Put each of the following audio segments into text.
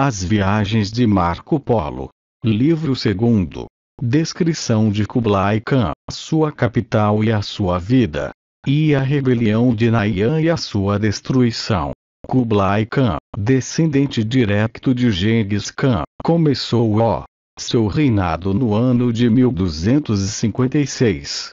As Viagens de Marco Polo. Livro 2. Descrição de Kublai Khan, sua capital e a sua vida. E a rebelião de Nayan e a sua destruição. Kublai Khan, descendente direto de Genghis Khan, começou o seu reinado no ano de 1256.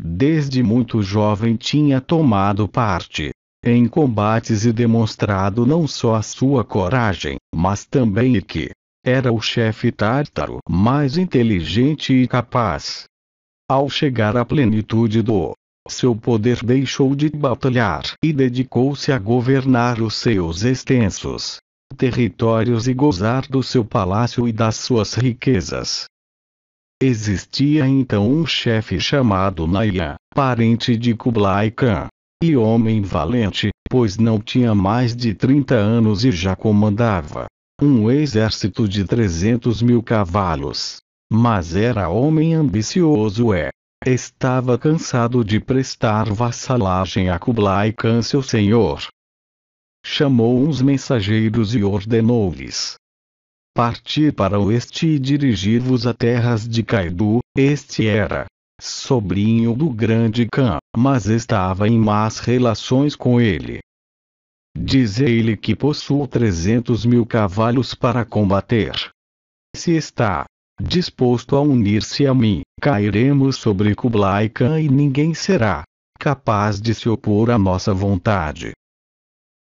Desde muito jovem tinha tomado parte em combates e demonstrado não só a sua coragem, mas também que era o chefe tártaro mais inteligente e capaz. Ao chegar à plenitude do seu poder deixou de batalhar e dedicou-se a governar os seus extensos territórios e gozar do seu palácio e das suas riquezas. Existia então um chefe chamado Naya, parente de Kublai Khan, e homem valente, pois não tinha mais de 30 anos e já comandava um exército de 300 mil cavalos. Mas era homem ambicioso e estava cansado de prestar vassalagem a Kublai Khan, seu senhor. Chamou uns mensageiros e ordenou-lhes: Partir para o oeste e dirigir-vos a terras de Caidu, este era sobrinho do grande Khan, mas estava em más relações com ele. Diz ele que possuo 300 mil cavalos para combater. Se está disposto a unir-se a mim, cairemos sobre Kublai Khan e ninguém será capaz de se opor à nossa vontade.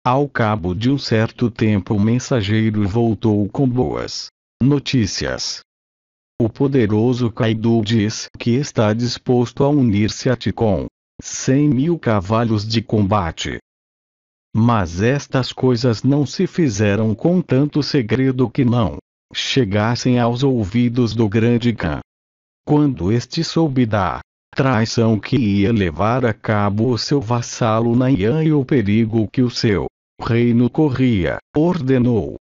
Ao cabo de um certo tempo o mensageiro voltou com boas notícias. O poderoso Kaido diz que está disposto a unir-se a ti com 100 mil cavalos de combate. Mas estas coisas não se fizeram com tanto segredo que não chegassem aos ouvidos do grande Khan. Quando este soube da traição que ia levar a cabo o seu vassalo Nayan e o perigo que o seu reino corria, ordenou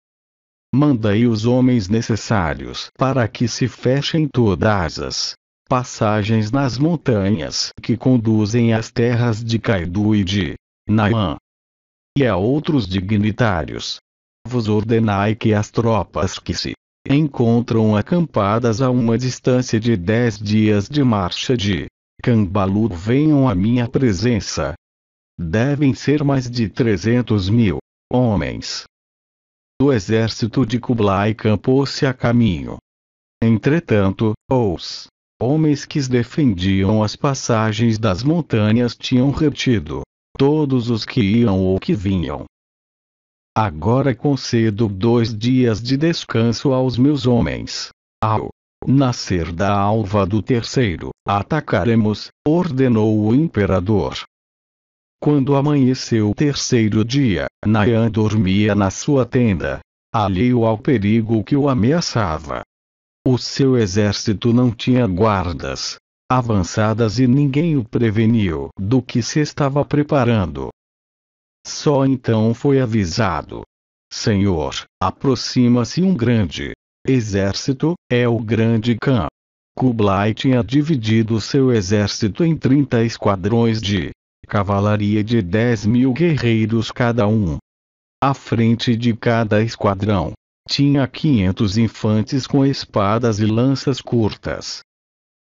mandai os homens necessários para que se fechem todas as passagens nas montanhas que conduzem às terras de Caidu e de Naimã. E a outros dignitários. Vos ordenai que as tropas que se encontram acampadas a uma distância de dez dias de marcha de Cambalu venham à minha presença. Devem ser mais de trezentos mil homens do exército de Kublai Khan pôs-se a caminho. Entretanto, os homens que defendiam as passagens das montanhas tinham retido todos os que iam ou que vinham. Agora concedo dois dias de descanso aos meus homens. Ao nascer da alva do terceiro, atacaremos, ordenou o imperador. Quando amanheceu o terceiro dia, Nayan dormia na sua tenda, alheio ao perigo que o ameaçava. O seu exército não tinha guardas avançadas e ninguém o preveniu do que se estava preparando. Só então foi avisado: Senhor, aproxima-se um grande exército, é o grande Khan. Kublai tinha dividido seu exército em 30 esquadrões de cavalaria de 10 mil guerreiros cada um. À frente de cada esquadrão, tinha 500 infantes com espadas e lanças curtas.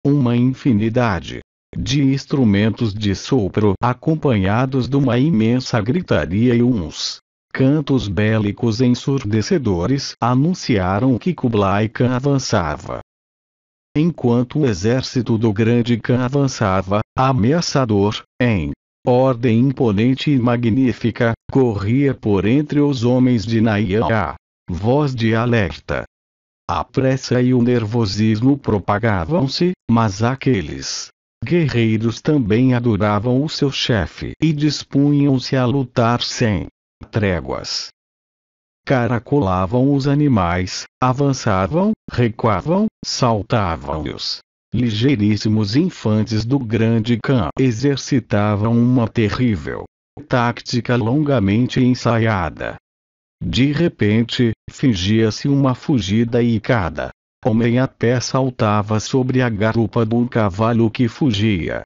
Uma infinidade de instrumentos de sopro acompanhados de uma imensa gritaria e uns cantos bélicos ensurdecedores anunciaram que Kublai Khan avançava. Enquanto o exército do Grande Khan avançava, ameaçador, em ordem imponente e magnífica, corria por entre os homens de Naiá. Voz de alerta. A pressa e o nervosismo propagavam-se, mas aqueles guerreiros também adoravam o seu chefe e dispunham-se a lutar sem tréguas. Caracolavam os animais, avançavam, recuavam, saltavam-os ligeiríssimos infantes do grande Khan exercitavam uma terrível tática longamente ensaiada. De repente, fingia-se uma fugida e cada homem a pé saltava sobre a garupa do cavalo que fugia.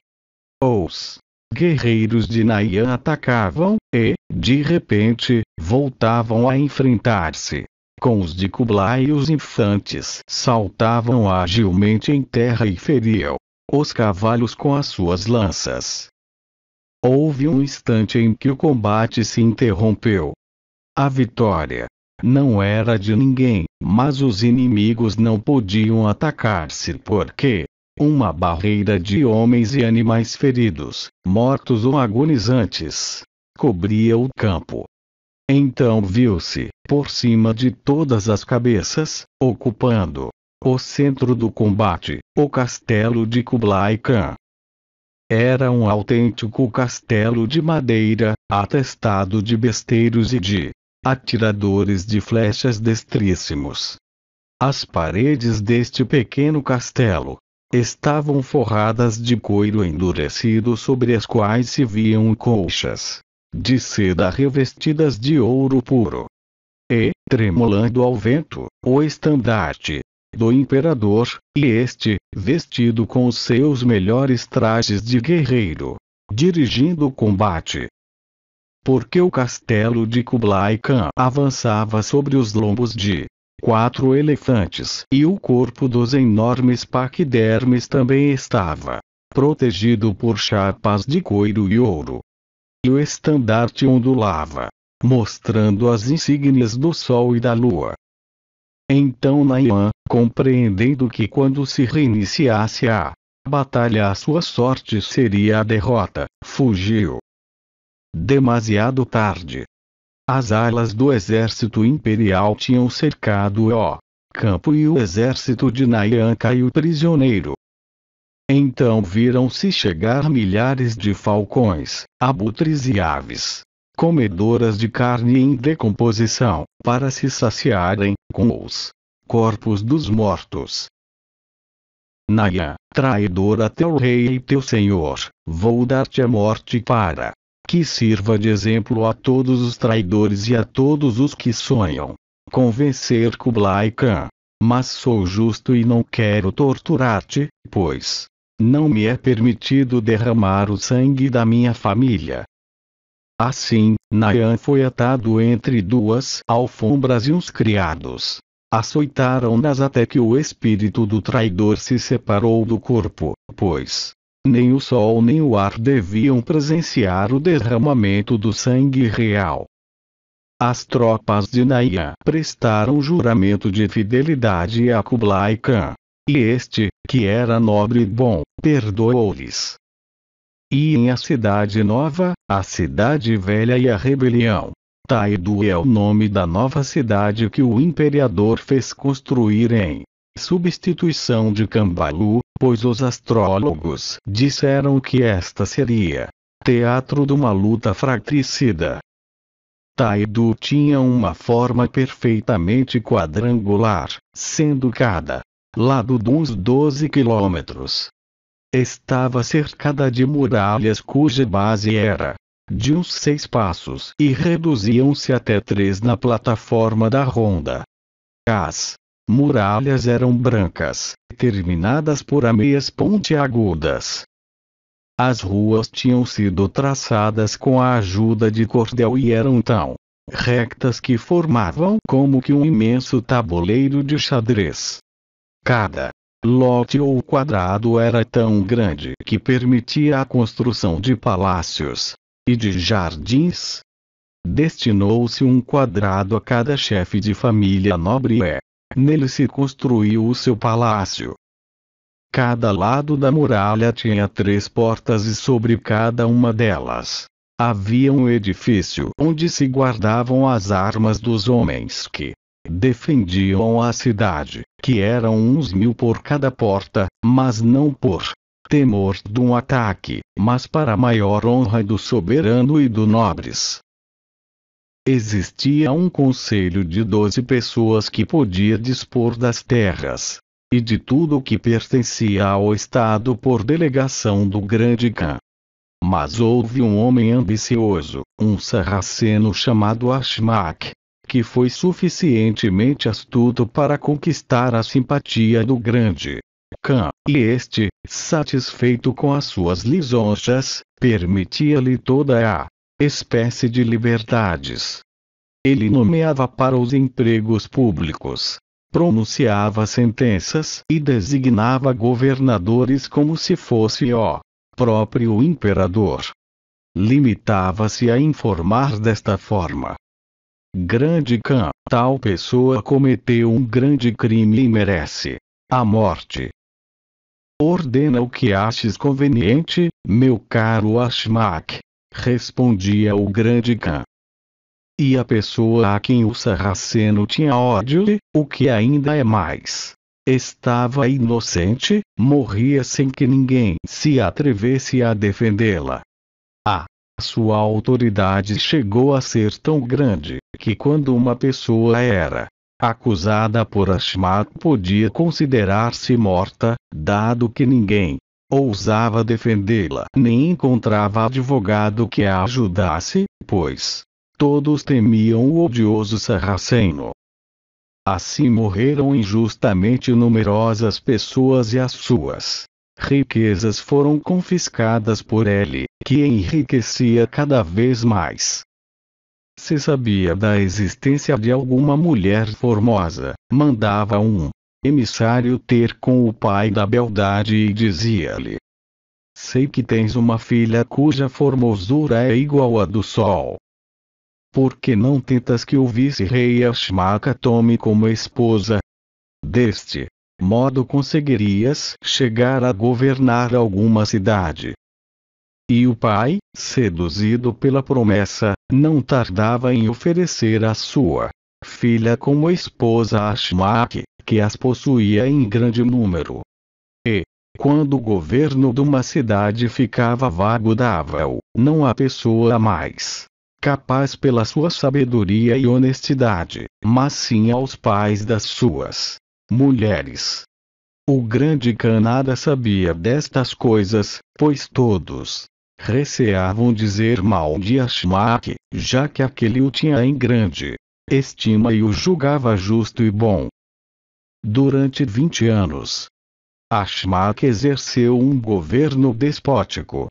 Os guerreiros de Nayan atacavam e, de repente, voltavam a enfrentar-se com os de Kublai e os infantes saltavam agilmente em terra e feriam os cavalos com as suas lanças. Houve um instante em que o combate se interrompeu. A vitória não era de ninguém, mas os inimigos não podiam atacar-se porque uma barreira de homens e animais feridos, mortos ou agonizantes, cobria o campo. Então viu-se, por cima de todas as cabeças, ocupando o centro do combate, o castelo de Kublai Khan. Era um autêntico castelo de madeira, atestado de besteiros e de atiradores de flechas destríssimos. As paredes deste pequeno castelo estavam forradas de couro endurecido sobre as quais se viam colchas de seda revestidas de ouro puro. E, tremulando ao vento, o estandarte do imperador, e este, vestido com os seus melhores trajes de guerreiro, dirigindo o combate. Porque o castelo de Kublai Khan avançava sobre os lombos de quatro elefantes e o corpo dos enormes paquidermes também estava protegido por chapas de couro e ouro e o estandarte ondulava, mostrando as insígnias do Sol e da Lua. Então Nayan, compreendendo que quando se reiniciasse a batalha a sua sorte seria a derrota, fugiu. Demasiado tarde. As alas do exército imperial tinham cercado o campo e o exército de Nayan caiu prisioneiro. Então viram-se chegar milhares de falcões, abutres e aves, comedoras de carne em decomposição, para se saciarem com os corpos dos mortos. traidor traidora teu rei e teu senhor, vou dar-te a morte para que sirva de exemplo a todos os traidores e a todos os que sonham convencer Kublai Khan. Mas sou justo e não quero torturar-te, pois não me é permitido derramar o sangue da minha família. Assim, Nayan foi atado entre duas alfombras e uns criados. Açoitaram-nas até que o espírito do traidor se separou do corpo, pois nem o sol nem o ar deviam presenciar o derramamento do sangue real. As tropas de Nayan prestaram juramento de fidelidade a Kublai Khan. E este, que era nobre e bom, perdoou-lhes. E em a cidade nova, a cidade velha e a rebelião. Taidu é o nome da nova cidade que o imperador fez construir em substituição de Cambalu, pois os astrólogos disseram que esta seria teatro de uma luta fratricida. Taidu tinha uma forma perfeitamente quadrangular, sendo cada lado de uns 12 quilômetros. Estava cercada de muralhas cuja base era de uns seis passos e reduziam-se até três na plataforma da ronda. As muralhas eram brancas, terminadas por ameias pontiagudas. As ruas tinham sido traçadas com a ajuda de cordel e eram tão rectas que formavam como que um imenso tabuleiro de xadrez. Cada lote ou quadrado era tão grande que permitia a construção de palácios e de jardins. Destinou-se um quadrado a cada chefe de família nobre e nele se construiu o seu palácio. Cada lado da muralha tinha três portas e sobre cada uma delas havia um edifício onde se guardavam as armas dos homens que Defendiam a cidade, que eram uns mil por cada porta, mas não por temor de um ataque, mas para maior honra do soberano e dos nobres. Existia um conselho de doze pessoas que podia dispor das terras e de tudo o que pertencia ao Estado por delegação do grande Khan. Mas houve um homem ambicioso, um sarraceno chamado Ashmak, que foi suficientemente astuto para conquistar a simpatia do grande Khan, e este, satisfeito com as suas lisonjas, permitia-lhe toda a espécie de liberdades. Ele nomeava para os empregos públicos, pronunciava sentenças e designava governadores como se fosse o próprio imperador. Limitava-se a informar desta forma Grande Khan, tal pessoa cometeu um grande crime e merece a morte. Ordena o que aches conveniente, meu caro Ashmak, respondia o grande Khan. E a pessoa a quem o sarraceno tinha ódio, o que ainda é mais. Estava inocente, morria sem que ninguém se atrevesse a defendê-la. Ah! Sua autoridade chegou a ser tão grande que quando uma pessoa era acusada por Ashmat podia considerar-se morta, dado que ninguém ousava defendê-la nem encontrava advogado que a ajudasse, pois todos temiam o odioso sarraceno. Assim morreram injustamente numerosas pessoas e as suas riquezas foram confiscadas por ele, que enriquecia cada vez mais. Se sabia da existência de alguma mulher formosa, mandava um emissário ter com o pai da beldade e dizia-lhe: Sei que tens uma filha cuja formosura é igual à do sol. Por que não tentas que o vice-rei Ashmaka tome como esposa? Deste, modo conseguirias chegar a governar alguma cidade. E o pai, seduzido pela promessa, não tardava em oferecer a sua filha como esposa a Shmak, que as possuía em grande número. E, quando o governo de uma cidade ficava vago, dava-o, não a pessoa mais capaz pela sua sabedoria e honestidade, mas sim aos pais das suas mulheres. O grande Canadá sabia destas coisas, pois todos receavam dizer mal de Ashmak, já que aquele o tinha em grande estima e o julgava justo e bom. Durante vinte anos, Ashmak exerceu um governo despótico.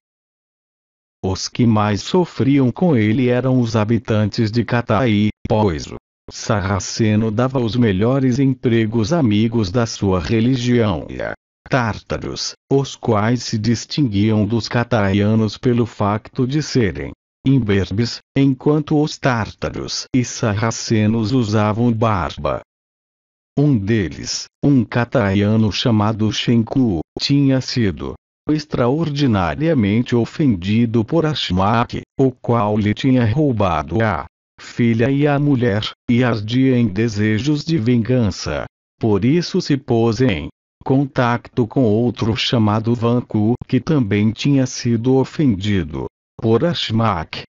Os que mais sofriam com ele eram os habitantes de Kataí, pois o Sarraceno dava os melhores empregos amigos da sua religião e a tártaros, os quais se distinguiam dos catarianos pelo facto de serem imberbes, enquanto os tártaros e sarracenos usavam barba. Um deles, um catariano chamado Shenku, tinha sido extraordinariamente ofendido por Ashmak, o qual lhe tinha roubado a filha e a mulher, e ardia em desejos de vingança. Por isso se pôs em contato com outro chamado Vanku, que também tinha sido ofendido por Ashmak.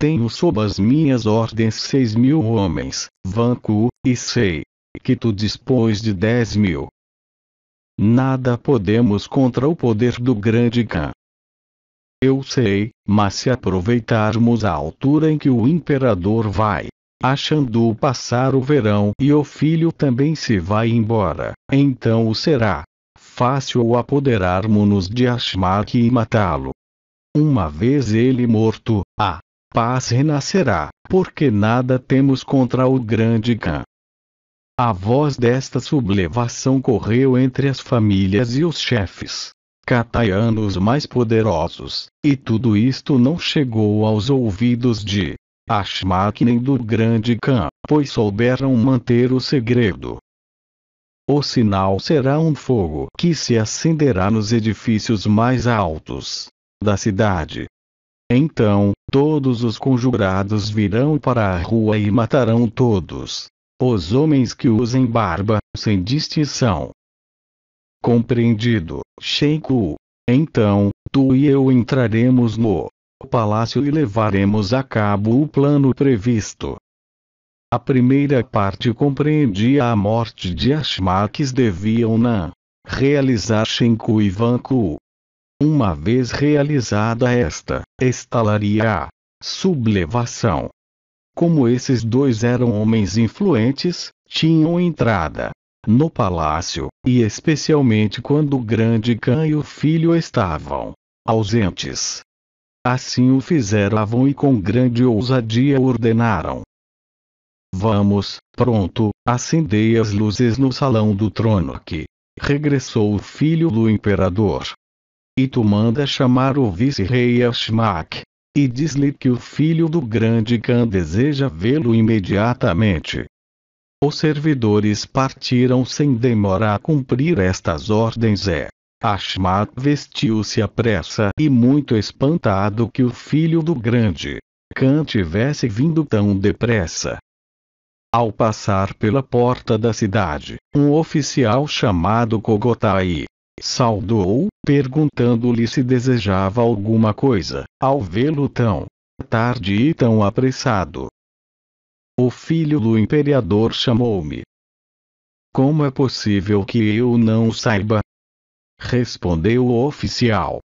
Tenho sob as minhas ordens seis mil homens, Vanku, e sei que tu dispões de dez mil. Nada podemos contra o poder do grande Khan, eu sei, mas se aproveitarmos a altura em que o imperador vai, achando passar o verão e o filho também se vai embora, então o será fácil apoderarmos-nos de Ashmak e matá-lo. Uma vez ele morto, a paz renascerá, porque nada temos contra o grande Khan. A voz desta sublevação correu entre as famílias e os chefes cataianos mais poderosos, e tudo isto não chegou aos ouvidos de Ashmak nem do grande Khan, pois souberam manter o segredo. O sinal será um fogo que se acenderá nos edifícios mais altos da cidade. Então, todos os conjurados virão para a rua e matarão todos os homens que usem barba, sem distinção, Compreendido, Sheiko. Então, tu e eu entraremos no palácio e levaremos a cabo o plano previsto. A primeira parte compreendia a morte de Ashmaques deviam na realizar Shenku e Vanku. Uma vez realizada esta, estalaria a sublevação. Como esses dois eram homens influentes, tinham entrada no palácio, e especialmente quando o grande cã e o filho estavam ausentes. Assim o fizeram e com grande ousadia ordenaram. Vamos, pronto, acendei as luzes no salão do trono que regressou o filho do imperador. E tu manda chamar o vice-rei Ashmak, e diz-lhe que o filho do grande Khan deseja vê-lo imediatamente. Os servidores partiram sem demora a cumprir estas ordens é. Ashmat vestiu-se à pressa e muito espantado que o filho do grande Khan tivesse vindo tão depressa. Ao passar pela porta da cidade, um oficial chamado Kogotai saudou, perguntando-lhe se desejava alguma coisa. Ao vê-lo tão tarde e tão apressado, o filho do imperador chamou-me. Como é possível que eu não saiba? Respondeu o oficial.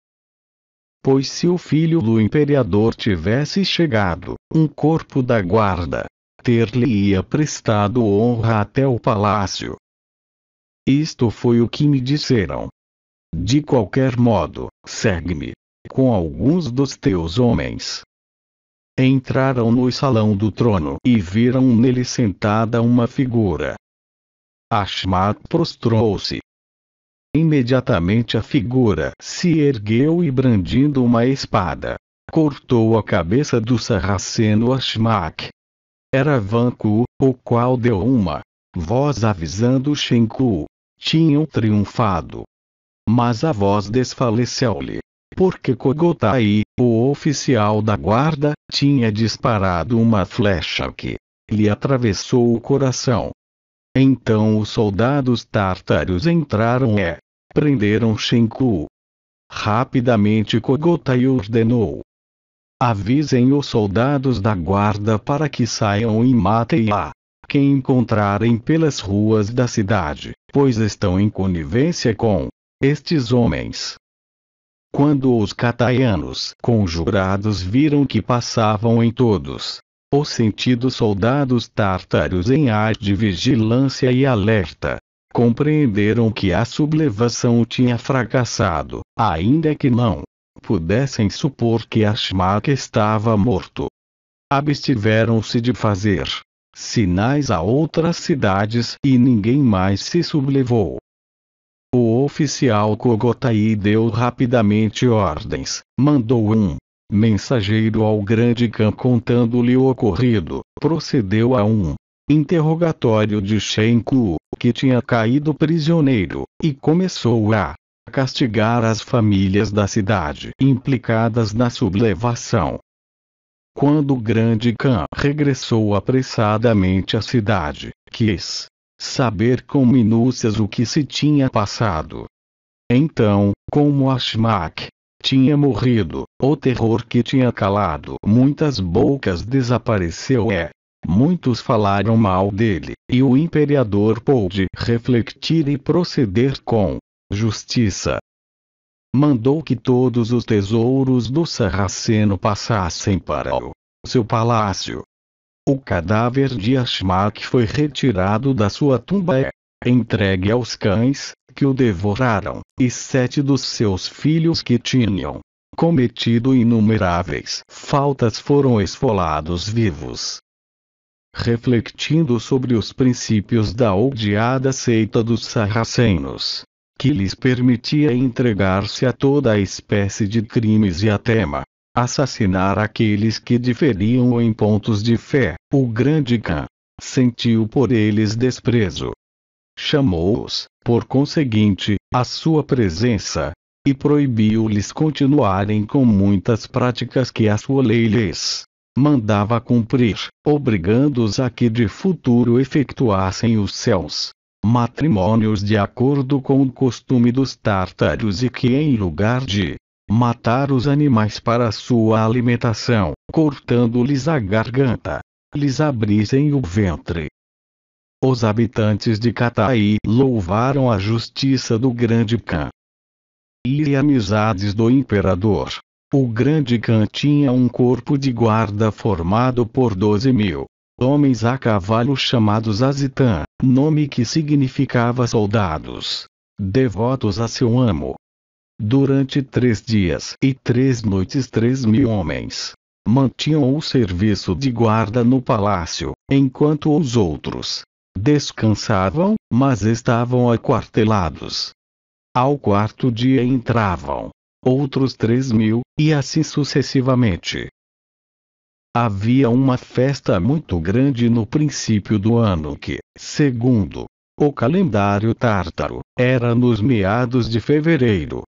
Pois se o filho do imperador tivesse chegado, um corpo da guarda, ter-lhe-ia prestado honra até o palácio. Isto foi o que me disseram. De qualquer modo, segue-me, com alguns dos teus homens, Entraram no salão do trono e viram nele sentada uma figura. Ashmat prostrou-se. Imediatamente a figura se ergueu e brandindo uma espada, cortou a cabeça do sarraceno Ashmak. Era Vanku, o qual deu uma voz avisando Shenku. Tinham triunfado. Mas a voz desfaleceu-lhe porque Kogotai, o oficial da guarda, tinha disparado uma flecha que lhe atravessou o coração. Então os soldados tártaros entraram e prenderam Shenku. Rapidamente Kogotai ordenou: Avisem os soldados da guarda para que saiam e matem a quem encontrarem pelas ruas da cidade, pois estão em conivência com estes homens. Quando os cataianos conjurados viram que passavam em todos os sentidos soldados tártaros em ar de vigilância e alerta, compreenderam que a sublevação tinha fracassado, ainda que não pudessem supor que Ashmak estava morto. Abstiveram-se de fazer sinais a outras cidades e ninguém mais se sublevou oficial Kogotai deu rapidamente ordens. Mandou um mensageiro ao grande Khan contando-lhe o ocorrido. Procedeu a um interrogatório de Shenku, que tinha caído prisioneiro, e começou a castigar as famílias da cidade implicadas na sublevação. Quando o grande Khan regressou apressadamente à cidade, quis saber com minúcias o que se tinha passado. Então, como Ashmak tinha morrido, o terror que tinha calado muitas bocas desapareceu é. Muitos falaram mal dele, e o imperador pôde refletir e proceder com justiça. Mandou que todos os tesouros do Sarraceno passassem para o seu palácio, o cadáver de Ashmak foi retirado da sua tumba e entregue aos cães, que o devoraram, e sete dos seus filhos que tinham cometido inumeráveis faltas foram esfolados vivos. Refletindo sobre os princípios da odiada seita dos sarracenos, que lhes permitia entregar-se a toda a espécie de crimes e tema, assassinar aqueles que diferiam em pontos de fé. O grande Khan sentiu por eles desprezo. Chamou-os, por conseguinte, à sua presença, e proibiu-lhes continuarem com muitas práticas que a sua lei lhes mandava cumprir, obrigando-os a que de futuro efetuassem os céus matrimônios de acordo com o costume dos tártaros e que, em lugar de matar os animais para sua alimentação, cortando-lhes a garganta. Lhes abrissem o ventre. Os habitantes de Cataí louvaram a justiça do grande Khan. E amizades do imperador. O grande Khan tinha um corpo de guarda formado por 12 mil homens a cavalo chamados Azitã, nome que significava soldados devotos a seu amo, Durante três dias e três noites, três mil homens mantinham o serviço de guarda no palácio, enquanto os outros descansavam, mas estavam aquartelados. Ao quarto dia entravam outros três mil, e assim sucessivamente. Havia uma festa muito grande no princípio do ano que, segundo o calendário tártaro, era nos meados de fevereiro.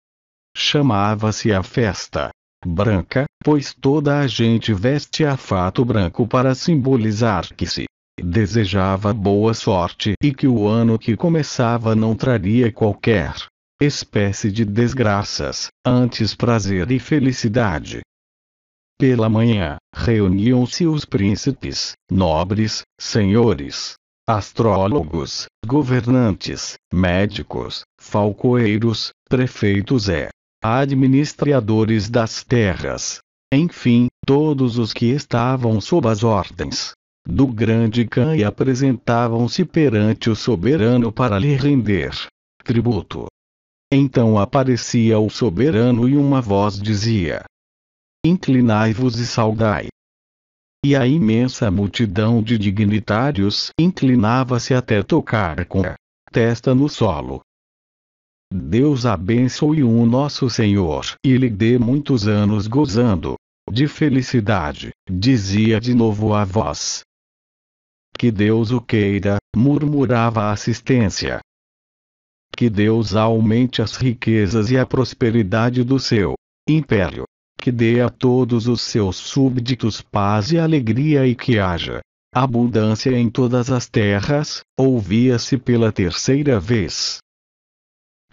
Chamava-se a festa branca, pois toda a gente veste a fato branco para simbolizar que se desejava boa sorte e que o ano que começava não traria qualquer espécie de desgraças, antes prazer e felicidade. Pela manhã, reuniam-se os príncipes, nobres, senhores, astrólogos, governantes, médicos, falcoeiros, prefeitos e administradores das terras. Enfim, todos os que estavam sob as ordens do grande Khan e apresentavam-se perante o soberano para lhe render tributo. Então aparecia o soberano e uma voz dizia: Inclinai-vos e saudai. E a imensa multidão de dignitários inclinava-se até tocar com a testa no solo. Deus abençoe o nosso Senhor e lhe dê muitos anos gozando de felicidade, dizia de novo a voz. Que Deus o queira, murmurava a assistência. Que Deus aumente as riquezas e a prosperidade do seu império. Que dê a todos os seus súbditos paz e alegria e que haja abundância em todas as terras, ouvia-se pela terceira vez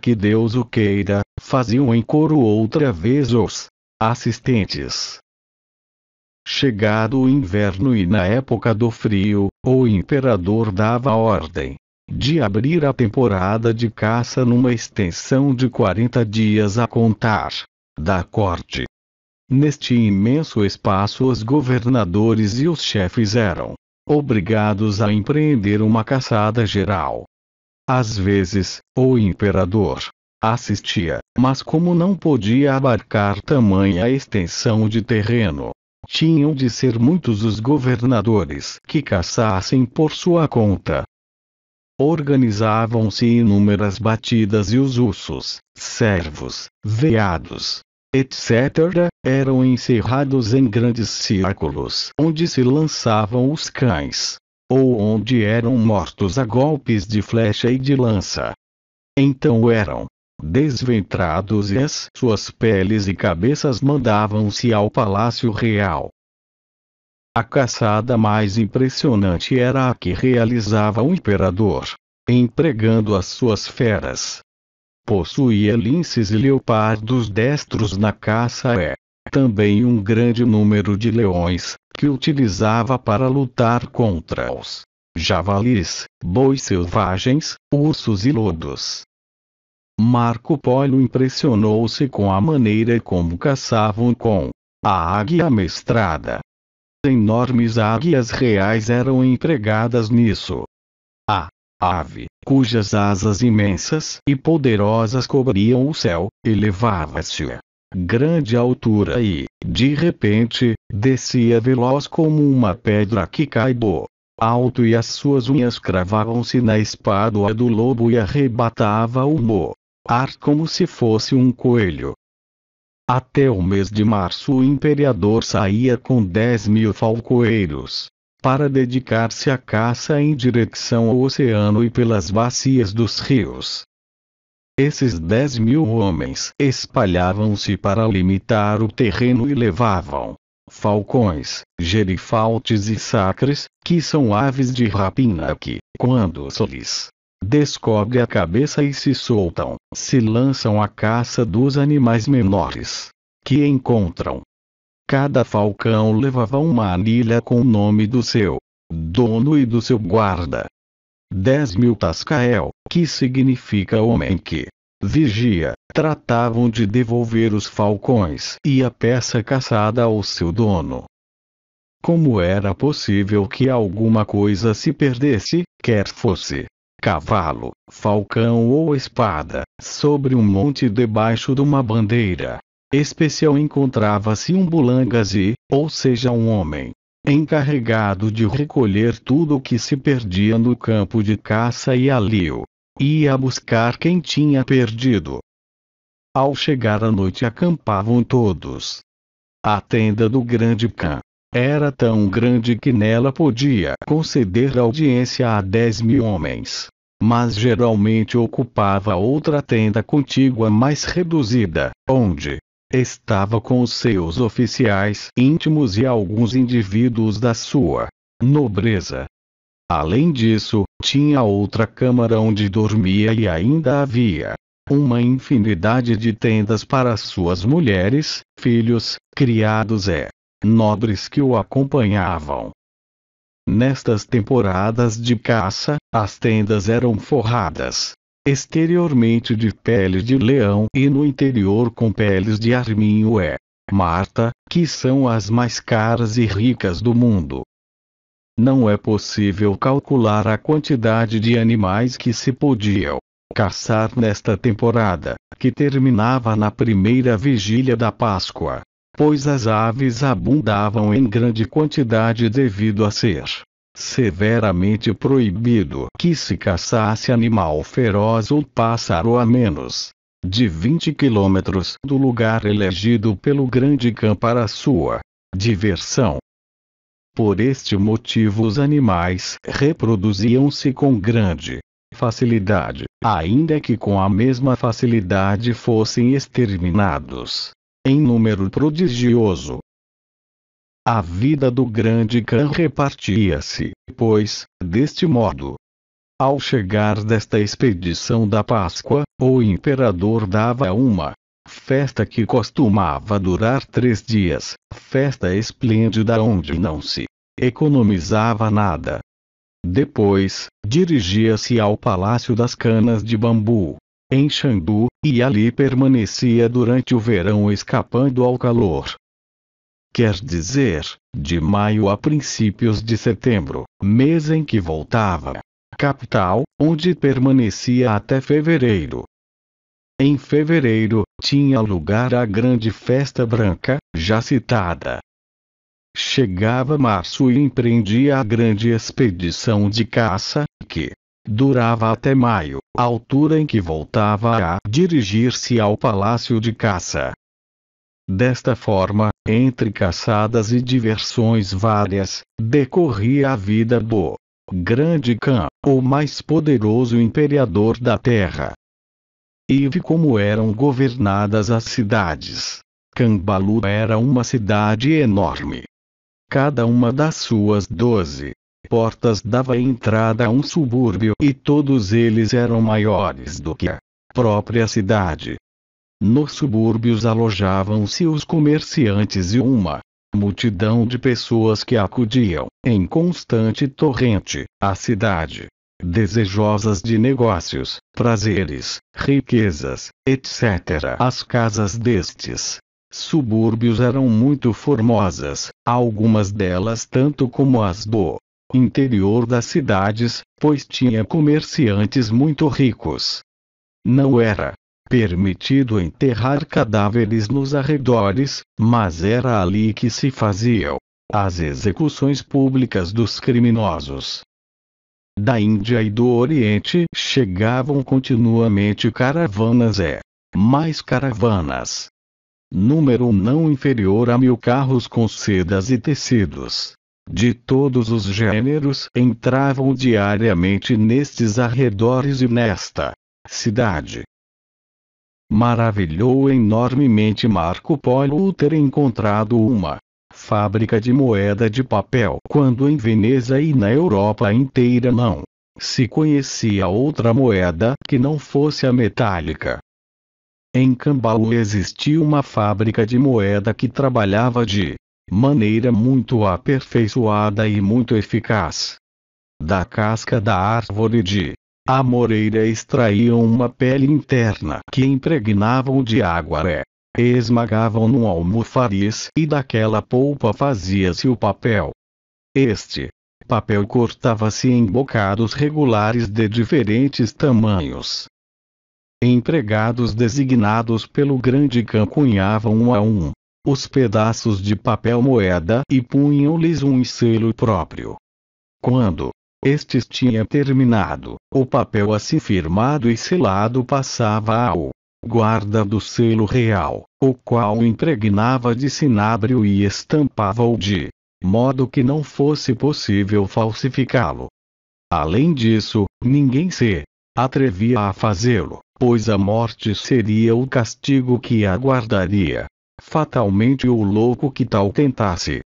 que Deus o queira, faziam em coro outra vez os assistentes. Chegado o inverno e na época do frio, o imperador dava ordem de abrir a temporada de caça numa extensão de 40 dias a contar da corte. Neste imenso espaço, os governadores e os chefes eram obrigados a empreender uma caçada geral. Às vezes, o imperador assistia, mas como não podia abarcar tamanha extensão de terreno, tinham de ser muitos os governadores que caçassem por sua conta. Organizavam-se inúmeras batidas e os ursos, servos, veados, etc., eram encerrados em grandes círculos onde se lançavam os cães, ou onde eram mortos a golpes de flecha e de lança. Então eram desventrados e as suas peles e cabeças mandavam-se ao palácio real. A caçada mais impressionante era a que realizava o imperador, empregando as suas feras. Possuía linces e leopardos destros na caça é também um grande número de leões, que utilizava para lutar contra os javalis, bois selvagens, ursos e lodos. Marco Polo impressionou-se com a maneira como caçavam com a águia mestrada. Enormes águias reais eram empregadas nisso. A ave, cujas asas imensas e poderosas cobriam o céu, elevava-se grande altura e, de repente, descia veloz como uma pedra que cai alto e as suas unhas cravavam-se na espádua do lobo e arrebatava o mo ar como se fosse um coelho. Até o mês de março o imperador saía com dez mil falcoeiros para dedicar-se à caça em direção ao oceano e pelas bacias dos rios. Esses dez mil homens espalhavam-se para limitar o terreno e levavam falcões, gerifaltes e sacres, que são aves de rapina que, quando solis descobrem descobre a cabeça e se soltam, se lançam à caça dos animais menores que encontram. Cada falcão levava uma anilha com o nome do seu dono e do seu guarda, 10 mil Tascael, que significa homem que vigia, tratavam de devolver os falcões e a peça caçada ao seu dono. Como era possível que alguma coisa se perdesse, quer fosse cavalo, falcão ou espada, sobre um monte debaixo de uma bandeira? Especial encontrava-se um Bulangazi, ou seja, um homem, encarregado de recolher tudo o que se perdia no campo de caça e alio. Ia buscar quem tinha perdido. Ao chegar à noite acampavam todos. A tenda do grande Khan era tão grande que nela podia conceder audiência a dez mil homens. Mas geralmente ocupava outra tenda contígua mais reduzida, onde, Estava com os seus oficiais íntimos e alguns indivíduos da sua nobreza. Além disso, tinha outra câmara onde dormia e ainda havia uma infinidade de tendas para suas mulheres, filhos, criados e nobres que o acompanhavam. Nestas temporadas de caça, as tendas eram forradas exteriormente de pele de leão e no interior com peles de arminho é Marta, que são as mais caras e ricas do mundo. Não é possível calcular a quantidade de animais que se podiam caçar nesta temporada, que terminava na primeira vigília da Páscoa, pois as aves abundavam em grande quantidade devido a ser severamente proibido que se caçasse animal feroz ou pássaro a menos de 20 quilômetros do lugar elegido pelo grande cã para sua diversão. Por este motivo, os animais reproduziam-se com grande facilidade, ainda que com a mesma facilidade fossem exterminados em número prodigioso. A vida do grande Khan repartia-se, pois, deste modo. Ao chegar desta expedição da Páscoa, o imperador dava uma festa que costumava durar três dias, festa esplêndida onde não se economizava nada. Depois, dirigia-se ao Palácio das Canas de Bambu, em Xandu, e ali permanecia durante o verão escapando ao calor quer dizer, de maio a princípios de setembro, mês em que voltava. Capital, onde permanecia até fevereiro. Em fevereiro, tinha lugar a grande festa branca, já citada. Chegava março e empreendia a grande expedição de caça, que durava até maio, altura em que voltava a dirigir-se ao palácio de caça. Desta forma, entre caçadas e diversões várias, decorria a vida do Grande Khan, o mais poderoso imperador da terra. E vi como eram governadas as cidades. Cambalu era uma cidade enorme. Cada uma das suas doze portas dava entrada a um subúrbio e todos eles eram maiores do que a própria cidade. Nos subúrbios alojavam-se os comerciantes e uma multidão de pessoas que acudiam, em constante torrente, à cidade, desejosas de negócios, prazeres, riquezas, etc. As casas destes subúrbios eram muito formosas, algumas delas tanto como as do interior das cidades, pois tinha comerciantes muito ricos. Não era permitido enterrar cadáveres nos arredores, mas era ali que se faziam as execuções públicas dos criminosos. Da Índia e do Oriente chegavam continuamente caravanas e mais caravanas. Número não inferior a mil carros com sedas e tecidos. De todos os gêneros entravam diariamente nestes arredores e nesta cidade. Maravilhou enormemente Marco Polo ter encontrado uma fábrica de moeda de papel quando em Veneza e na Europa inteira não se conhecia outra moeda que não fosse a metálica. Em Cambaú existia uma fábrica de moeda que trabalhava de maneira muito aperfeiçoada e muito eficaz. Da casca da árvore de a moreira extraíam uma pele interna que impregnavam de aguaré. Esmagavam num almofariz e daquela polpa fazia-se o papel. Este papel cortava-se em bocados regulares de diferentes tamanhos. Empregados designados pelo grande cão cunhavam um a um os pedaços de papel moeda e punham-lhes um selo próprio. Quando estes tinha terminado, o papel assim firmado e selado passava ao guarda do selo real, o qual o impregnava de cinábrio e estampava-o de modo que não fosse possível falsificá-lo. Além disso, ninguém se atrevia a fazê-lo, pois a morte seria o castigo que aguardaria. Fatalmente o louco que tal tentasse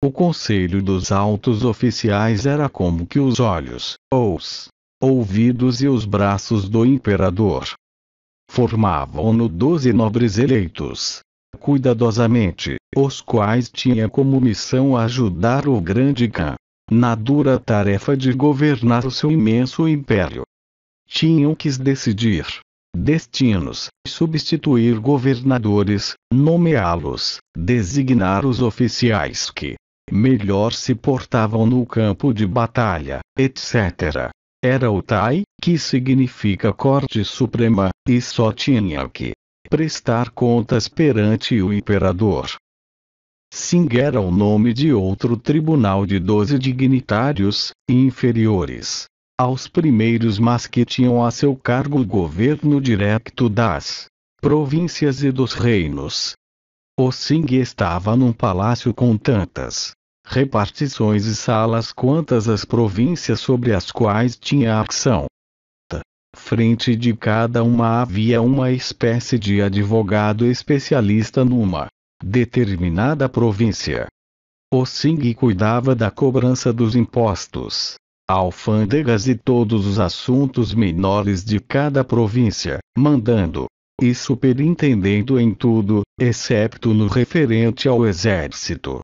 o conselho dos altos oficiais era como que os olhos, os ouvidos e os braços do imperador formavam-no doze nobres eleitos, cuidadosamente, os quais tinha como missão ajudar o grande Khan na dura tarefa de governar o seu imenso império. Tinham que decidir destinos, substituir governadores, nomeá-los, designar os oficiais que melhor se portavam no campo de batalha, etc. Era o Tai, que significa Corte Suprema, e só tinha que prestar contas perante o imperador. Sing era o nome de outro tribunal de doze dignitários, inferiores aos primeiros mas que tinham a seu cargo o governo direto das províncias e dos reinos. O Sing estava num palácio com tantas repartições e salas quantas as províncias sobre as quais tinha ação. Frente de cada uma havia uma espécie de advogado especialista numa determinada província. O Sing cuidava da cobrança dos impostos, alfândegas e todos os assuntos menores de cada província, mandando e superintendendo em tudo, excepto no referente ao exército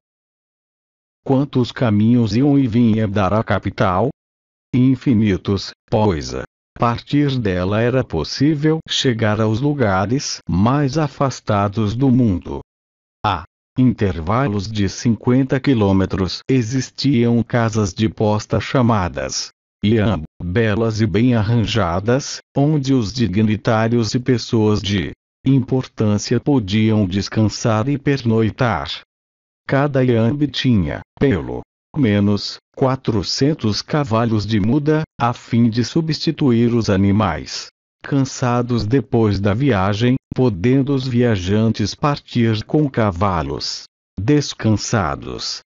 quantos caminhos iam e vinha dar à capital? Infinitos, pois a partir dela era possível chegar aos lugares mais afastados do mundo. A intervalos de 50 quilômetros existiam casas de posta chamadas Iam, belas e bem arranjadas, onde os dignitários e pessoas de importância podiam descansar e pernoitar. Cada iambe tinha, pelo menos, 400 cavalos de muda, a fim de substituir os animais. Cansados depois da viagem, podendo os viajantes partir com cavalos descansados.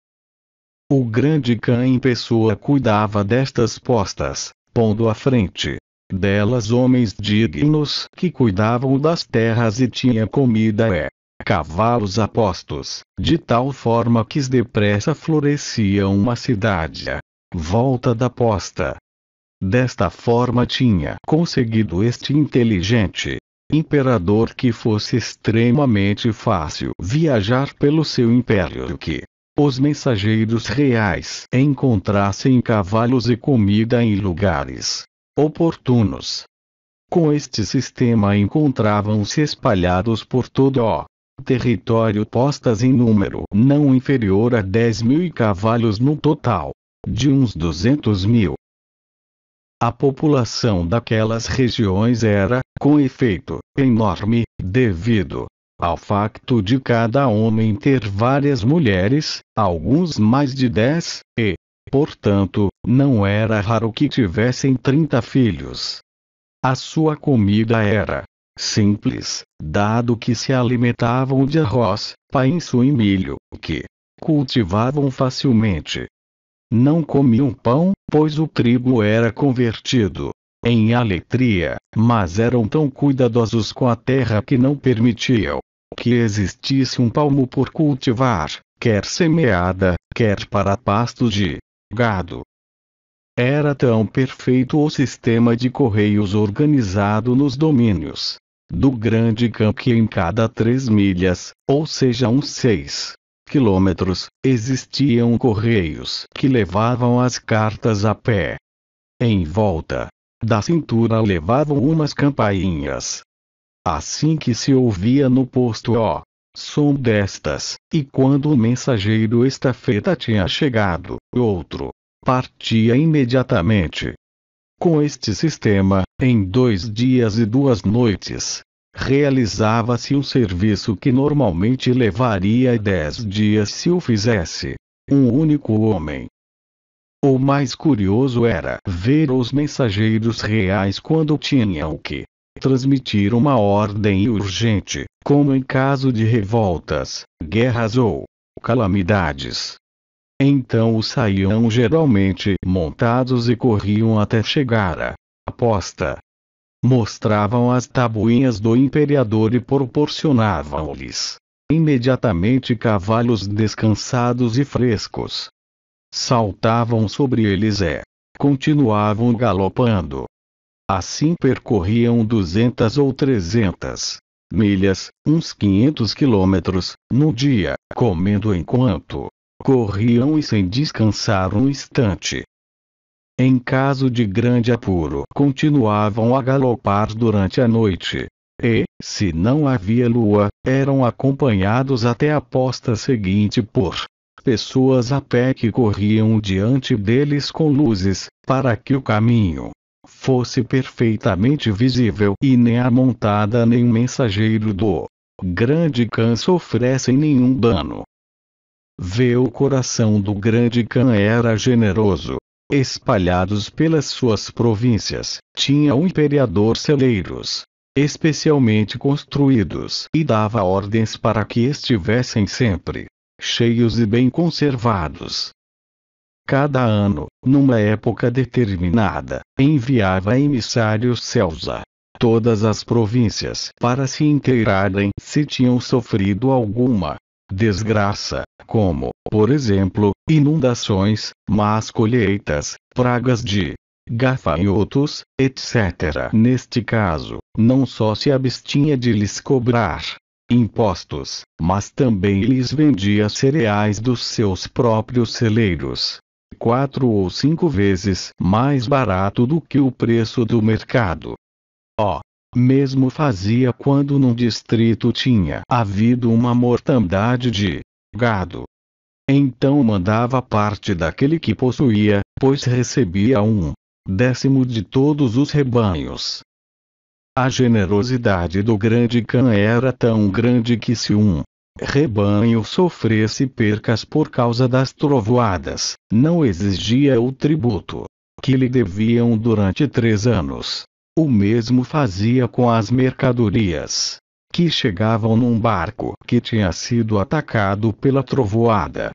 O grande cã em pessoa cuidava destas postas, pondo à frente delas homens dignos que cuidavam das terras e tinha comida é cavalos apostos, de tal forma que depressa florescia uma cidade. Volta da posta. Desta forma tinha conseguido este inteligente imperador que fosse extremamente fácil viajar pelo seu império que os mensageiros reais encontrassem cavalos e comida em lugares oportunos. Com este sistema encontravam-se espalhados por todo o território postas em número não inferior a 10 mil cavalos no total, de uns 200 mil. A população daquelas regiões era, com efeito, enorme, devido ao facto de cada homem ter várias mulheres, alguns mais de 10, e, portanto, não era raro que tivessem 30 filhos. A sua comida era, simples, dado que se alimentavam de arroz, painço e milho, que cultivavam facilmente. Não comiam pão, pois o trigo era convertido em aletria, mas eram tão cuidadosos com a terra que não permitiam que existisse um palmo por cultivar, quer semeada, quer para pasto de gado. Era tão perfeito o sistema de correios organizado nos domínios, do grande campo que em cada três milhas, ou seja uns seis quilômetros, existiam correios que levavam as cartas a pé. Em volta da cintura levavam umas campainhas. Assim que se ouvia no posto ó, som destas, e quando o mensageiro estafeta tinha chegado, outro partia imediatamente com este sistema, em dois dias e duas noites, realizava-se um serviço que normalmente levaria dez dias se o fizesse um único homem. O mais curioso era ver os mensageiros reais quando tinham que transmitir uma ordem urgente, como em caso de revoltas, guerras ou calamidades. Então os saíam geralmente montados e corriam até chegar à aposta. Mostravam as tabuinhas do imperador e proporcionavam-lhes imediatamente cavalos descansados e frescos. Saltavam sobre eles e continuavam galopando. Assim percorriam duzentas ou trezentas milhas, uns 500 quilômetros, no dia, comendo enquanto corriam e sem descansar um instante. Em caso de grande apuro, continuavam a galopar durante a noite. E, se não havia lua, eram acompanhados até a posta seguinte por pessoas a pé que corriam diante deles com luzes, para que o caminho fosse perfeitamente visível e nem a montada nem o mensageiro do grande cães oferecem nenhum dano. Vê o coração do grande Khan era generoso. Espalhados pelas suas províncias, tinha o um imperador celeiros, especialmente construídos, e dava ordens para que estivessem sempre cheios e bem conservados. Cada ano, numa época determinada, enviava emissários Celsa todas as províncias para se inteirarem se tinham sofrido alguma desgraça, como, por exemplo, inundações, más colheitas, pragas de gafanhotos, etc. Neste caso, não só se abstinha de lhes cobrar impostos, mas também lhes vendia cereais dos seus próprios celeiros. Quatro ou cinco vezes mais barato do que o preço do mercado. Ó, oh, mesmo fazia quando num distrito tinha havido uma mortandade de gado. Então mandava parte daquele que possuía, pois recebia um décimo de todos os rebanhos. A generosidade do grande Cã era tão grande que se um rebanho sofresse percas por causa das trovoadas, não exigia o tributo que lhe deviam durante três anos. O mesmo fazia com as mercadorias que chegavam num barco que tinha sido atacado pela trovoada.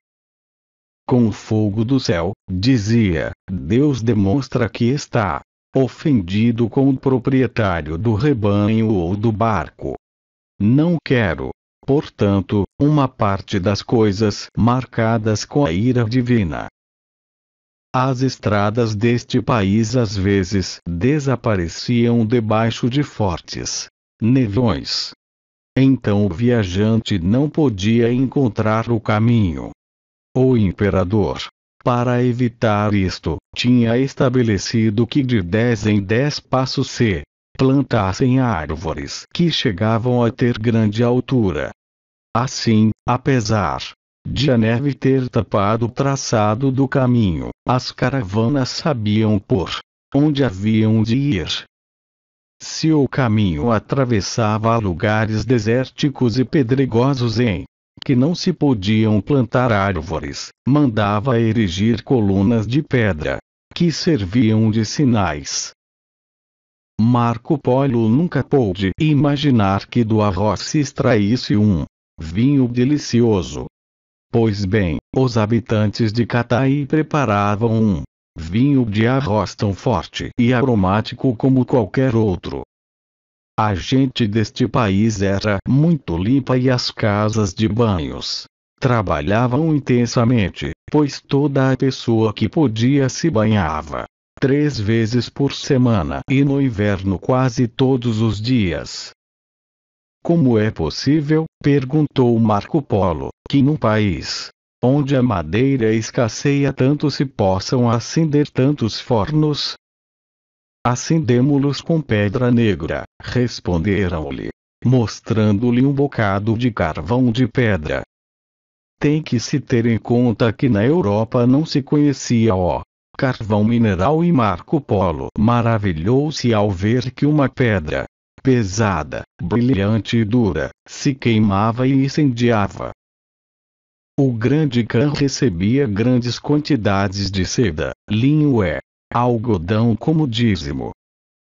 Com o fogo do céu, dizia, Deus demonstra que está ofendido com o proprietário do rebanho ou do barco. Não quero, portanto, uma parte das coisas marcadas com a ira divina. As estradas deste país às vezes desapareciam debaixo de fortes nevões. Então o viajante não podia encontrar o caminho. O imperador, para evitar isto, tinha estabelecido que de dez em dez passos se plantassem árvores que chegavam a ter grande altura. Assim, apesar de a neve ter tapado o traçado do caminho, as caravanas sabiam por onde haviam de ir. Se o caminho atravessava lugares desérticos e pedregosos em que não se podiam plantar árvores, mandava erigir colunas de pedra, que serviam de sinais. Marco Polo nunca pôde imaginar que do arroz se extraísse um vinho delicioso, Pois bem, os habitantes de Cataí preparavam um vinho de arroz tão forte e aromático como qualquer outro. A gente deste país era muito limpa e as casas de banhos trabalhavam intensamente, pois toda a pessoa que podia se banhava três vezes por semana e no inverno quase todos os dias. Como é possível? perguntou Marco Polo, que num país onde a madeira escasseia tanto se possam acender tantos fornos? Acendemo-los com pedra negra, responderam-lhe, mostrando-lhe um bocado de carvão de pedra. Tem que se ter em conta que na Europa não se conhecia o carvão mineral e Marco Polo maravilhou-se ao ver que uma pedra pesada, brilhante e dura, se queimava e incendiava. O grande cã recebia grandes quantidades de seda, linho e algodão como dízimo.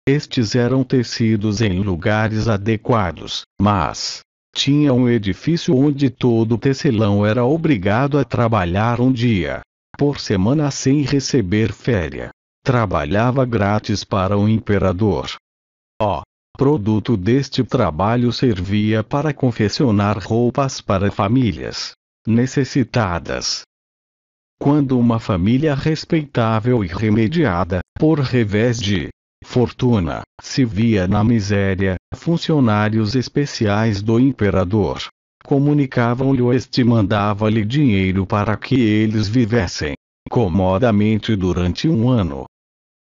Estes eram tecidos em lugares adequados, mas tinha um edifício onde todo tecelão era obrigado a trabalhar um dia por semana sem receber férias. Trabalhava grátis para o imperador. Ó, oh, Produto deste trabalho servia para confeccionar roupas para famílias necessitadas. Quando uma família respeitável e remediada, por revés de fortuna, se via na miséria, funcionários especiais do imperador comunicavam-lhe este mandava-lhe dinheiro para que eles vivessem comodamente durante um ano.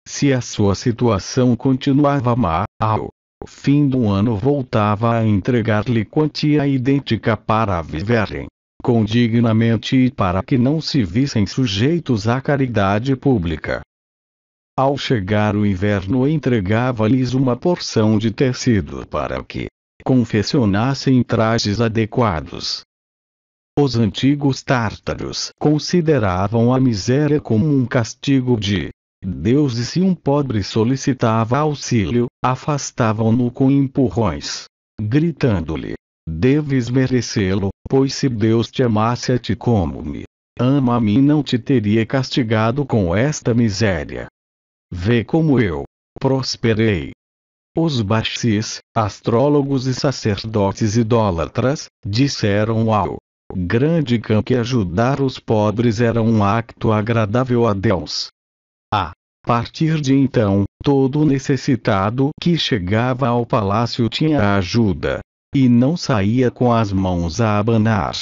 Se a sua situação continuava má, ao fim do ano voltava a entregar-lhe quantia idêntica para viverem condignamente e para que não se vissem sujeitos à caridade pública. Ao chegar o inverno, entregava-lhes uma porção de tecido para que confeccionassem trajes adequados. Os antigos tártaros consideravam a miséria como um castigo de Deus e se um pobre solicitava auxílio, afastavam-no com empurrões, gritando-lhe: Deves merecê-lo, pois se Deus te amasse a ti como me ama a mim, não te teria castigado com esta miséria. Vê como eu prosperei. Os baxis, astrólogos e sacerdotes idólatras, disseram ao grande cão que ajudar os pobres era um acto agradável a Deus partir de então, todo necessitado que chegava ao palácio tinha ajuda. E não saía com as mãos a abanar.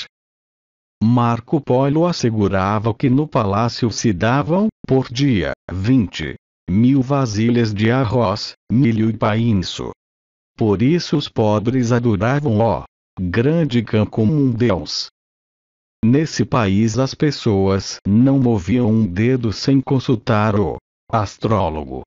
Marco Polo assegurava que no palácio se davam, por dia, 20 mil vasilhas de arroz, milho e painço. Por isso os pobres adoravam o grande cão como um deus. Nesse país as pessoas não moviam um dedo sem consultar o Astrólogo.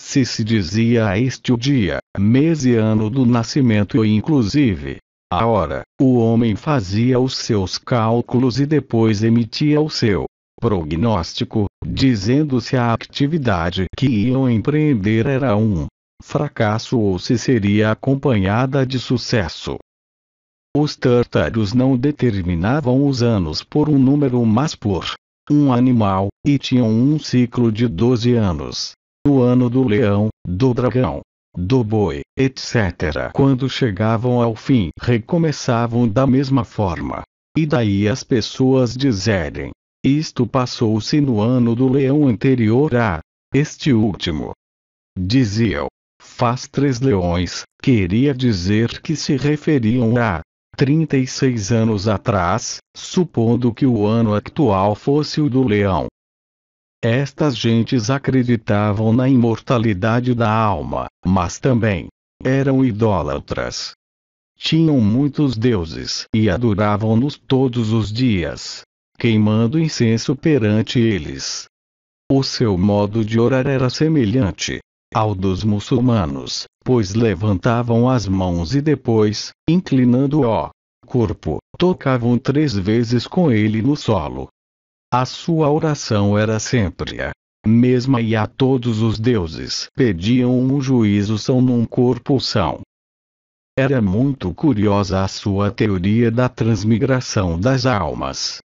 Se se dizia a este o dia, mês e ano do nascimento e inclusive a hora, o homem fazia os seus cálculos e depois emitia o seu prognóstico, dizendo se a atividade que iam empreender era um fracasso ou se seria acompanhada de sucesso. Os tártaros não determinavam os anos por um número, mas por um animal, e tinham um ciclo de 12 anos. O ano do leão, do dragão, do boi, etc. Quando chegavam ao fim, recomeçavam da mesma forma. E daí as pessoas dizerem: Isto passou-se no ano do leão anterior a este último. Diziam: Faz três leões, queria dizer que se referiam a 36 anos atrás, supondo que o ano atual fosse o do leão. Estas gentes acreditavam na imortalidade da alma, mas também eram idólatras. Tinham muitos deuses e adoravam-nos todos os dias, queimando incenso perante eles. O seu modo de orar era semelhante ao dos muçulmanos, pois levantavam as mãos e depois, inclinando o corpo, tocavam três vezes com ele no solo. A sua oração era sempre a mesma e a todos os deuses pediam um juízo são num corpo são. Era muito curiosa a sua teoria da transmigração das almas.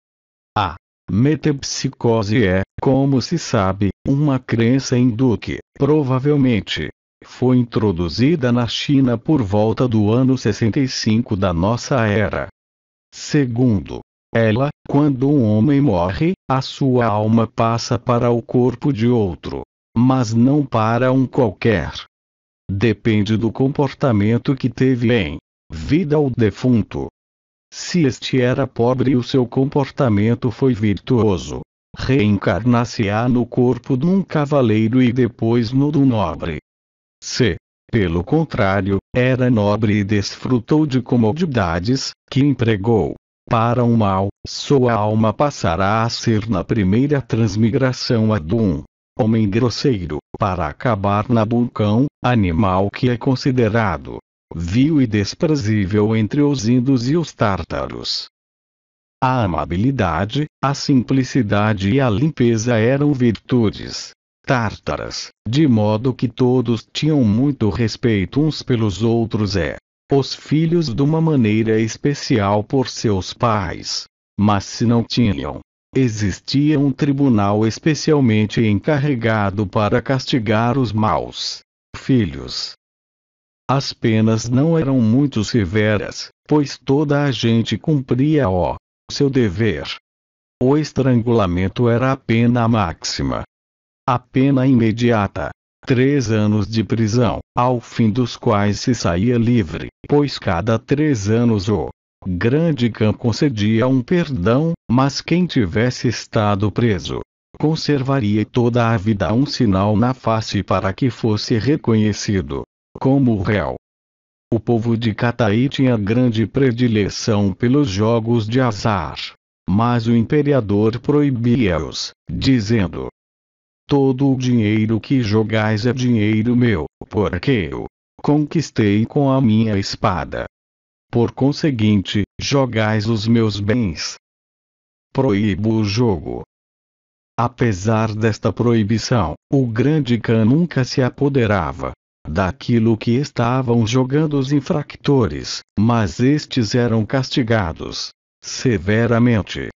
A metempsicose é, como se sabe, uma crença hindu que, provavelmente, foi introduzida na China por volta do ano 65 da nossa era. Segundo ela, quando um homem morre, a sua alma passa para o corpo de outro, mas não para um qualquer. Depende do comportamento que teve em vida o defunto. Se este era pobre, o seu comportamento foi virtuoso reencarnar-se-á no corpo de um cavaleiro e depois no do nobre. C. Pelo contrário, era nobre e desfrutou de comodidades, que empregou. Para o mal, sua alma passará a ser na primeira transmigração a Dum. Homem grosseiro, para acabar na vulcão, animal que é considerado vil e desprezível entre os indos e os tártaros. A amabilidade, a simplicidade e a limpeza eram virtudes tártaras, de modo que todos tinham muito respeito uns pelos outros e os filhos de uma maneira especial por seus pais. Mas se não tinham, existia um tribunal especialmente encarregado para castigar os maus filhos. As penas não eram muito severas, pois toda a gente cumpria o seu dever. O estrangulamento era a pena máxima. A pena imediata. Três anos de prisão, ao fim dos quais se saía livre, pois cada três anos o grande cão concedia um perdão, mas quem tivesse estado preso conservaria toda a vida um sinal na face para que fosse reconhecido como réu. O povo de Cataí tinha grande predileção pelos jogos de azar. Mas o imperador proibia-os, dizendo: Todo o dinheiro que jogais é dinheiro meu, porque eu conquistei com a minha espada. Por conseguinte, jogais os meus bens. Proíbo o jogo. Apesar desta proibição, o grande Khan nunca se apoderava daquilo que estavam jogando os infractores, mas estes eram castigados severamente.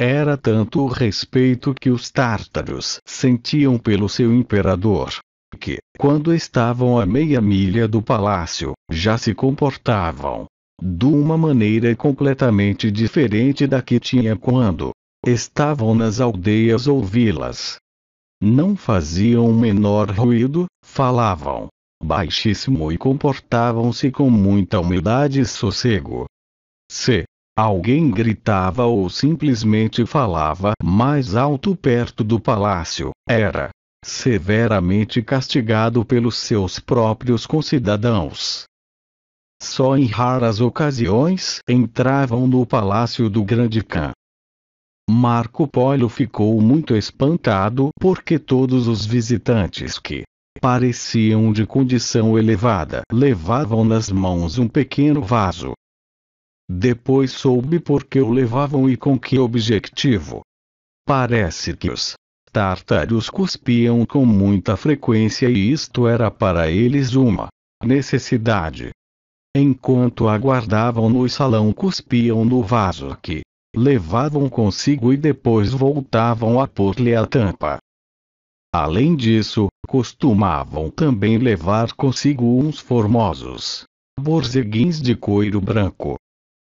Era tanto o respeito que os tártaros sentiam pelo seu imperador, que, quando estavam a meia milha do palácio, já se comportavam de uma maneira completamente diferente da que tinha quando estavam nas aldeias ou vilas. Não faziam o menor ruído, falavam baixíssimo e comportavam-se com muita humildade e sossego. Se alguém gritava ou simplesmente falava mais alto perto do palácio, era severamente castigado pelos seus próprios concidadãos. Só em raras ocasiões entravam no palácio do Grande Khan Marco Polo ficou muito espantado porque todos os visitantes que pareciam de condição elevada levavam nas mãos um pequeno vaso. Depois soube por que o levavam e com que objetivo. Parece que os tártaros cuspiam com muita frequência e isto era para eles uma necessidade. Enquanto aguardavam no salão, cuspiam no vaso que levavam consigo e depois voltavam a pôr-lhe a tampa. Além disso, costumavam também levar consigo uns formosos borzeguins de couro branco.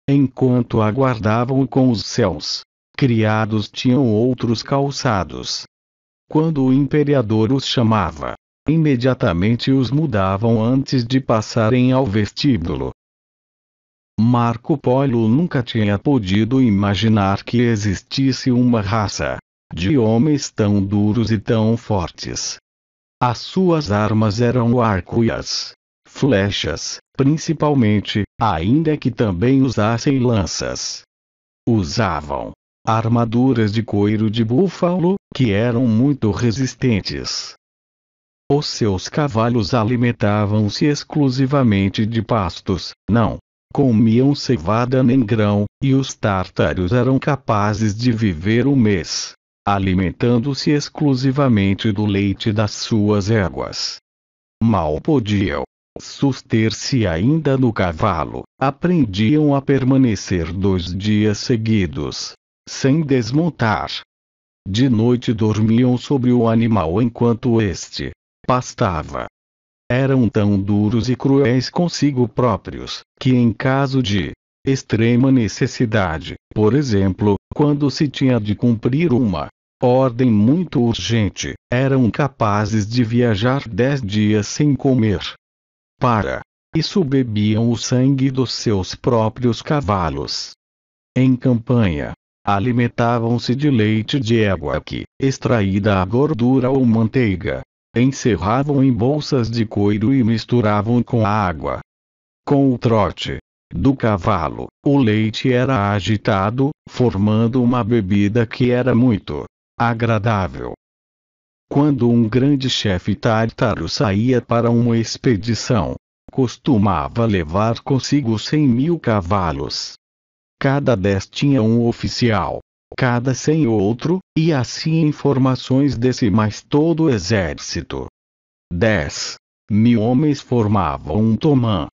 Enquanto aguardavam com os céus, criados tinham outros calçados. Quando o imperador os chamava, imediatamente os mudavam antes de passarem ao vestíbulo, Marco Polo nunca tinha podido imaginar que existisse uma raça de homens tão duros e tão fortes. As suas armas eram arco e as flechas, principalmente, ainda que também usassem lanças. Usavam armaduras de couro de búfalo, que eram muito resistentes. Os seus cavalos alimentavam-se exclusivamente de pastos, não comiam cevada nem grão, e os tártaros eram capazes de viver um mês, alimentando-se exclusivamente do leite das suas éguas. Mal podiam suster-se ainda no cavalo, aprendiam a permanecer dois dias seguidos, sem desmontar. De noite dormiam sobre o animal enquanto este pastava, eram tão duros e cruéis consigo próprios, que em caso de extrema necessidade, por exemplo, quando se tinha de cumprir uma ordem muito urgente, eram capazes de viajar dez dias sem comer. Para isso bebiam o sangue dos seus próprios cavalos. Em campanha, alimentavam-se de leite de égua que, extraída a gordura ou manteiga, encerravam em bolsas de couro e misturavam com a água. Com o trote do cavalo, o leite era agitado, formando uma bebida que era muito agradável. Quando um grande chefe tártaro saía para uma expedição, costumava levar consigo cem mil cavalos. Cada dez tinha um oficial, cada sem outro, e assim informações desse mais todo o exército. 10 mil homens formavam um tomã.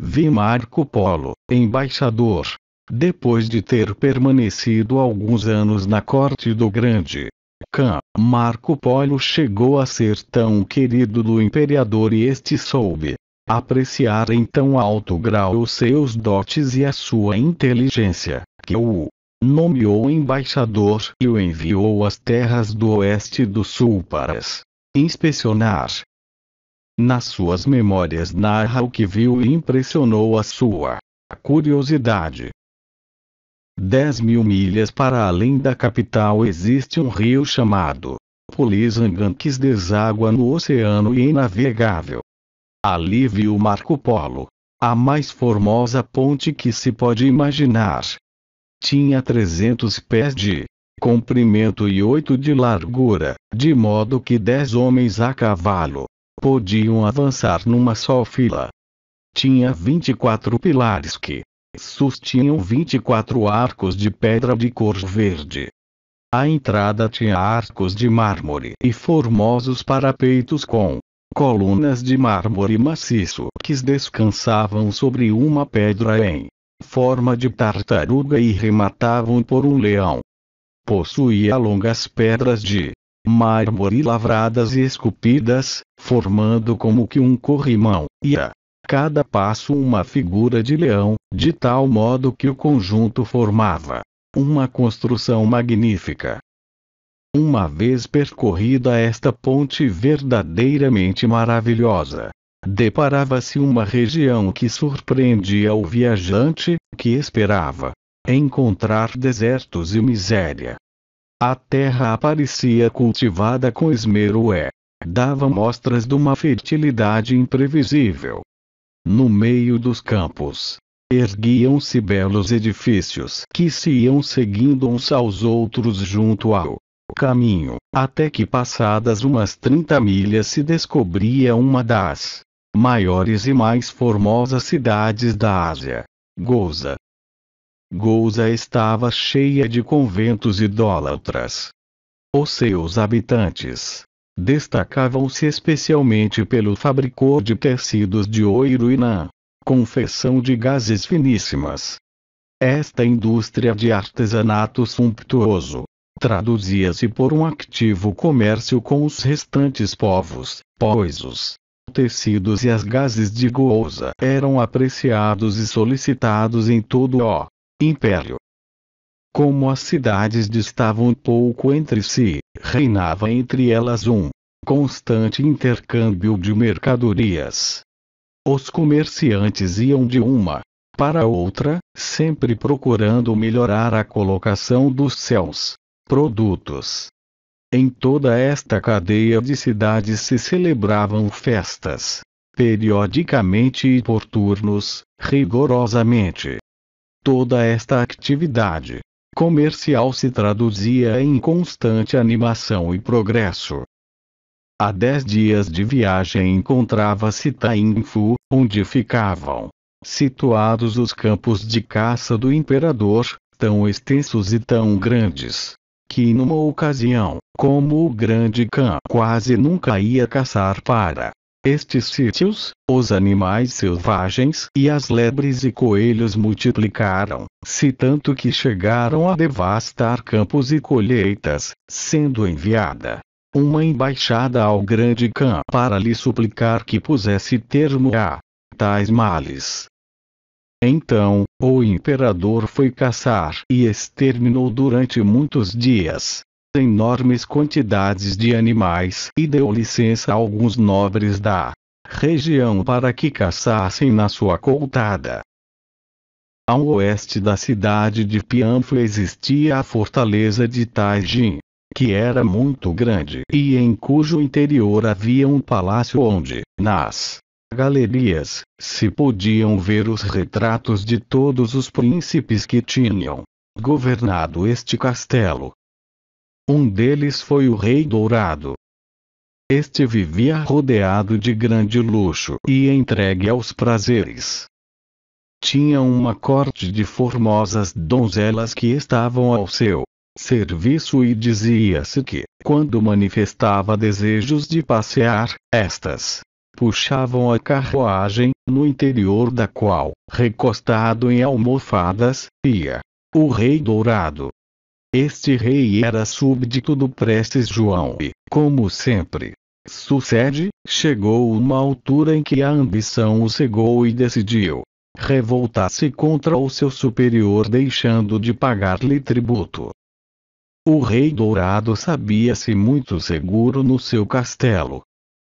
Vi Marco Polo, embaixador, depois de ter permanecido alguns anos na corte do grande Khan, Marco Polo chegou a ser tão querido do imperador e este soube apreciar em tão alto grau os seus dotes e a sua inteligência, que o nomeou embaixador e o enviou às terras do oeste e do sul para as inspecionar. Nas suas memórias narra o que viu e impressionou a sua curiosidade. Dez mil milhas para além da capital existe um rio chamado Polizangan que deságua no oceano e inavegável. Ali viu Marco Polo, a mais formosa ponte que se pode imaginar. Tinha 300 pés de comprimento e oito de largura, de modo que dez homens a cavalo podiam avançar numa só fila. Tinha 24 pilares que sustinham 24 arcos de pedra de cor verde. A entrada tinha arcos de mármore e formosos parapeitos com colunas de mármore maciço que descansavam sobre uma pedra em forma de tartaruga e rematavam por um leão. Possuía longas pedras de mármore lavradas e esculpidas, formando como que um corrimão, e a cada passo uma figura de leão, de tal modo que o conjunto formava uma construção magnífica. Uma vez percorrida esta ponte verdadeiramente maravilhosa, Deparava-se uma região que surpreendia o viajante, que esperava encontrar desertos e miséria. A terra aparecia cultivada com esmero e é, dava mostras de uma fertilidade imprevisível. No meio dos campos, erguiam-se belos edifícios que se iam seguindo uns aos outros junto ao caminho, até que passadas umas 30 milhas se descobria uma das maiores e mais formosas cidades da Ásia. Gouza. Gouza estava cheia de conventos idólatras. Os seus habitantes destacavam-se especialmente pelo fabricor de tecidos de ouro e na confecção de gases finíssimas. Esta indústria de artesanato sumptuoso traduzia-se por um ativo comércio com os restantes povos, poisos, tecidos e as gases de Goza eram apreciados e solicitados em todo o império. Como as cidades distavam pouco entre si, reinava entre elas um constante intercâmbio de mercadorias. Os comerciantes iam de uma para outra, sempre procurando melhorar a colocação dos seus produtos. Em toda esta cadeia de cidades se celebravam festas, periodicamente e por turnos, rigorosamente. Toda esta atividade comercial se traduzia em constante animação e progresso. A dez dias de viagem encontrava-se Tainfu, onde ficavam situados os campos de caça do imperador, tão extensos e tão grandes que numa ocasião, como o grande cã quase nunca ia caçar para estes sítios, os animais selvagens e as lebres e coelhos multiplicaram-se tanto que chegaram a devastar campos e colheitas, sendo enviada uma embaixada ao grande cã para lhe suplicar que pusesse termo a tais males. Então, o imperador foi caçar e exterminou durante muitos dias enormes quantidades de animais e deu licença a alguns nobres da região para que caçassem na sua coltada. Ao oeste da cidade de Pianfo existia a fortaleza de Taijin, que era muito grande e em cujo interior havia um palácio onde, nas galerias, se podiam ver os retratos de todos os príncipes que tinham governado este castelo. Um deles foi o Rei Dourado. Este vivia rodeado de grande luxo e entregue aos prazeres. Tinha uma corte de formosas donzelas que estavam ao seu serviço e dizia-se que, quando manifestava desejos de passear, estas puxavam a carruagem, no interior da qual, recostado em almofadas, ia o Rei Dourado. Este rei era súbdito do Prestes João e, como sempre, sucede, chegou uma altura em que a ambição o cegou e decidiu revoltar-se contra o seu superior deixando de pagar-lhe tributo. O rei dourado sabia-se muito seguro no seu castelo.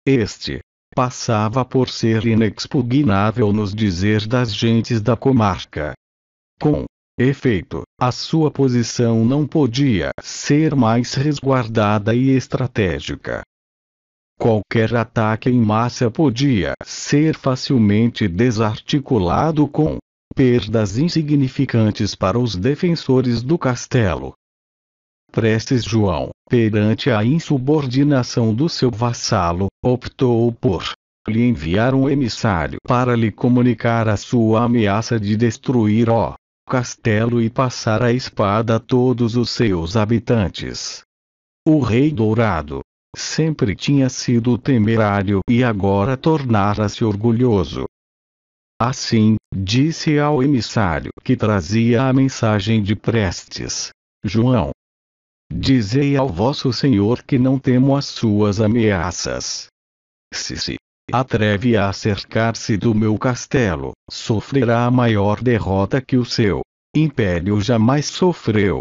Este, passava por ser inexpugnável nos dizer das gentes da comarca. Com efeito, a sua posição não podia ser mais resguardada e estratégica. Qualquer ataque em massa podia ser facilmente desarticulado com perdas insignificantes para os defensores do castelo. Prestes João, perante a insubordinação do seu vassalo, optou por lhe enviar um emissário para lhe comunicar a sua ameaça de destruir o castelo e passar a espada a todos os seus habitantes. O rei dourado sempre tinha sido temerário e agora tornara-se orgulhoso. Assim, disse ao emissário que trazia a mensagem de Prestes: João, Dizei ao vosso senhor que não temo as suas ameaças. Se se atreve a acercar-se do meu castelo, sofrerá a maior derrota que o seu império jamais sofreu.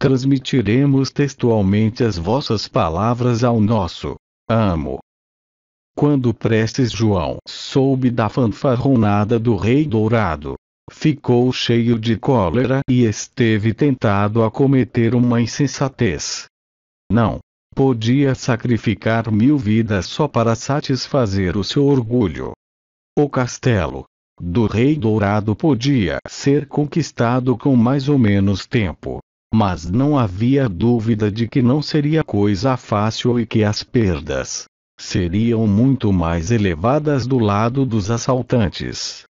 Transmitiremos textualmente as vossas palavras ao nosso amo. Quando prestes João soube da fanfarronada do Rei Dourado, Ficou cheio de cólera e esteve tentado a cometer uma insensatez. Não. Podia sacrificar mil vidas só para satisfazer o seu orgulho. O castelo do Rei Dourado podia ser conquistado com mais ou menos tempo. Mas não havia dúvida de que não seria coisa fácil e que as perdas seriam muito mais elevadas do lado dos assaltantes.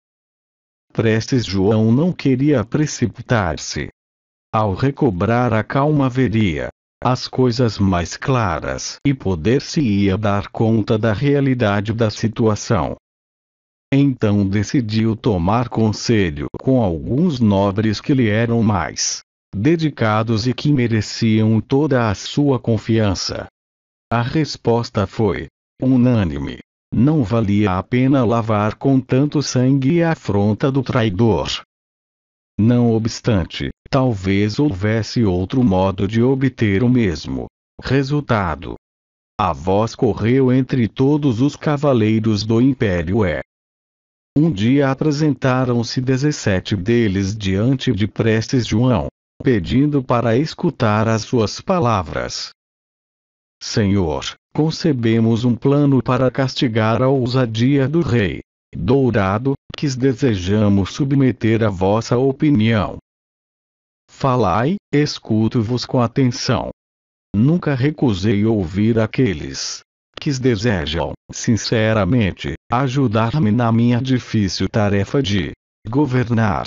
Prestes João não queria precipitar-se. Ao recobrar a calma veria as coisas mais claras e poder-se-ia dar conta da realidade da situação. Então decidiu tomar conselho com alguns nobres que lhe eram mais dedicados e que mereciam toda a sua confiança. A resposta foi unânime. Não valia a pena lavar com tanto sangue a afronta do traidor. Não obstante, talvez houvesse outro modo de obter o mesmo resultado. A voz correu entre todos os cavaleiros do Império E. Um dia apresentaram-se dezessete deles diante de Prestes João, pedindo para escutar as suas palavras. Senhor, Concebemos um plano para castigar a ousadia do rei. Dourado, quis desejamos submeter a vossa opinião. Falai, escuto-vos com atenção. Nunca recusei ouvir aqueles que desejam, sinceramente, ajudar-me na minha difícil tarefa de governar.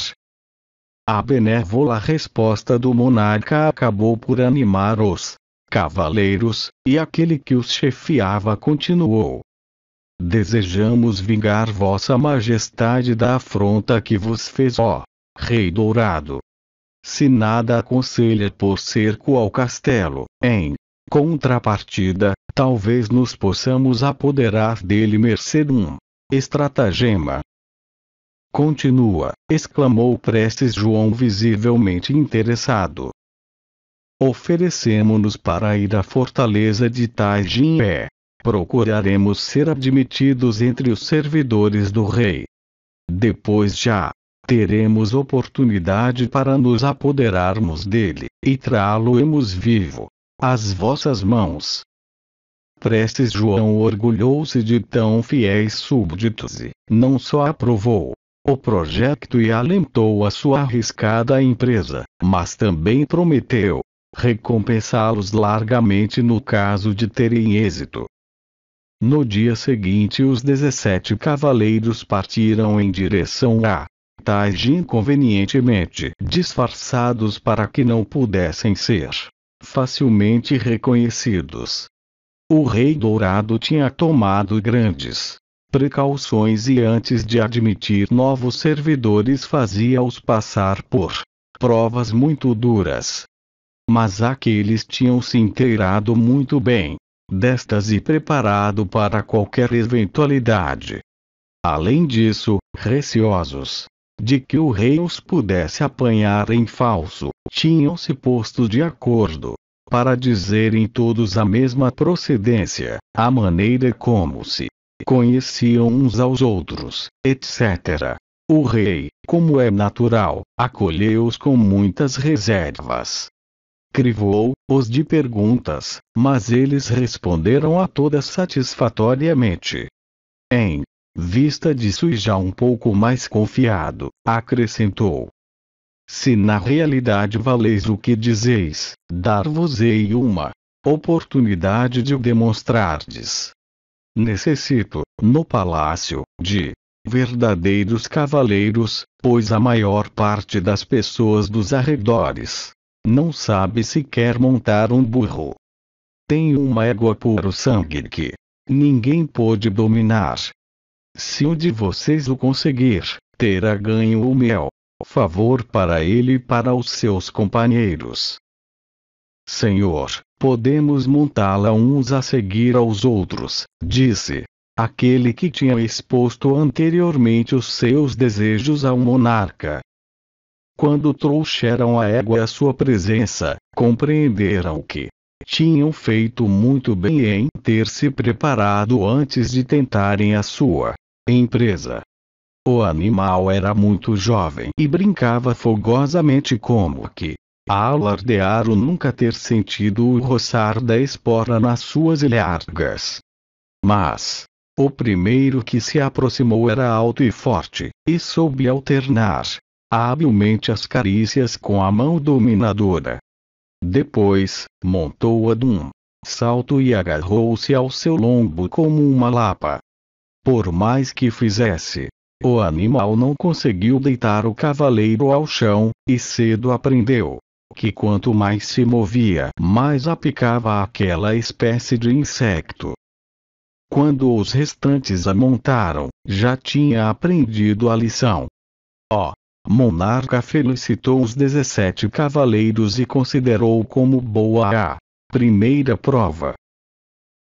A benévola resposta do monarca acabou por animar os cavaleiros, e aquele que os chefiava continuou. Desejamos vingar Vossa Majestade da afronta que vos fez, ó Rei Dourado. Se nada aconselha por cerco ao castelo, em contrapartida, talvez nos possamos apoderar dele mercê um estratagema. Continua, exclamou Prestes João visivelmente interessado oferecemo-nos para ir à fortaleza de Taijinpé. Procuraremos ser admitidos entre os servidores do rei. Depois já teremos oportunidade para nos apoderarmos dele e trá-lo-emos vivo às vossas mãos. Prestes João orgulhou-se de tão fiéis súbditos e não só aprovou o projeto e alentou a sua arriscada empresa, mas também prometeu recompensá-los largamente no caso de terem êxito. No dia seguinte, os 17 cavaleiros partiram em direção a Taiji inconvenientemente disfarçados para que não pudessem ser facilmente reconhecidos. O Rei Dourado tinha tomado grandes precauções e antes de admitir novos servidores fazia-os passar por provas muito duras. Mas aqueles tinham se inteirado muito bem destas e preparado para qualquer eventualidade. Além disso, receosos de que o rei os pudesse apanhar em falso, tinham-se posto de acordo para dizerem todos a mesma procedência, a maneira como se conheciam uns aos outros, etc. O rei, como é natural, acolheu-os com muitas reservas, crivou-os de perguntas, mas eles responderam a todas satisfatoriamente. Em vista disso e já um pouco mais confiado, acrescentou. Se na realidade valeis o que dizeis, dar-vos-ei uma oportunidade de o demonstrardes. Necessito, no palácio, de verdadeiros cavaleiros, pois a maior parte das pessoas dos arredores não sabe sequer montar um burro. Tem uma égua puro sangue que ninguém pode dominar. Se um de vocês o conseguir, terá ganho o meu favor para ele e para os seus companheiros. Senhor, podemos montá-la uns a seguir aos outros, disse aquele que tinha exposto anteriormente os seus desejos ao monarca. Quando trouxeram a égua à sua presença, compreenderam que tinham feito muito bem em ter se preparado antes de tentarem a sua empresa. O animal era muito jovem e brincava fogosamente como que a alardear o nunca ter sentido o roçar da espora nas suas ilhargas. Mas, o primeiro que se aproximou era alto e forte, e soube alternar habilmente as carícias com a mão dominadora. Depois, montou-a de um salto e agarrou-se ao seu lombo como uma lapa. Por mais que fizesse, o animal não conseguiu deitar o cavaleiro ao chão, e cedo aprendeu que quanto mais se movia, mais apicava aquela espécie de insecto. Quando os restantes a montaram, já tinha aprendido a lição. Oh, Monarca felicitou os 17 cavaleiros e considerou como boa a primeira prova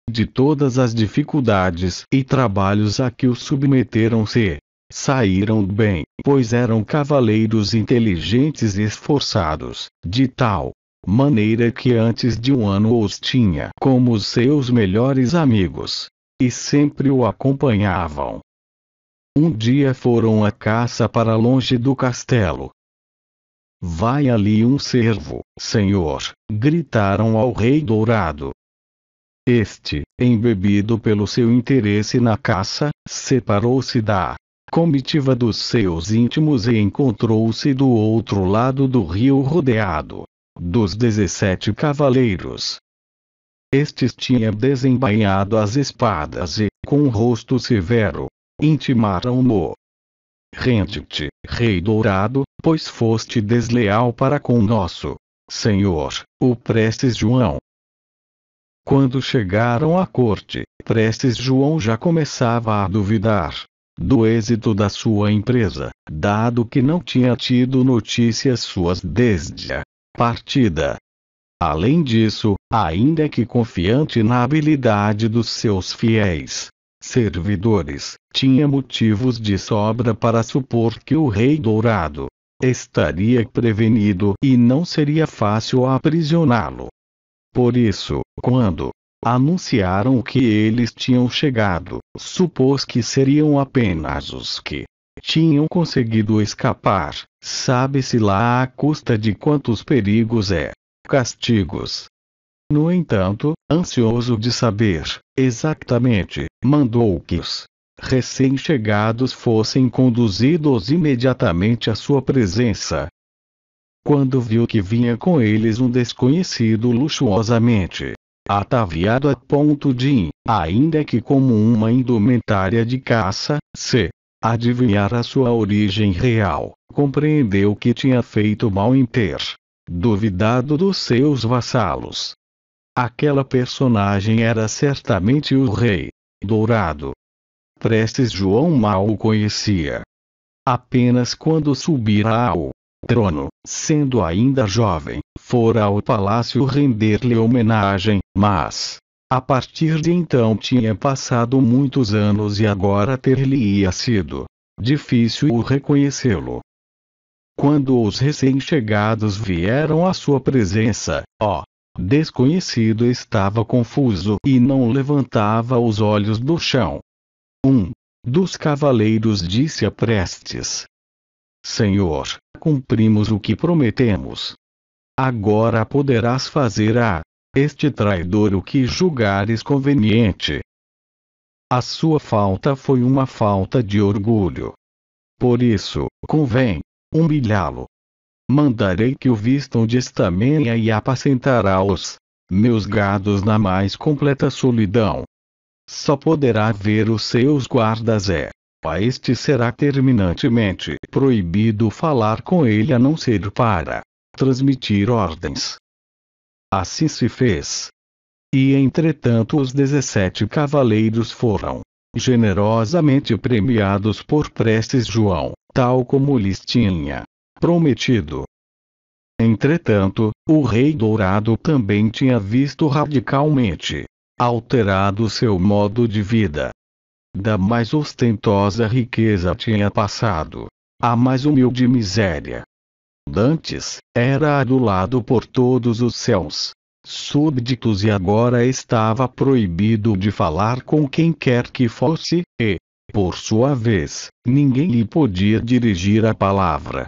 de todas as dificuldades e trabalhos a que os submeteram-se. Saíram bem, pois eram cavaleiros inteligentes e esforçados, de tal maneira que antes de um ano os tinha como seus melhores amigos, e sempre o acompanhavam, um dia foram à caça para longe do castelo. Vai ali um cervo, senhor, gritaram ao rei dourado. Este, embebido pelo seu interesse na caça, separou-se da comitiva dos seus íntimos e encontrou-se do outro lado do rio rodeado dos dezessete cavaleiros. Estes tinham desembainhado as espadas e, com um rosto severo, intimaram no Rende-te, Rei Dourado, pois foste desleal para com nosso Senhor, o Prestes João. Quando chegaram à corte, Prestes João já começava a duvidar do êxito da sua empresa, dado que não tinha tido notícias suas desde a partida. Além disso, ainda que confiante na habilidade dos seus fiéis, servidores, tinha motivos de sobra para supor que o Rei Dourado estaria prevenido e não seria fácil aprisioná-lo. Por isso, quando anunciaram que eles tinham chegado, supôs que seriam apenas os que tinham conseguido escapar, sabe-se lá à custa de quantos perigos é castigos. No entanto, ansioso de saber exatamente, mandou que os recém-chegados fossem conduzidos imediatamente à sua presença. Quando viu que vinha com eles um desconhecido luxuosamente ataviado a ponto de, ainda que como uma indumentária de caça, se adivinhar a sua origem real, compreendeu que tinha feito mal em ter duvidado dos seus vassalos. Aquela personagem era certamente o Rei Dourado. Prestes João mal o conhecia. Apenas quando subira ao trono, sendo ainda jovem, fora ao palácio render-lhe homenagem, mas, a partir de então tinha passado muitos anos e agora ter-lhe-ia sido difícil o reconhecê-lo. Quando os recém-chegados vieram à sua presença, ó, desconhecido estava confuso e não levantava os olhos do chão. Um dos cavaleiros disse a Prestes: Senhor, cumprimos o que prometemos. Agora poderás fazer a este traidor o que julgares conveniente. A sua falta foi uma falta de orgulho. Por isso, convém humilhá-lo mandarei que o vistam de estamenha e apacentará-os, meus gados na mais completa solidão. Só poderá ver os seus guardas é. A este será terminantemente proibido falar com ele a não ser para transmitir ordens. Assim se fez. E entretanto os dezessete cavaleiros foram generosamente premiados por prestes João, tal como lhes tinha prometido. Entretanto, o Rei Dourado também tinha visto radicalmente alterado seu modo de vida. Da mais ostentosa riqueza tinha passado à mais humilde miséria. Dantes, era adulado por todos os céus, súbditos e agora estava proibido de falar com quem quer que fosse, e, por sua vez, ninguém lhe podia dirigir a palavra.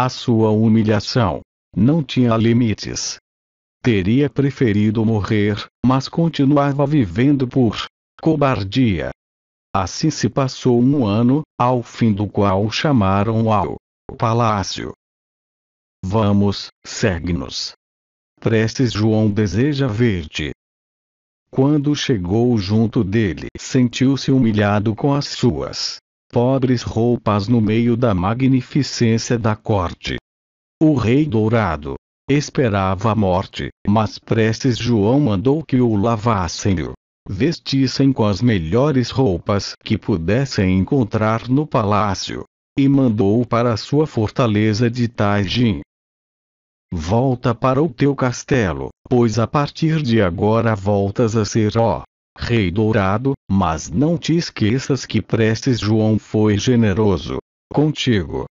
A sua humilhação não tinha limites. Teria preferido morrer, mas continuava vivendo por cobardia. Assim se passou um ano, ao fim do qual chamaram ao palácio. Vamos, segue-nos. Prestes João deseja ver-te. Quando chegou junto dele, sentiu-se humilhado com as suas pobres roupas no meio da magnificência da corte. O rei dourado esperava a morte, mas prestes João mandou que o lavassem-o vestissem com as melhores roupas que pudessem encontrar no palácio, e mandou para sua fortaleza de Taijin. Volta para o teu castelo, pois a partir de agora voltas a ser ó Rei Dourado, mas não te esqueças que Prestes João foi generoso contigo.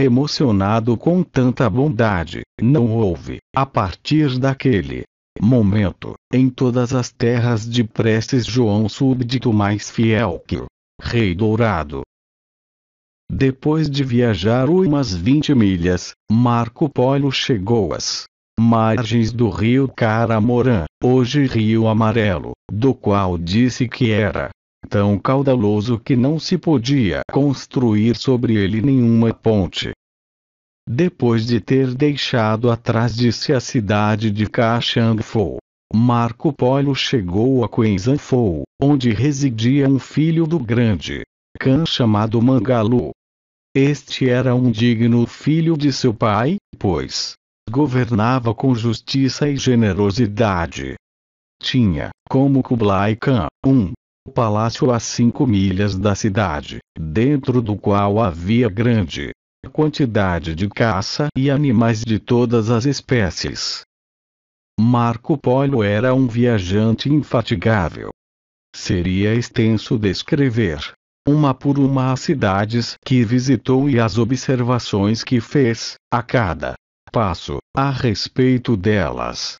Emocionado com tanta bondade, não houve, a partir daquele momento, em todas as terras de Prestes João súbdito mais fiel que o Rei Dourado. Depois de viajar umas 20 milhas, Marco Polo chegou às margens do rio Caramorã, hoje Rio Amarelo, do qual disse que era tão caudaloso que não se podia construir sobre ele nenhuma ponte. Depois de ter deixado atrás de si a cidade de Caxangfou, Marco Polo chegou a Quenzanfou, onde residia um filho do grande Khan chamado Mangalu. Este era um digno filho de seu pai, pois, governava com justiça e generosidade. Tinha, como Kublai Khan, um palácio a cinco milhas da cidade, dentro do qual havia grande quantidade de caça e animais de todas as espécies. Marco Polo era um viajante infatigável. Seria extenso descrever, uma por uma, as cidades que visitou e as observações que fez, a cada passo, a respeito delas.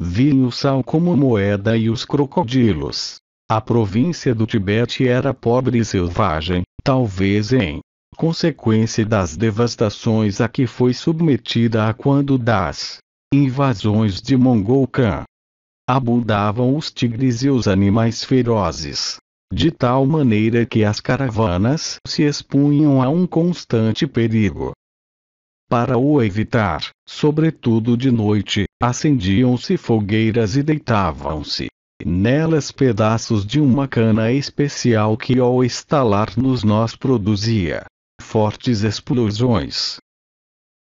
Vi o sal como moeda e os crocodilos. A província do Tibete era pobre e selvagem, talvez em consequência das devastações a que foi submetida a quando das invasões de Mongol Khan. Abundavam os tigres e os animais ferozes, de tal maneira que as caravanas se expunham a um constante perigo. Para o evitar, sobretudo de noite, acendiam-se fogueiras e deitavam-se nelas pedaços de uma cana especial que ao estalar nos nós produzia fortes explosões.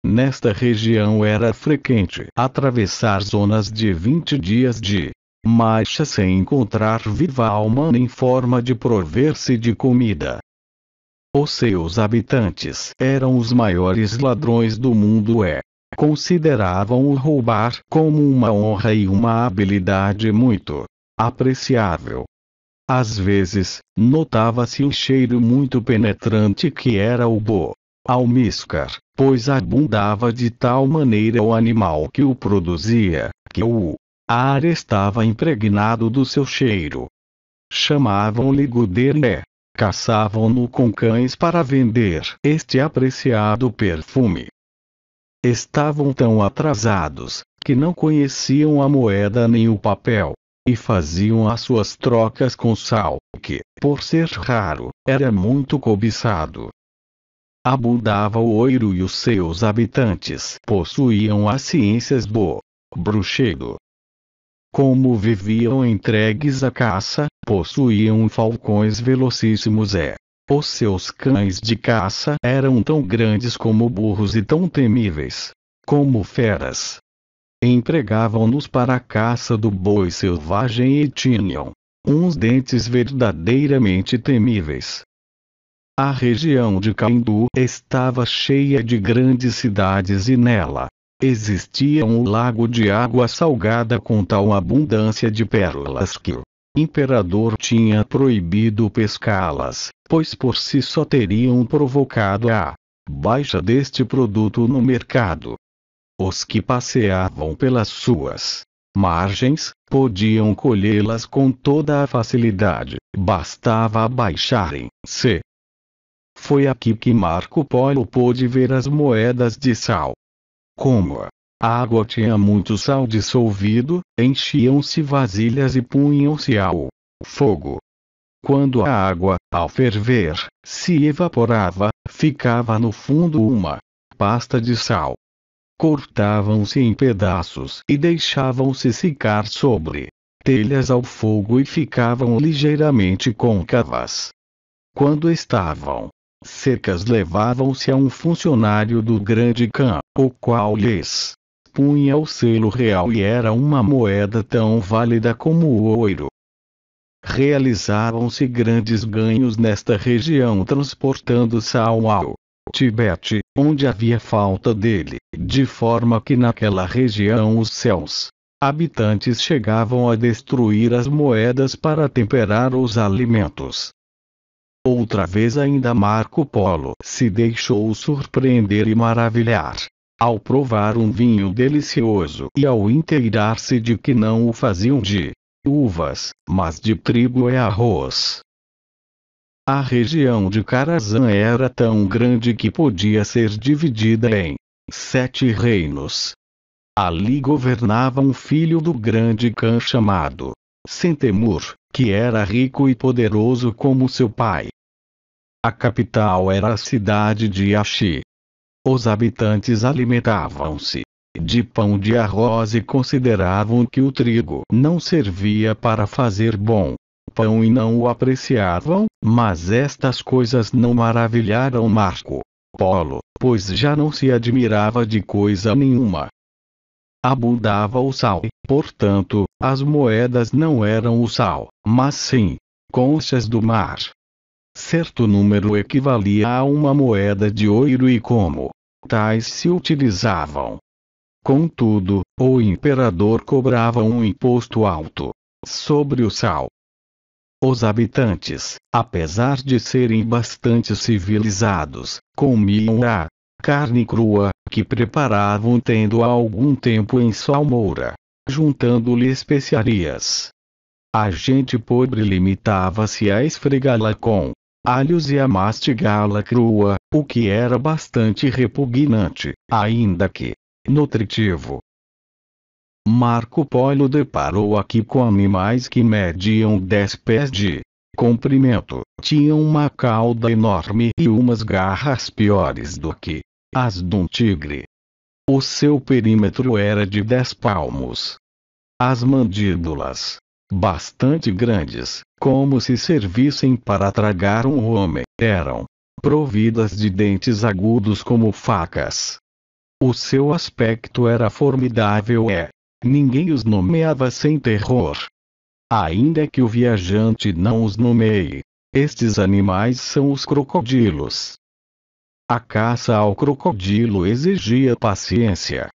Nesta região era frequente atravessar zonas de 20 dias de marcha sem encontrar viva alma nem forma de prover-se de comida. Os seus habitantes eram os maiores ladrões do mundo e consideravam o roubar como uma honra e uma habilidade muito apreciável. Às vezes, notava-se um cheiro muito penetrante que era o bo almíscar, pois abundava de tal maneira o animal que o produzia, que o ar estava impregnado do seu cheiro. Chamavam-lhe Guderné, caçavam-no com cães para vender este apreciado perfume. Estavam tão atrasados que não conheciam a moeda nem o papel, e faziam as suas trocas com sal, que, por ser raro, era muito cobiçado. Abundava o oiro e os seus habitantes possuíam as ciências do bruxedo. Como viviam entregues à caça, possuíam falcões velocíssimos e os seus cães de caça eram tão grandes como burros e tão temíveis como feras. Empregavam-nos para a caça do boi selvagem e tinham uns dentes verdadeiramente temíveis. A região de Caindu estava cheia de grandes cidades e nela existia um lago de água salgada com tal abundância de pérolas que imperador tinha proibido pescá-las, pois por si só teriam provocado a baixa deste produto no mercado. Os que passeavam pelas suas margens podiam colhê-las com toda a facilidade, bastava abaixarem-se. Foi aqui que Marco Polo pôde ver as moedas de sal. Como a água tinha muito sal dissolvido, enchiam-se vasilhas e punham-se ao fogo. Quando a água, ao ferver, se evaporava, ficava no fundo uma pasta de sal. Cortavam-se em pedaços e deixavam-se secar sobre telhas ao fogo e ficavam ligeiramente côncavas. Quando estavam secas, levavam-se a um funcionário do grande cã, o qual lhes punha o selo real e era uma moeda tão válida como o ouro. Realizavam-se grandes ganhos nesta região transportando sal ao Tibete, onde havia falta dele, de forma que naquela região os céus habitantes chegavam a destruir as moedas para temperar os alimentos. Outra vez ainda Marco Polo se deixou surpreender e maravilhar. Ao provar um vinho delicioso e ao inteirar-se de que não o faziam de uvas, mas de trigo e arroz. A região de Carazan era tão grande que podia ser dividida em sete reinos. Ali governava um filho do grande Khan chamado Sentemur, que era rico e poderoso como seu pai. A capital era a cidade de Ashi, os habitantes alimentavam-se de pão de arroz e consideravam que o trigo não servia para fazer bom pão e não o apreciavam, mas estas coisas não maravilharam Marco Polo, pois já não se admirava de coisa nenhuma. Abundava o sal, portanto, as moedas não eram o sal, mas sim conchas do mar. Certo número equivalia a uma moeda de ouro e como tais se utilizavam. Contudo, o imperador cobrava um imposto alto sobre o sal. Os habitantes, apesar de serem bastante civilizados, comiam a carne crua, que preparavam tendo algum tempo em salmoura, juntando-lhe especiarias. A gente pobre limitava-se a esfregá-la com alhos e a mastigá-la crua, o que era bastante repugnante, ainda que nutritivo. Marco Polo deparou aqui com animais que mediam 10 pés de comprimento, tinham uma cauda enorme e umas garras piores do que as de um tigre. O seu perímetro era de 10 palmos. As mandíbulas, bastante grandes, como se servissem para tragar um homem, eram providas de dentes agudos como facas. O seu aspecto era formidável e ninguém os nomeava sem terror. Ainda que o viajante não os nomeie, estes animais são os crocodilos. A caça ao crocodilo exigia paciência.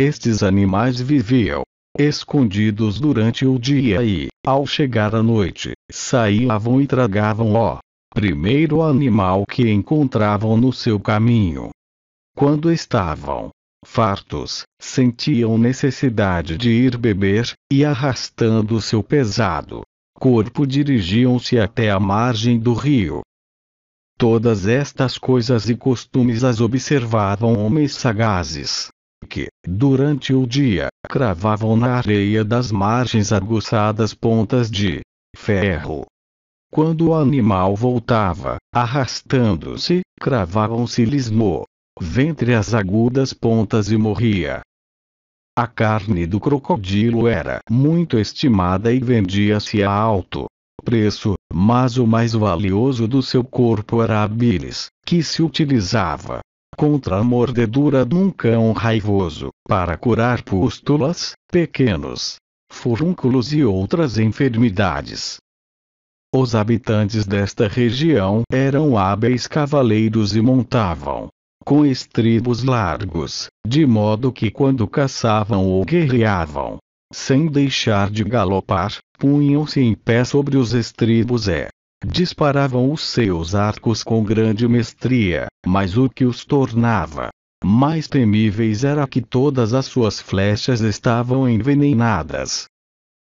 Estes animais viviam escondidos durante o dia e, ao chegar à noite, saíavam e tragavam o primeiro animal que encontravam no seu caminho. Quando estavam fartos, sentiam necessidade de ir beber, e arrastando seu pesado corpo dirigiam-se até a margem do rio. Todas estas coisas e costumes as observavam homens sagazes, que, durante o dia, cravavam na areia das margens aguçadas pontas de ferro. Quando o animal voltava, arrastando-se, cravavam-se-lhes no ventre as agudas pontas e morria. A carne do crocodilo era muito estimada e vendia-se a alto preço, mas o mais valioso do seu corpo era a bilis, que se utilizava contra a mordedura de um cão raivoso, para curar pústulas, pequenos furúnculos e outras enfermidades. Os habitantes desta região eram hábeis cavaleiros e montavam com estribos largos, de modo que quando caçavam ou guerreavam, sem deixar de galopar, punham-se em pé sobre os estribos e, Disparavam os seus arcos com grande mestria, mas o que os tornava mais temíveis era que todas as suas flechas estavam envenenadas.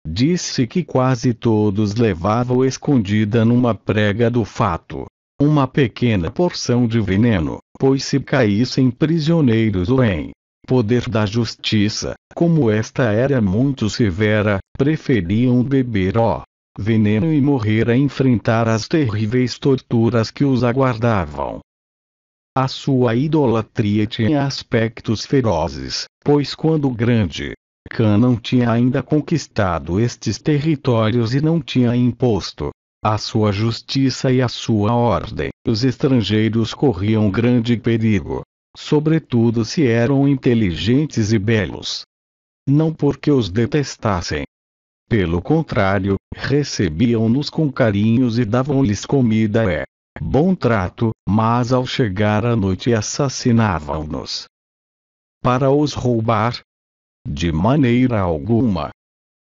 Disse que quase todos levavam escondida numa prega do fato uma pequena porção de veneno, pois se caíssem prisioneiros ou em poder da justiça, como esta era muito severa, preferiam beber ó veneno e morrer a enfrentar as terríveis torturas que os aguardavam. A sua idolatria tinha aspectos ferozes, pois quando grande, Khan não tinha ainda conquistado estes territórios e não tinha imposto a sua justiça e a sua ordem. Os estrangeiros corriam grande perigo, sobretudo se eram inteligentes e belos. Não porque os detestassem, pelo contrário, recebiam-nos com carinhos e davam-lhes comida e é bom trato, mas ao chegar à noite assassinavam-nos. Para os roubar? De maneira alguma.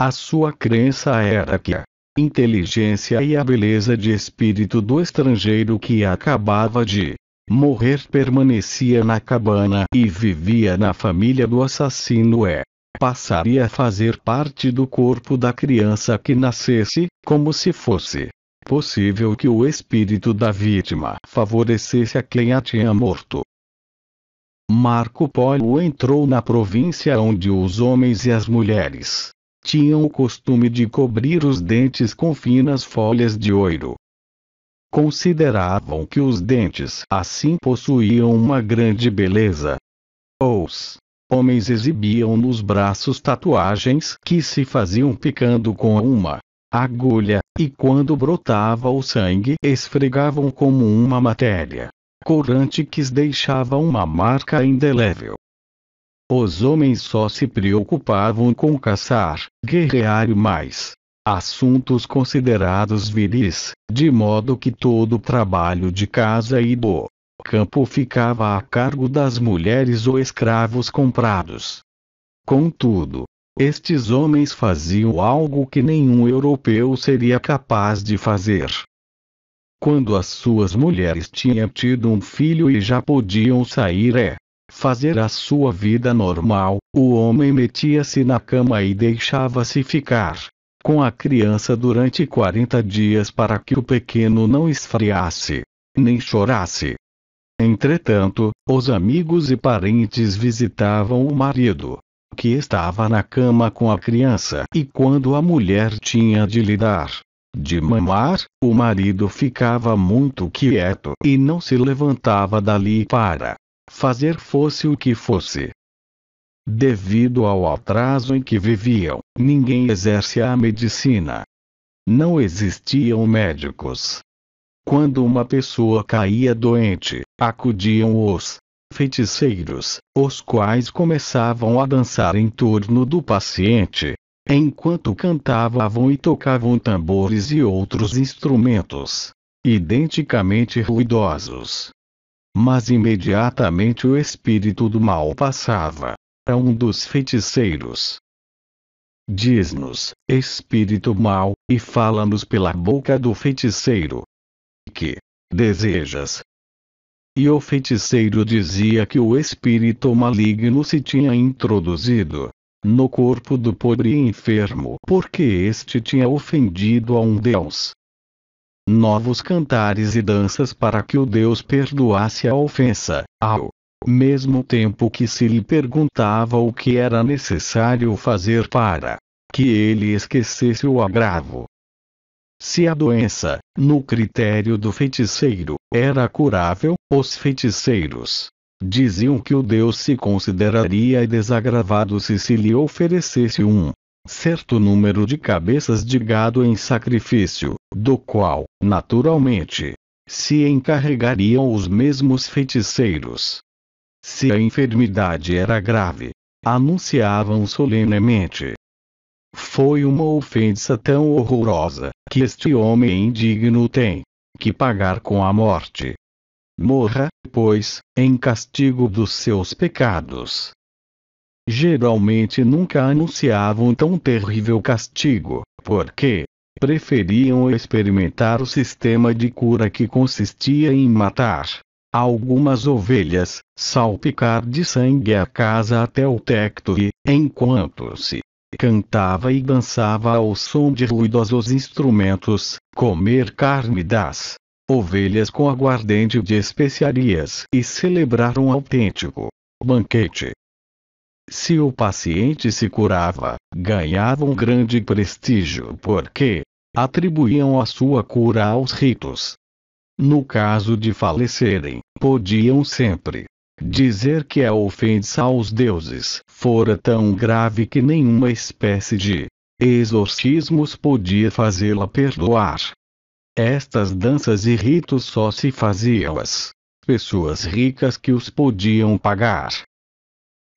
A sua crença era que a inteligência e a beleza de espírito do estrangeiro que acabava de morrer permanecia na cabana e vivia na família do assassino é passaria a fazer parte do corpo da criança que nascesse, como se fosse possível que o espírito da vítima favorecesse a quem a tinha morto. Marco Polo entrou na província onde os homens e as mulheres tinham o costume de cobrir os dentes com finas folhas de ouro. Consideravam que os dentes assim possuíam uma grande beleza. Os Homens exibiam nos braços tatuagens que se faziam picando com uma agulha, e quando brotava o sangue esfregavam como uma matéria corante que deixava uma marca indelével. Os homens só se preocupavam com caçar, guerrear e mais assuntos considerados viris, de modo que todo o trabalho de casa e do campo ficava a cargo das mulheres ou escravos comprados. Contudo, estes homens faziam algo que nenhum europeu seria capaz de fazer. Quando as suas mulheres tinham tido um filho e já podiam sair é fazer a sua vida normal, o homem metia-se na cama e deixava-se ficar com a criança durante 40 dias para que o pequeno não esfriasse, nem chorasse, Entretanto, os amigos e parentes visitavam o marido, que estava na cama com a criança, e quando a mulher tinha de lhe dar de mamar, o marido ficava muito quieto e não se levantava dali para fazer fosse o que fosse. Devido ao atraso em que viviam, ninguém exerce a medicina. Não existiam médicos, quando uma pessoa caía doente, acudiam os feiticeiros, os quais começavam a dançar em torno do paciente, enquanto cantavam e tocavam tambores e outros instrumentos, identicamente ruidosos. Mas imediatamente o espírito do mal passava a um dos feiticeiros. Diz-nos, espírito mal, e fala-nos pela boca do feiticeiro, que desejas? E o feiticeiro dizia que o espírito maligno se tinha introduzido no corpo do pobre enfermo porque este tinha ofendido a um deus. Novos cantares e danças para que o deus perdoasse a ofensa, ao mesmo tempo que se lhe perguntava o que era necessário fazer para que ele esquecesse o agravo. Se a doença, no critério do feiticeiro, era curável, os feiticeiros diziam que o Deus se consideraria desagravado se se lhe oferecesse um certo número de cabeças de gado em sacrifício, do qual, naturalmente, se encarregariam os mesmos feiticeiros. Se a enfermidade era grave, anunciavam solenemente foi uma ofensa tão horrorosa, que este homem indigno tem que pagar com a morte. Morra, pois, em castigo dos seus pecados. Geralmente nunca anunciavam tão terrível castigo, porque preferiam experimentar o sistema de cura que consistia em matar algumas ovelhas, salpicar de sangue a casa até o tecto e, enquanto se cantava e dançava ao som de ruidosos instrumentos, comer carne das ovelhas com aguardente de especiarias e celebrar um autêntico banquete. Se o paciente se curava, ganhava um grande prestígio porque atribuíam a sua cura aos ritos. No caso de falecerem, podiam sempre Dizer que a ofensa aos deuses fora tão grave que nenhuma espécie de exorcismos podia fazê-la perdoar. Estas danças e ritos só se faziam às pessoas ricas que os podiam pagar.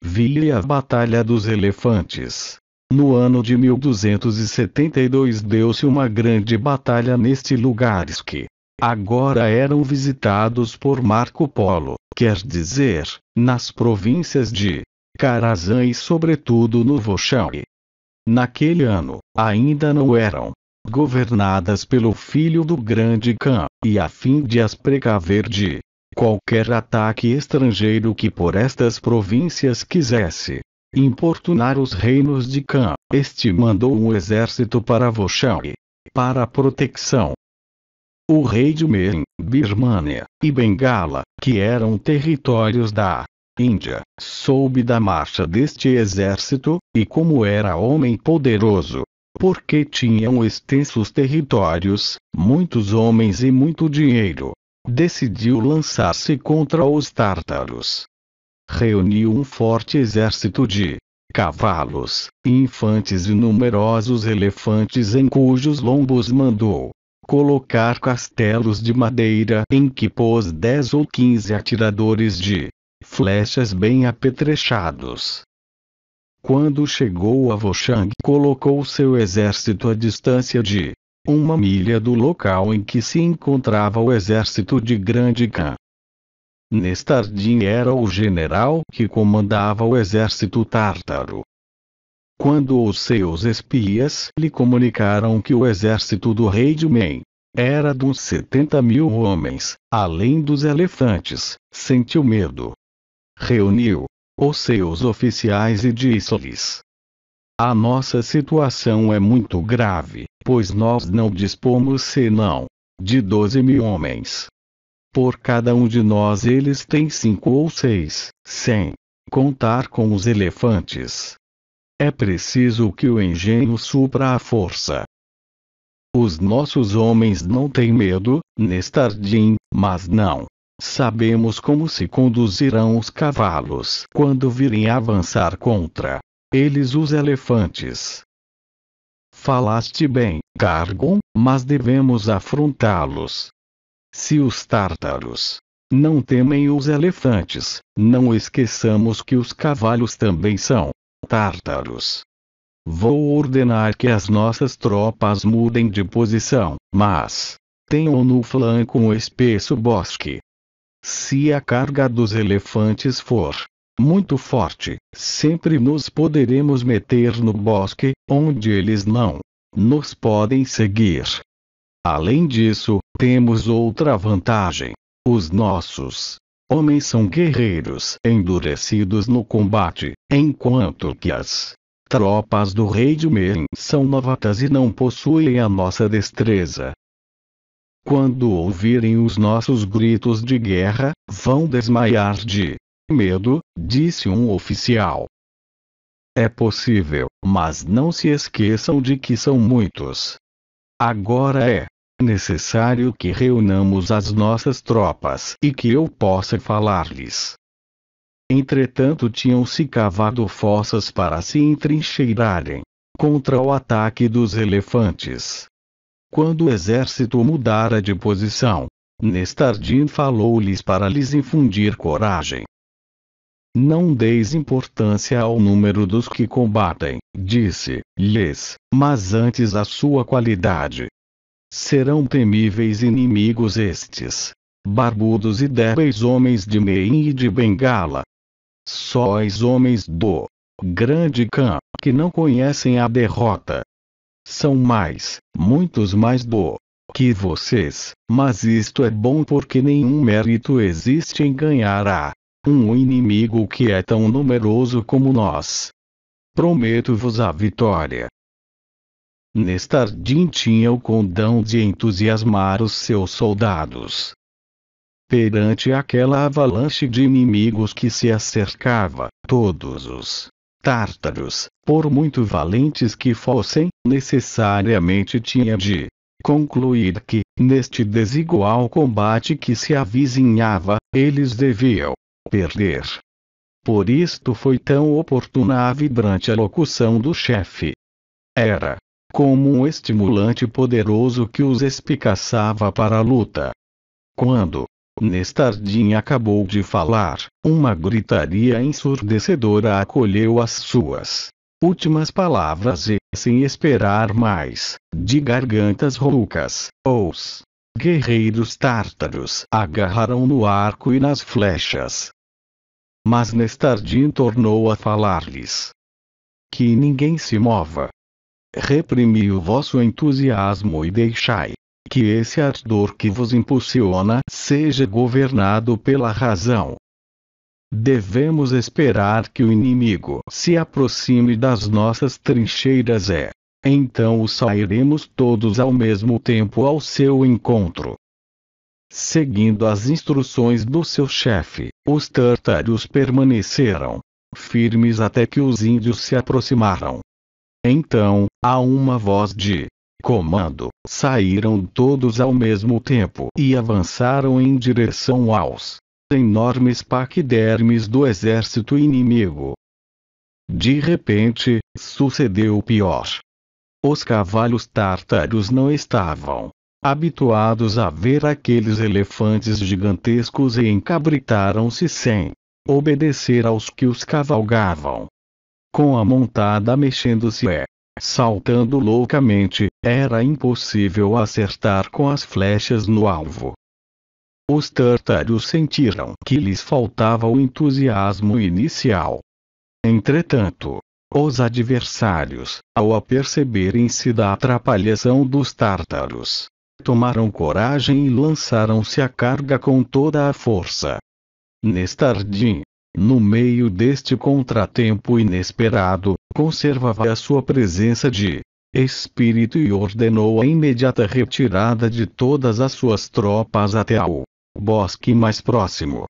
Vi a Batalha dos Elefantes. No ano de 1272 deu-se uma grande batalha neste lugar que agora eram visitados por Marco Polo, quer dizer, nas províncias de Karazan e sobretudo no Vochão. Naquele ano, ainda não eram governadas pelo filho do grande Khan, e a fim de as precaver de qualquer ataque estrangeiro que por estas províncias quisesse importunar os reinos de Khan, este mandou um exército para Vochang, para a proteção o rei de Meren, Birmânia e Bengala, que eram territórios da Índia, soube da marcha deste exército, e como era homem poderoso, porque tinham extensos territórios, muitos homens e muito dinheiro, decidiu lançar-se contra os tártaros. Reuniu um forte exército de cavalos, infantes e numerosos elefantes em cujos lombos mandou Colocar castelos de madeira em que pôs 10 ou 15 atiradores de flechas bem apetrechados. Quando chegou a Voshang, colocou seu exército à distância de uma milha do local em que se encontrava o exército de Grande Khan. Nestardin era o general que comandava o exército tártaro. Quando os seus espias lhe comunicaram que o exército do rei de Men era de uns 70 mil homens, além dos elefantes, sentiu medo. Reuniu os seus oficiais e disse-lhes: A nossa situação é muito grave, pois nós não dispomos senão de 12 mil homens. Por cada um de nós eles têm cinco ou seis, sem contar com os elefantes. É preciso que o engenho supra a força. Os nossos homens não têm medo, Nestardim, mas não. Sabemos como se conduzirão os cavalos quando virem avançar contra eles os elefantes. Falaste bem, Gargon, mas devemos afrontá-los. Se os tártaros não temem os elefantes, não esqueçamos que os cavalos também são Tártaros. Vou ordenar que as nossas tropas mudem de posição, mas tenham no flanco um espesso bosque. Se a carga dos elefantes for muito forte, sempre nos poderemos meter no bosque, onde eles não nos podem seguir. Além disso, temos outra vantagem. Os nossos Homens são guerreiros endurecidos no combate, enquanto que as tropas do rei de Men são novatas e não possuem a nossa destreza. Quando ouvirem os nossos gritos de guerra, vão desmaiar de medo, disse um oficial. É possível, mas não se esqueçam de que são muitos. Agora é necessário que reunamos as nossas tropas e que eu possa falar-lhes. Entretanto, tinham-se cavado fossas para se entrincheirarem contra o ataque dos elefantes. Quando o exército mudara de posição, Nestardin falou-lhes para lhes infundir coragem. Não deis importância ao número dos que combatem, disse-lhes, mas antes à sua qualidade serão temíveis inimigos estes. Barbudos e débeis homens de Mein e de Bengala. Sóis homens do grande Cã, que não conhecem a derrota. São mais, muitos mais do que vocês, mas isto é bom porque nenhum mérito existe em ganhar a um inimigo que é tão numeroso como nós. Prometo-vos a vitória. Nestardim tinha o condão de entusiasmar os seus soldados. Perante aquela avalanche de inimigos que se acercava, todos os tártaros, por muito valentes que fossem, necessariamente tinha de concluir que, neste desigual combate que se avizinhava, eles deviam perder. Por isto foi tão oportuna a vibrante alocução do chefe. Era como um estimulante poderoso que os espicaçava para a luta. Quando Nestardin acabou de falar, uma gritaria ensurdecedora acolheu as suas últimas palavras e, sem esperar mais, de gargantas roucas, os guerreiros tártaros agarraram no arco e nas flechas. Mas Nestardin tornou a falar-lhes. Que ninguém se mova reprimi o vosso entusiasmo e deixai que esse ardor que vos impulsiona seja governado pela razão. Devemos esperar que o inimigo se aproxime das nossas trincheiras é. Então sairemos todos ao mesmo tempo ao seu encontro. Seguindo as instruções do seu chefe, os tartários permaneceram firmes até que os índios se aproximaram. Então, a uma voz de comando, saíram todos ao mesmo tempo e avançaram em direção aos enormes paquidermes do exército inimigo. De repente, sucedeu o pior. Os cavalos tártaros não estavam habituados a ver aqueles elefantes gigantescos e encabritaram-se sem obedecer aos que os cavalgavam. Com a montada mexendo-se é Saltando loucamente, era impossível acertar com as flechas no alvo. Os tartários sentiram que lhes faltava o entusiasmo inicial. Entretanto, os adversários, ao aperceberem-se da atrapalhação dos tártaros, tomaram coragem e lançaram-se à carga com toda a força. Nestardim, no meio deste contratempo inesperado, conservava a sua presença de espírito e ordenou a imediata retirada de todas as suas tropas até ao bosque mais próximo.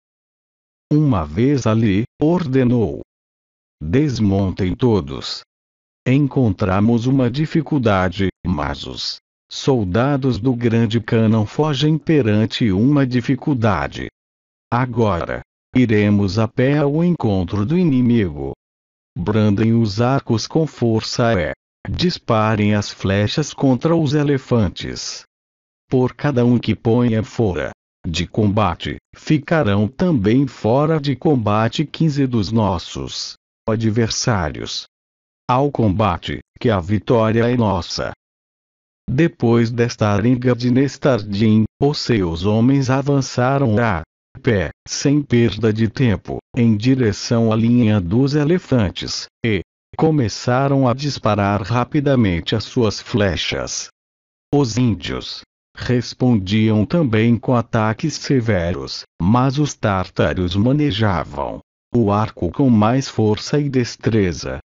Uma vez ali, ordenou: Desmontem todos. Encontramos uma dificuldade, mas os soldados do Grande Cã fogem perante uma dificuldade. Agora, Iremos a pé ao encontro do inimigo. Brandem os arcos com força e disparem as flechas contra os elefantes. Por cada um que ponha fora de combate, ficarão também fora de combate 15 dos nossos adversários. Ao combate, que a vitória é nossa. Depois desta arenga de Nestardim, os seus homens avançaram a pé, sem perda de tempo, em direção à linha dos elefantes, e começaram a disparar rapidamente as suas flechas. Os índios respondiam também com ataques severos, mas os tártaros manejavam o arco com mais força e destreza.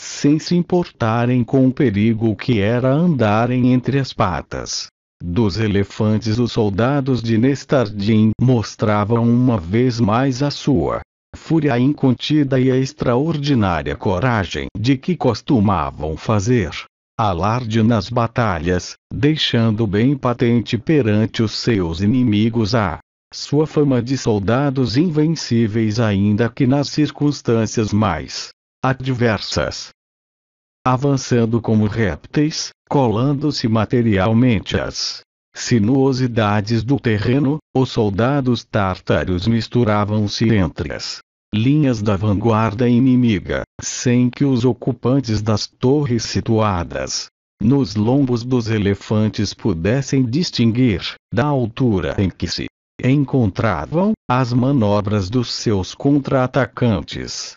Sem se importarem com o perigo que era andarem entre as patas dos elefantes os soldados de Nestardim mostravam uma vez mais a sua fúria incontida e a extraordinária coragem de que costumavam fazer alarde nas batalhas, deixando bem patente perante os seus inimigos a sua fama de soldados invencíveis, ainda que nas circunstâncias mais adversas. Avançando como répteis, colando-se materialmente às sinuosidades do terreno, os soldados tártaros misturavam-se entre as linhas da vanguarda inimiga, sem que os ocupantes das torres situadas nos lombos dos elefantes pudessem distinguir, da altura em que se encontravam, as manobras dos seus contra-atacantes.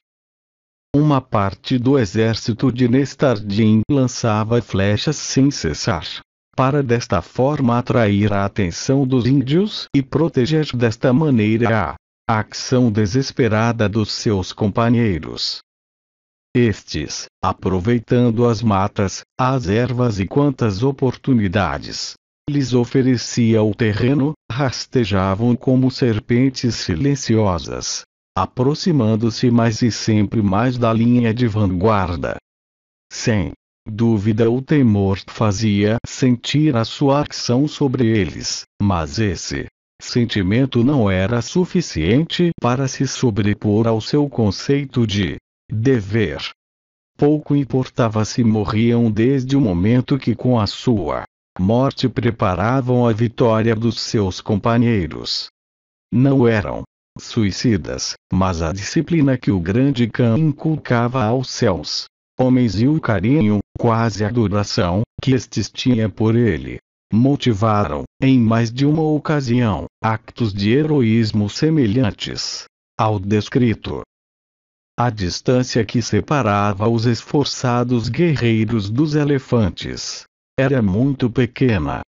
Uma parte do exército de Nestardin lançava flechas sem cessar. Para desta forma atrair a atenção dos índios e proteger desta maneira a ação desesperada dos seus companheiros. Estes, aproveitando as matas, as ervas e quantas oportunidades lhes oferecia o terreno, rastejavam como serpentes silenciosas, aproximando-se mais e sempre mais da linha de vanguarda. Sem dúvida, o temor fazia sentir a sua ação sobre eles, mas esse sentimento não era suficiente para se sobrepor ao seu conceito de dever. Pouco importava se morriam desde o momento que, com a sua morte, preparavam a vitória dos seus companheiros. Não eram suicidas, mas a disciplina que o grande Khan inculcava aos céus, homens e o carinho, quase adoração, que estes tinha por ele, motivaram, em mais de uma ocasião, actos de heroísmo semelhantes ao descrito. A distância que separava os esforçados guerreiros dos elefantes era muito pequena,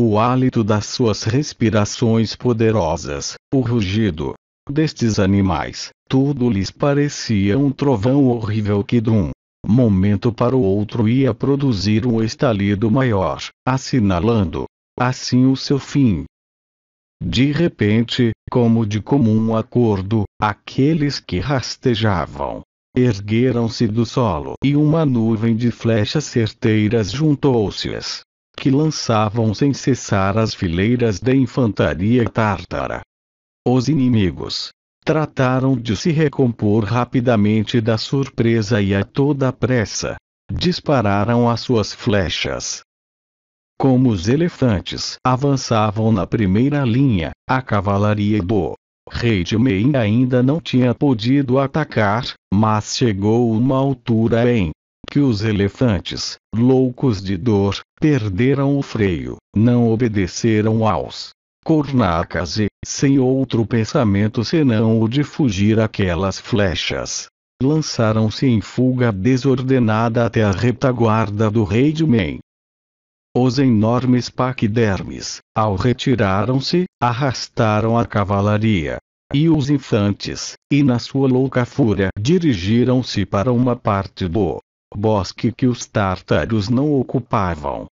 o hálito das suas respirações poderosas, o rugido destes animais, tudo lhes parecia um trovão horrível que de um momento para o outro ia produzir um estalido maior, assinalando assim o seu fim. De repente, como de comum acordo, aqueles que rastejavam ergueram-se do solo e uma nuvem de flechas certeiras juntou-se-as, que lançavam sem cessar as fileiras da infantaria tártara. Os inimigos trataram de se recompor rapidamente da surpresa e a toda a pressa dispararam as suas flechas. Como os elefantes avançavam na primeira linha, a cavalaria do rei de Mei ainda não tinha podido atacar, mas chegou uma altura em que os elefantes, loucos de dor, perderam o freio, não obedeceram aos cornacas e, sem outro pensamento senão o de fugir aquelas flechas, lançaram-se em fuga desordenada até a retaguarda do rei de Men. Os enormes paquidermes, ao retiraram-se, arrastaram a cavalaria. E os infantes, e na sua louca fúria dirigiram-se para uma parte do bosque que os tártaros não ocupavam.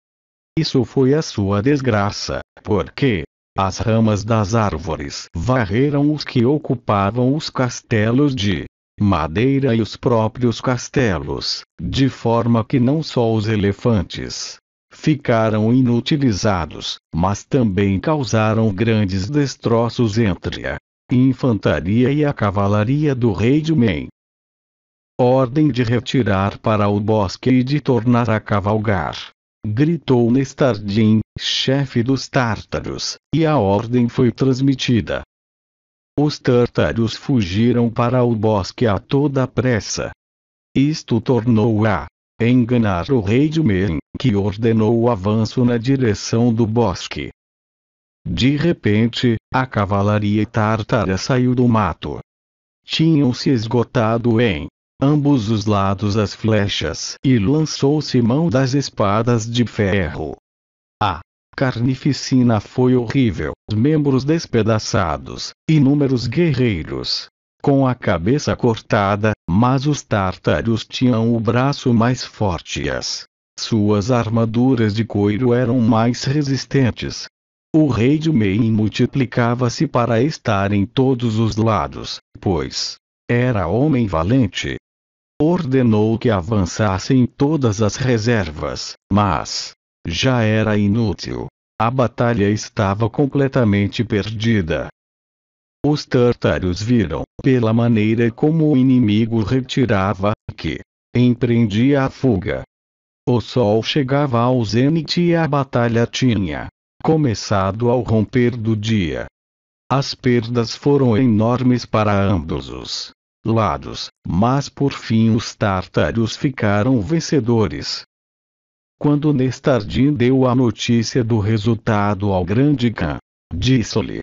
Isso foi a sua desgraça, porque as ramas das árvores varreram os que ocupavam os castelos de madeira e os próprios castelos, de forma que não só os elefantes ficaram inutilizados, mas também causaram grandes destroços entre a infantaria e a cavalaria do rei de Men. Ordem de retirar para o bosque e de tornar a cavalgar. Gritou Nestardin, chefe dos tártaros, e a ordem foi transmitida. Os tártaros fugiram para o bosque a toda pressa. Isto tornou a enganar o rei de Men, que ordenou o avanço na direção do bosque. De repente, a cavalaria tártara saiu do mato. Tinham se esgotado em ambos os lados as flechas, e lançou-se mão das espadas de ferro. A carnificina foi horrível, membros despedaçados, inúmeros guerreiros, com a cabeça cortada, mas os tártaros tinham o braço mais forte e as suas armaduras de couro eram mais resistentes. O rei de Mein multiplicava-se para estar em todos os lados, pois era homem valente, ordenou que avançassem todas as reservas, mas já era inútil. A batalha estava completamente perdida. Os tartários viram, pela maneira como o inimigo retirava, que empreendia a fuga. O sol chegava ao zênite e a batalha tinha começado ao romper do dia. As perdas foram enormes para ambos os lados, mas por fim os tártaros ficaram vencedores. Quando Nestardin deu a notícia do resultado ao grande Khan, disse-lhe: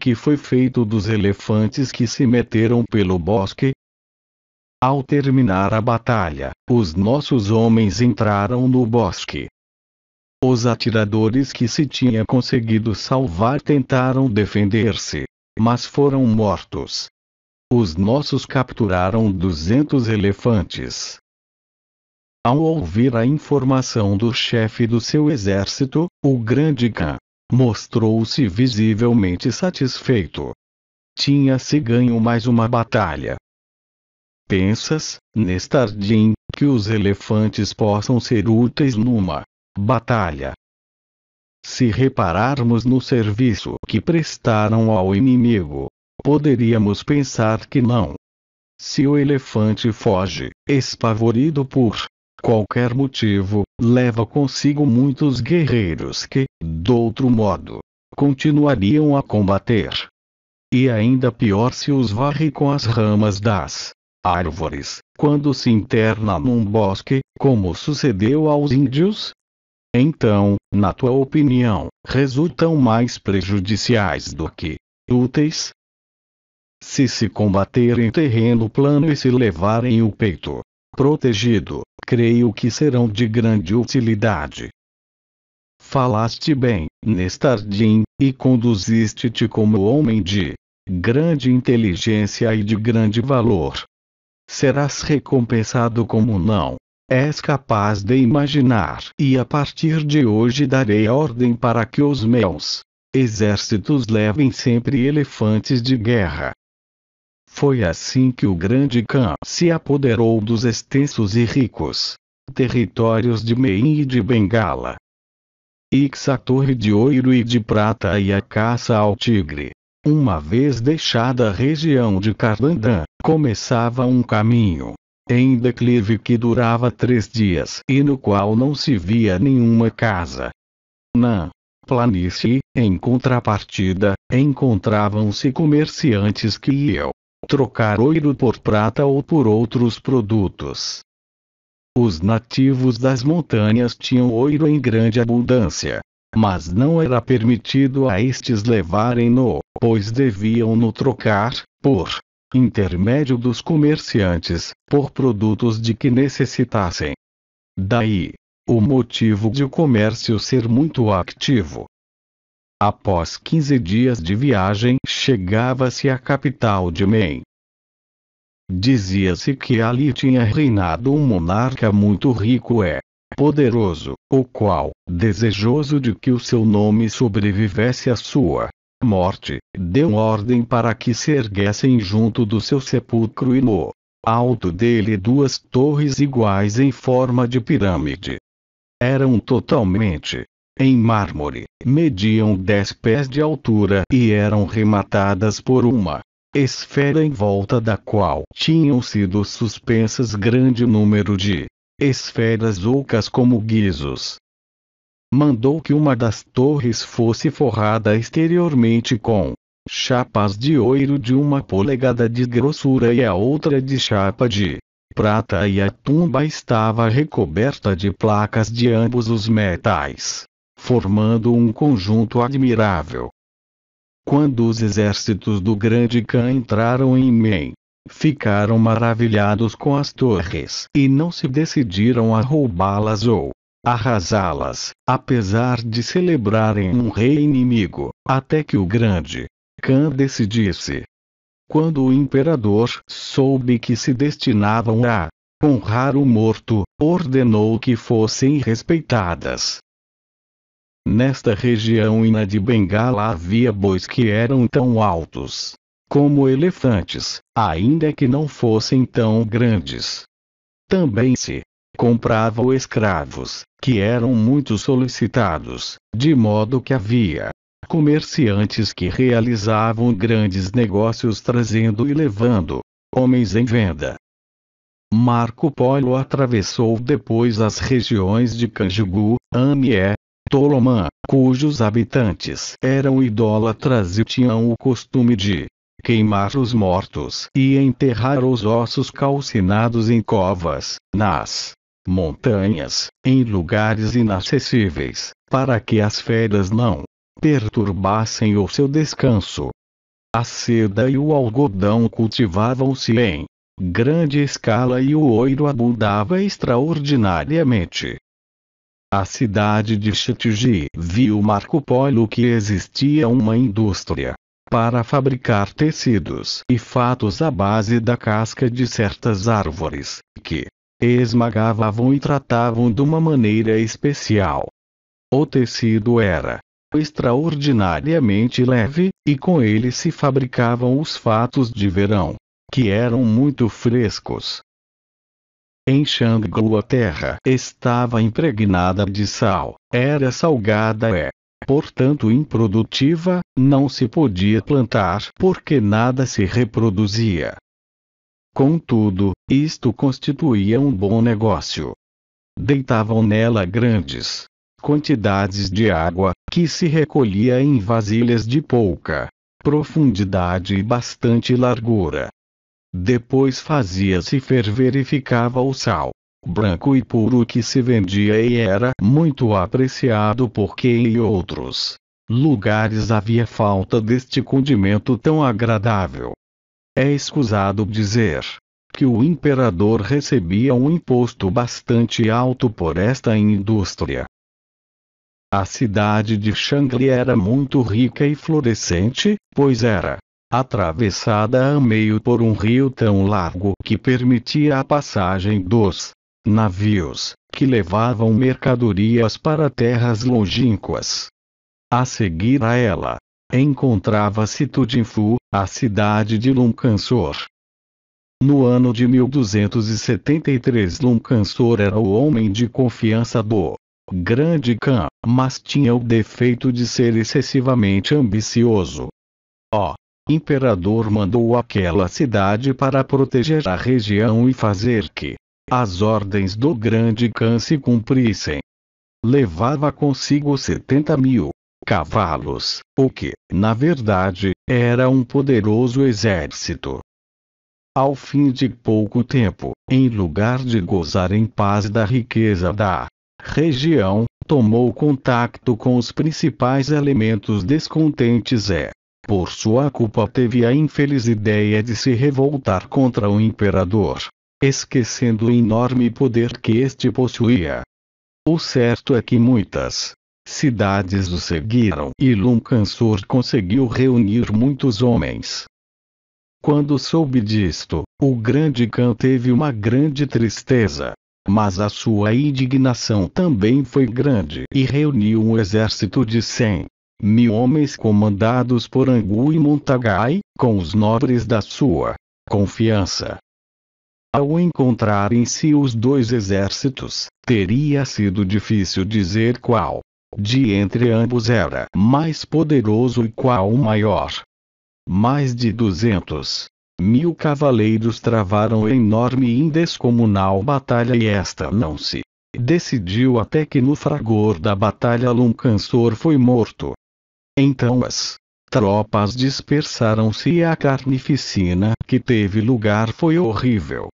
Que foi feito dos elefantes que se meteram pelo bosque? Ao terminar a batalha, os nossos homens entraram no bosque. Os atiradores que se tinha conseguido salvar tentaram defender-se, mas foram mortos. Os nossos capturaram 200 elefantes. Ao ouvir a informação do chefe do seu exército, o grande Khan mostrou-se visivelmente satisfeito. Tinha-se ganho mais uma batalha. Pensas, Nestardim, que os elefantes possam ser úteis numa batalha? Se repararmos no serviço que prestaram ao inimigo, Poderíamos pensar que não. Se o elefante foge, espavorido por qualquer motivo, leva consigo muitos guerreiros que, do outro modo, continuariam a combater. E ainda pior se os varre com as ramas das árvores, quando se interna num bosque, como sucedeu aos índios? Então, na tua opinião, resultam mais prejudiciais do que úteis? Se se combater em terreno plano e se levarem o peito protegido, creio que serão de grande utilidade. Falaste bem, Nestardim, e conduziste-te como homem de grande inteligência e de grande valor. Serás recompensado como não és capaz de imaginar, e a partir de hoje darei ordem para que os meus exércitos levem sempre elefantes de guerra foi assim que o Grande Khan se apoderou dos extensos e ricos territórios de Mein e de Bengala. Ixa a torre de ouro e de prata e a caça ao tigre. Uma vez deixada a região de Carlandan, começava um caminho em declive que durava três dias e no qual não se via nenhuma casa. Na planície, em contrapartida, encontravam-se comerciantes que iam trocar ouro por prata ou por outros produtos. Os nativos das montanhas tinham ouro em grande abundância, mas não era permitido a estes levarem-no, pois deviam-no trocar, por intermédio dos comerciantes, por produtos de que necessitassem. Daí, o motivo de o comércio ser muito ativo, Após 15 dias de viagem, chegava-se à capital de Mem. Dizia-se que ali tinha reinado um monarca muito rico e poderoso, o qual, desejoso de que o seu nome sobrevivesse à sua morte, deu ordem para que se erguessem junto do seu sepulcro e no alto dele duas torres iguais em forma de pirâmide. Eram totalmente em mármore, mediam 10 pés de altura e eram rematadas por uma esfera em volta da qual tinham sido suspensas grande número de esferas ocas como guizos. Mandou que uma das torres fosse forrada exteriormente com chapas de ouro de uma polegada de grossura e a outra de chapa de prata e a tumba estava recoberta de placas de ambos os metais formando um conjunto admirável. Quando os exércitos do Grande Khan entraram em Men, ficaram maravilhados com as torres e não se decidiram a roubá-las ou arrasá-las, apesar de celebrarem um rei inimigo, até que o Grande Khan decidisse. Quando o imperador soube que se destinavam a honrar o morto, ordenou que fossem respeitadas Nesta região e na de Bengala havia bois que eram tão altos como elefantes, ainda que não fossem tão grandes. Também se comprava escravos, que eram muito solicitados, de modo que havia comerciantes que realizavam grandes negócios trazendo e levando homens em venda. Marco Polo atravessou depois as regiões de Canjugu, Amié, Tolomã, cujos habitantes eram idólatras e tinham o costume de queimar os mortos e enterrar os ossos calcinados em covas, nas montanhas, em lugares inacessíveis, para que as feras não perturbassem o seu descanso. A seda e o algodão cultivavam-se em grande escala e o ouro abundava extraordinariamente. A cidade de Chitigi viu Marco Polo que existia uma indústria para fabricar tecidos e fatos à base da casca de certas árvores, que esmagavam e tratavam de uma maneira especial. O tecido era extraordinariamente leve, e com ele se fabricavam os fatos de verão, que eram muito frescos em Xanggu a terra estava impregnada de sal, era salgada e, portanto, improdutiva, não se podia plantar porque nada se reproduzia. Contudo, isto constituía um bom negócio. Deitavam nela grandes quantidades de água, que se recolhia em vasilhas de pouca profundidade e bastante largura. Depois fazia-se ferver e ficava o sal branco e puro que se vendia e era muito apreciado porque em outros lugares havia falta deste condimento tão agradável. É escusado dizer que o imperador recebia um imposto bastante alto por esta indústria. A cidade de Xangri era muito rica e florescente, pois era atravessada a meio por um rio tão largo que permitia a passagem dos navios que levavam mercadorias para terras longínquas. A seguir a ela, encontrava-se Tudinfu, a cidade de Lumcansor. No ano de 1273 Lumcansor era o homem de confiança do grande Khan, mas tinha o defeito de ser excessivamente ambicioso. Ó, oh, imperador mandou aquela cidade para proteger a região e fazer que as ordens do grande Khan se cumprissem. Levava consigo 70 mil cavalos, o que, na verdade, era um poderoso exército. Ao fim de pouco tempo, em lugar de gozar em paz da riqueza da região, tomou contacto com os principais elementos descontentes e por sua culpa teve a infeliz ideia de se revoltar contra o imperador, esquecendo o enorme poder que este possuía. O certo é que muitas cidades o seguiram e Luncansor conseguiu reunir muitos homens. Quando soube disto, o grande Khan teve uma grande tristeza. Mas a sua indignação também foi grande e reuniu um exército de cem mil homens comandados por Angu e Montagai, com os nobres da sua confiança. Ao encontrarem-se os dois exércitos, teria sido difícil dizer qual de entre ambos era mais poderoso e qual maior. Mais de duzentos mil cavaleiros travaram enorme e indescomunal batalha e esta não se decidiu até que no fragor da batalha Luncansor foi morto, então as tropas dispersaram-se e a carnificina que teve lugar foi horrível.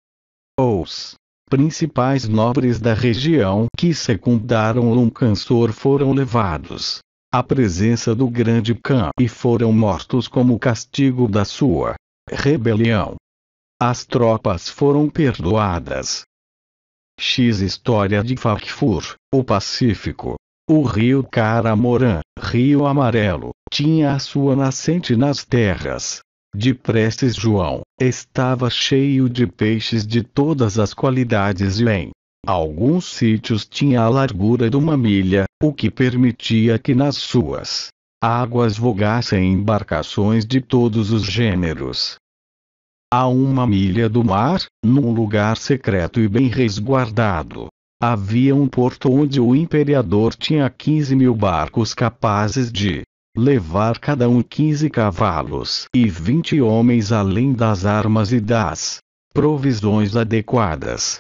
Os principais nobres da região que secundaram Lumcansor foram levados à presença do grande Khan e foram mortos como castigo da sua rebelião. As tropas foram perdoadas. X História de Fakfur, o Pacífico. O rio Caramorã, rio amarelo, tinha a sua nascente nas terras de Prestes João, estava cheio de peixes de todas as qualidades e em alguns sítios tinha a largura de uma milha, o que permitia que nas suas águas vogassem embarcações de todos os gêneros. A uma milha do mar, num lugar secreto e bem resguardado, Havia um porto onde o imperador tinha 15 mil barcos capazes de levar cada um 15 cavalos e 20 homens além das armas e das provisões adequadas.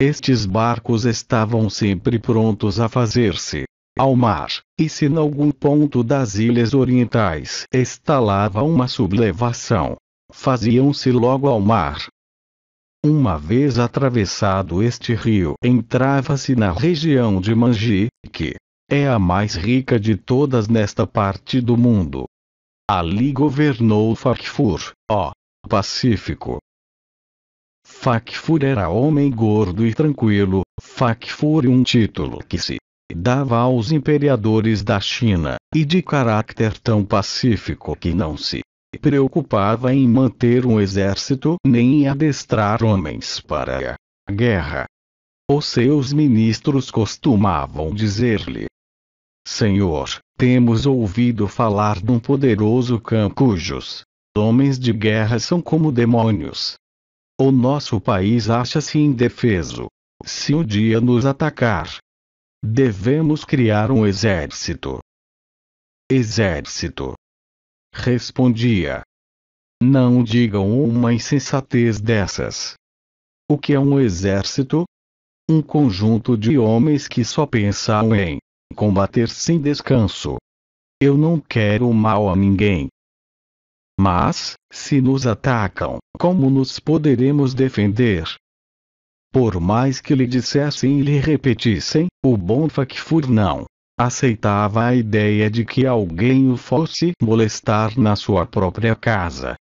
Estes barcos estavam sempre prontos a fazer-se ao mar, e se em algum ponto das ilhas orientais estalava uma sublevação, faziam-se logo ao mar, uma vez atravessado este rio, entrava-se na região de Manji, que é a mais rica de todas nesta parte do mundo. Ali governou Fakfur, ó Pacífico. Fakfur era homem gordo e tranquilo, Fakfur um título que se dava aos imperadores da China, e de caráter tão pacífico que não se preocupava em manter um exército nem em adestrar homens para a guerra. Os seus ministros costumavam dizer-lhe: Senhor, temos ouvido falar de um poderoso cão cujos homens de guerra são como demônios. O nosso país acha-se indefeso. Se um dia nos atacar, devemos criar um exército. Exército Respondia: Não digam uma insensatez dessas. O que é um exército? Um conjunto de homens que só pensam em combater sem descanso. Eu não quero mal a ninguém. Mas, se nos atacam, como nos poderemos defender? Por mais que lhe dissessem e lhe repetissem, o bom Fakfur não aceitava a ideia de que alguém o fosse molestar na sua própria casa.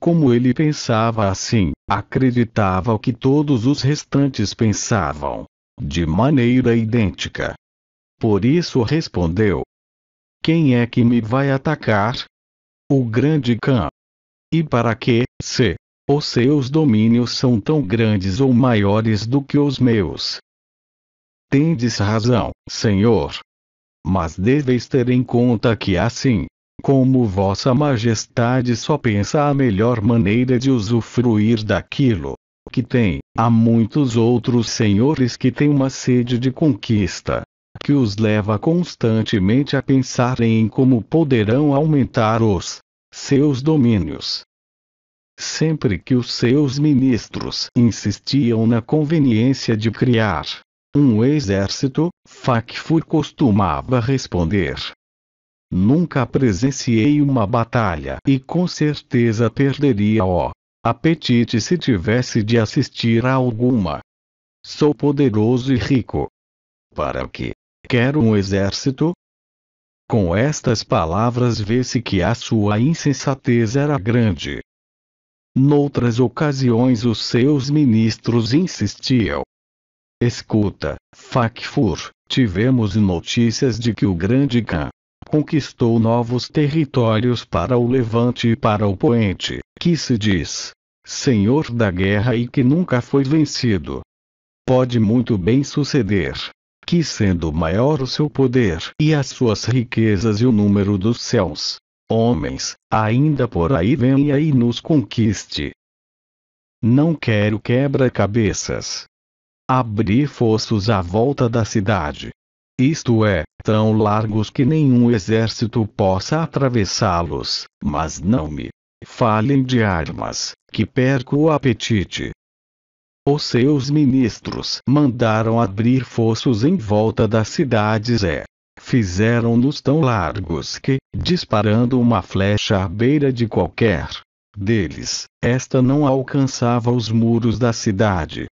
Como ele pensava assim, acreditava o que todos os restantes pensavam, de maneira idêntica. Por isso respondeu: Quem é que me vai atacar? O grande Khan. E para que, se os seus domínios são tão grandes ou maiores do que os meus? Tendes razão, senhor, mas deveis ter em conta que assim, como Vossa Majestade só pensa a melhor maneira de usufruir daquilo que tem, há muitos outros senhores que têm uma sede de conquista que os leva constantemente a pensar em como poderão aumentar os seus domínios. Sempre que os seus ministros insistiam na conveniência de criar um exército, Fakfur costumava responder. Nunca presenciei uma batalha e com certeza perderia o apetite se tivesse de assistir a alguma. Sou poderoso e rico. Para que? Quero um exército? Com estas palavras vê-se que a sua insensatez era grande. Noutras ocasiões os seus ministros insistiam Escuta, Fakfur, tivemos notícias de que o Grande Khan conquistou novos territórios para o levante e para o poente, que se diz senhor da guerra e que nunca foi vencido. Pode muito bem suceder que, sendo maior o seu poder e as suas riquezas e o número dos céus, homens, ainda por aí venha e nos conquiste. Não quero quebra-cabeças abrir fossos à volta da cidade. Isto é, tão largos que nenhum exército possa atravessá-los, mas não me falem de armas, que perco o apetite. Os seus ministros mandaram abrir fossos em volta das cidades é. Fizeram-nos tão largos que, disparando uma flecha à beira de qualquer deles, esta não alcançava os muros da cidade,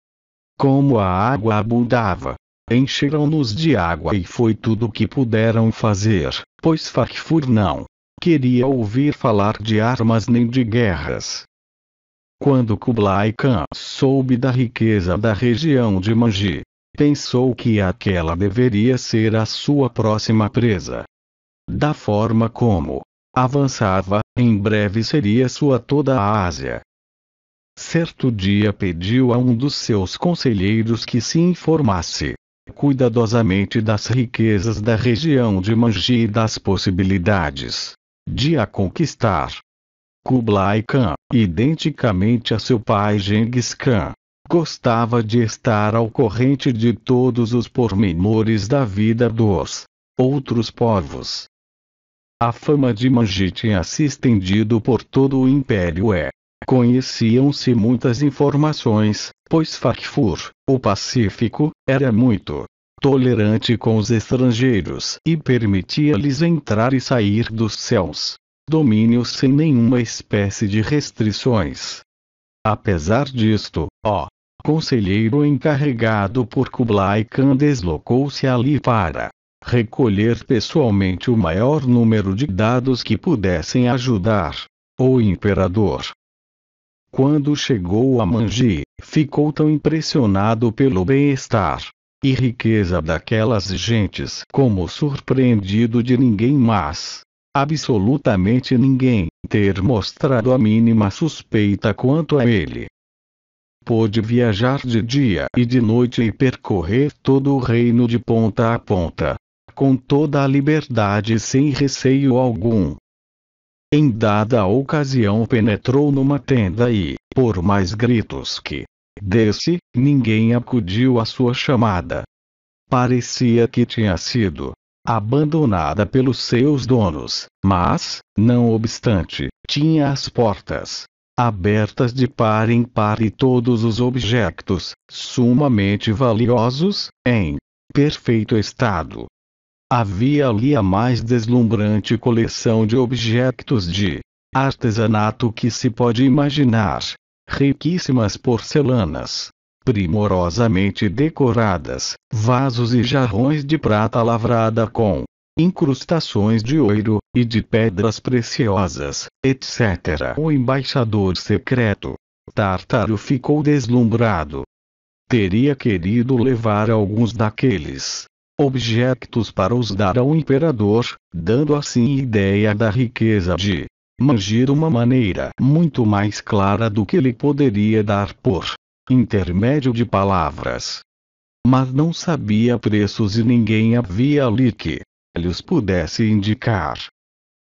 como a água abundava, encheram-nos de água e foi tudo o que puderam fazer, pois Farfur não queria ouvir falar de armas nem de guerras. Quando Kublai Khan soube da riqueza da região de Manji, pensou que aquela deveria ser a sua próxima presa. Da forma como avançava, em breve seria sua toda a Ásia certo dia pediu a um dos seus conselheiros que se informasse cuidadosamente das riquezas da região de Manji e das possibilidades de a conquistar. Kublai Khan, identicamente a seu pai Genghis Khan, gostava de estar ao corrente de todos os pormenores da vida dos outros povos. A fama de Manji tinha se estendido por todo o império e Conheciam-se muitas informações, pois Fakfur, o Pacífico, era muito tolerante com os estrangeiros e permitia-lhes entrar e sair dos céus domínios sem nenhuma espécie de restrições. Apesar disto, ó conselheiro encarregado por Kublai Khan deslocou-se ali para recolher pessoalmente o maior número de dados que pudessem ajudar o imperador quando chegou a Manji, ficou tão impressionado pelo bem-estar e riqueza daquelas gentes como surpreendido de ninguém mais, absolutamente ninguém, ter mostrado a mínima suspeita quanto a ele. Pôde viajar de dia e de noite e percorrer todo o reino de ponta a ponta, com toda a liberdade e sem receio algum. Em dada ocasião penetrou numa tenda e, por mais gritos que desse, ninguém acudiu à sua chamada. Parecia que tinha sido abandonada pelos seus donos, mas, não obstante, tinha as portas abertas de par em par e todos os objetos, sumamente valiosos, em perfeito estado, Havia ali a mais deslumbrante coleção de objetos de artesanato que se pode imaginar. Riquíssimas porcelanas, primorosamente decoradas, vasos e jarrões de prata lavrada com incrustações de ouro e de pedras preciosas, etc. O embaixador secreto Tartaro ficou deslumbrado. Teria querido levar alguns daqueles objetos para os dar ao imperador, dando assim ideia da riqueza de mangir uma maneira muito mais clara do que ele poderia dar por intermédio de palavras. Mas não sabia preços e ninguém havia ali que lhes pudesse indicar.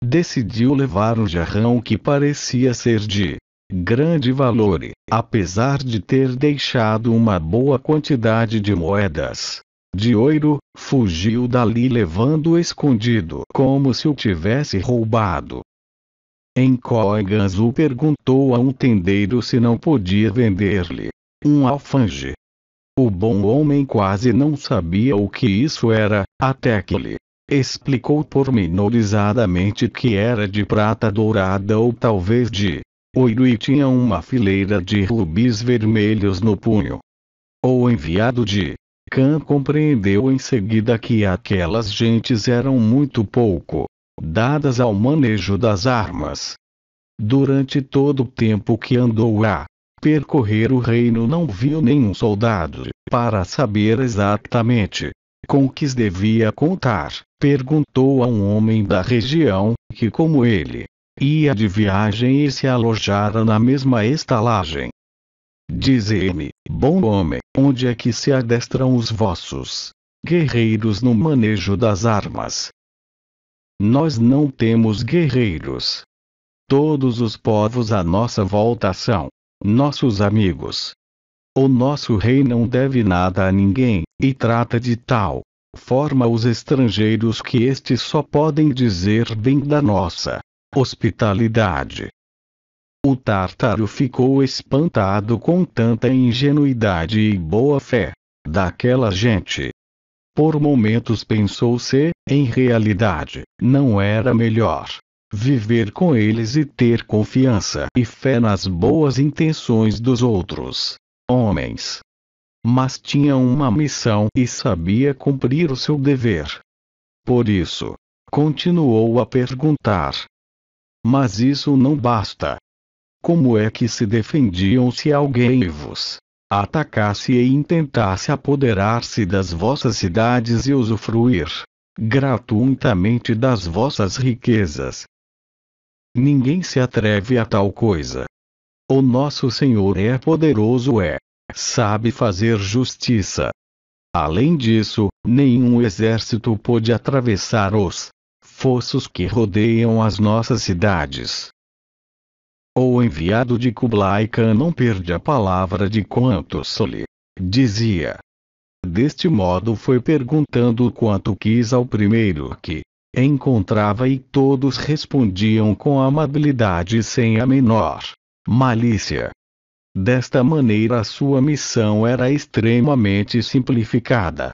Decidiu levar um jarrão que parecia ser de grande valor, e, apesar de ter deixado uma boa quantidade de moedas de ouro, fugiu dali levando-o escondido como se o tivesse roubado. Em Koiganzu perguntou a um tendeiro se não podia vender-lhe um alfange. O bom homem quase não sabia o que isso era, até que lhe explicou pormenorizadamente que era de prata dourada ou talvez de ouro e tinha uma fileira de rubis vermelhos no punho. Ou enviado de Khan compreendeu em seguida que aquelas gentes eram muito pouco dadas ao manejo das armas. Durante todo o tempo que andou a percorrer o reino, não viu nenhum soldado para saber exatamente com que devia contar. Perguntou a um homem da região que, como ele, ia de viagem e se alojara na mesma estalagem. Dize-me, bom homem, onde é que se adestram os vossos guerreiros no manejo das armas? Nós não temos guerreiros. Todos os povos à nossa volta são nossos amigos. O nosso rei não deve nada a ninguém, e trata de tal forma os estrangeiros que estes só podem dizer bem da nossa hospitalidade. O Tartário ficou espantado com tanta ingenuidade e boa-fé daquela gente. Por momentos pensou-se, em realidade, não era melhor viver com eles e ter confiança e fé nas boas intenções dos outros homens. Mas tinha uma missão e sabia cumprir o seu dever. Por isso, continuou a perguntar. Mas isso não basta. Como é que se defendiam se alguém vos atacasse e intentasse apoderar-se das vossas cidades e usufruir gratuitamente das vossas riquezas? Ninguém se atreve a tal coisa. O nosso Senhor é poderoso, é, sabe fazer justiça. Além disso, nenhum exército pôde atravessar os fossos que rodeiam as nossas cidades. O enviado de Kublai Khan não perde a palavra de quanto Soli dizia. Deste modo foi perguntando quanto quis ao primeiro que encontrava e todos respondiam com amabilidade sem a menor malícia. Desta maneira sua missão era extremamente simplificada.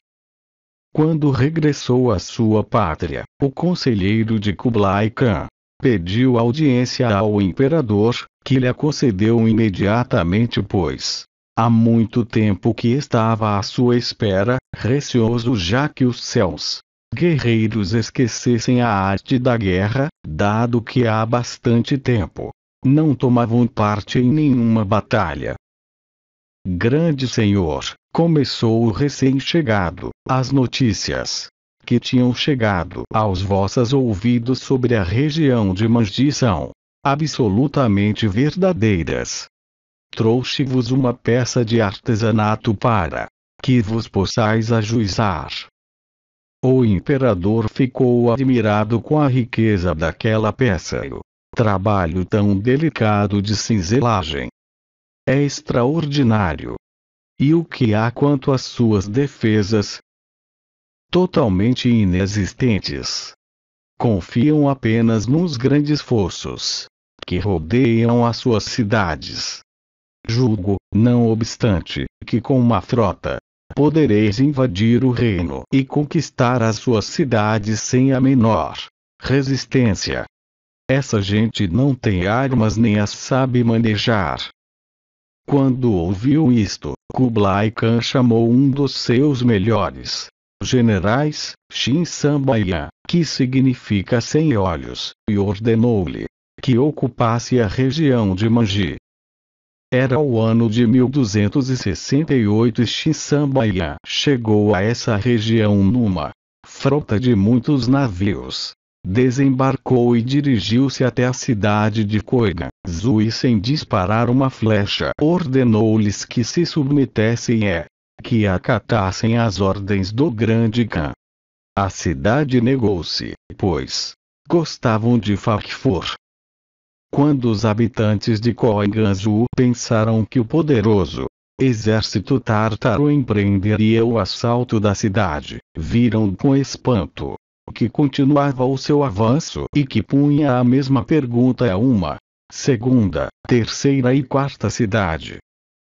Quando regressou à sua pátria, o conselheiro de Kublai Khan pediu audiência ao imperador, que lhe concedeu imediatamente, pois há muito tempo que estava à sua espera, receoso já que os céus guerreiros esquecessem a arte da guerra, dado que há bastante tempo não tomavam parte em nenhuma batalha. Grande senhor, começou o recém-chegado, as notícias que tinham chegado aos vossos ouvidos sobre a região de Mandição, absolutamente verdadeiras. Trouxe-vos uma peça de artesanato para que vos possais ajuizar. O imperador ficou admirado com a riqueza daquela peça e o trabalho tão delicado de cinzelagem. É extraordinário. E o que há quanto às suas defesas, totalmente inexistentes. Confiam apenas nos grandes forços que rodeiam as suas cidades. Julgo, não obstante, que com uma frota podereis invadir o reino e conquistar as suas cidades sem a menor resistência. Essa gente não tem armas nem as sabe manejar. Quando ouviu isto, Kublai Khan chamou um dos seus melhores generais, Shin que significa sem olhos, e ordenou-lhe que ocupasse a região de Manji. Era o ano de 1268 e Shinsambaia chegou a essa região numa frota de muitos navios. Desembarcou e dirigiu-se até a cidade de Koiga. Zui sem disparar uma flecha ordenou-lhes que se submetessem e que acatassem as ordens do grande Khan. A cidade negou-se, pois gostavam de Fakfur. Quando os habitantes de Koenganju pensaram que o poderoso exército tártaro empreenderia o assalto da cidade, viram com espanto que continuava o seu avanço e que punha a mesma pergunta a uma, segunda, terceira e quarta cidade,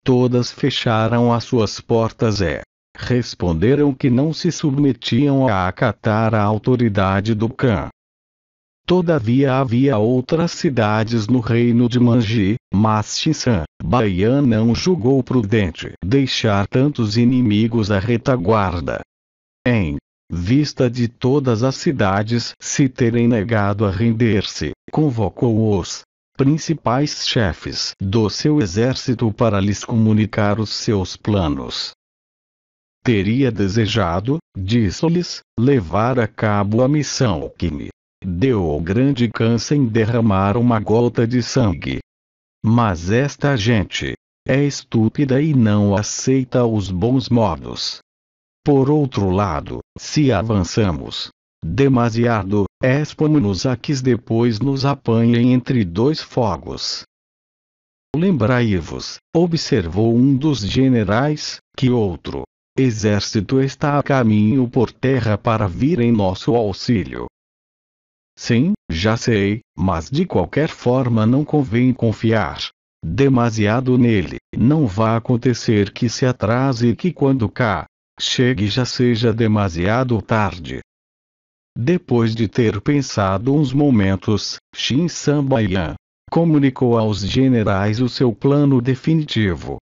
todas fecharam as suas portas e responderam que não se submetiam a acatar a autoridade do Khan. Todavia havia outras cidades no reino de Manji, mas Shinsan, Baian não julgou prudente deixar tantos inimigos à retaguarda. Em vista de todas as cidades se terem negado a render-se, convocou-os, principais chefes do seu exército para lhes comunicar os seus planos. Teria desejado, disse-lhes, levar a cabo a missão que me deu o grande câncer em derramar uma gota de sangue. Mas esta gente é estúpida e não aceita os bons modos. Por outro lado, se avançamos demasiado, expomos-nos a que depois nos apanhem entre dois fogos. Lembrai-vos, observou um dos generais, que outro exército está a caminho por terra para vir em nosso auxílio. Sim, já sei, mas de qualquer forma não convém confiar demasiado nele. Não vá acontecer que se atrase e que quando cá chegue já seja demasiado tarde. Depois de ter pensado uns momentos, Shin Sambayan comunicou aos generais o seu plano definitivo.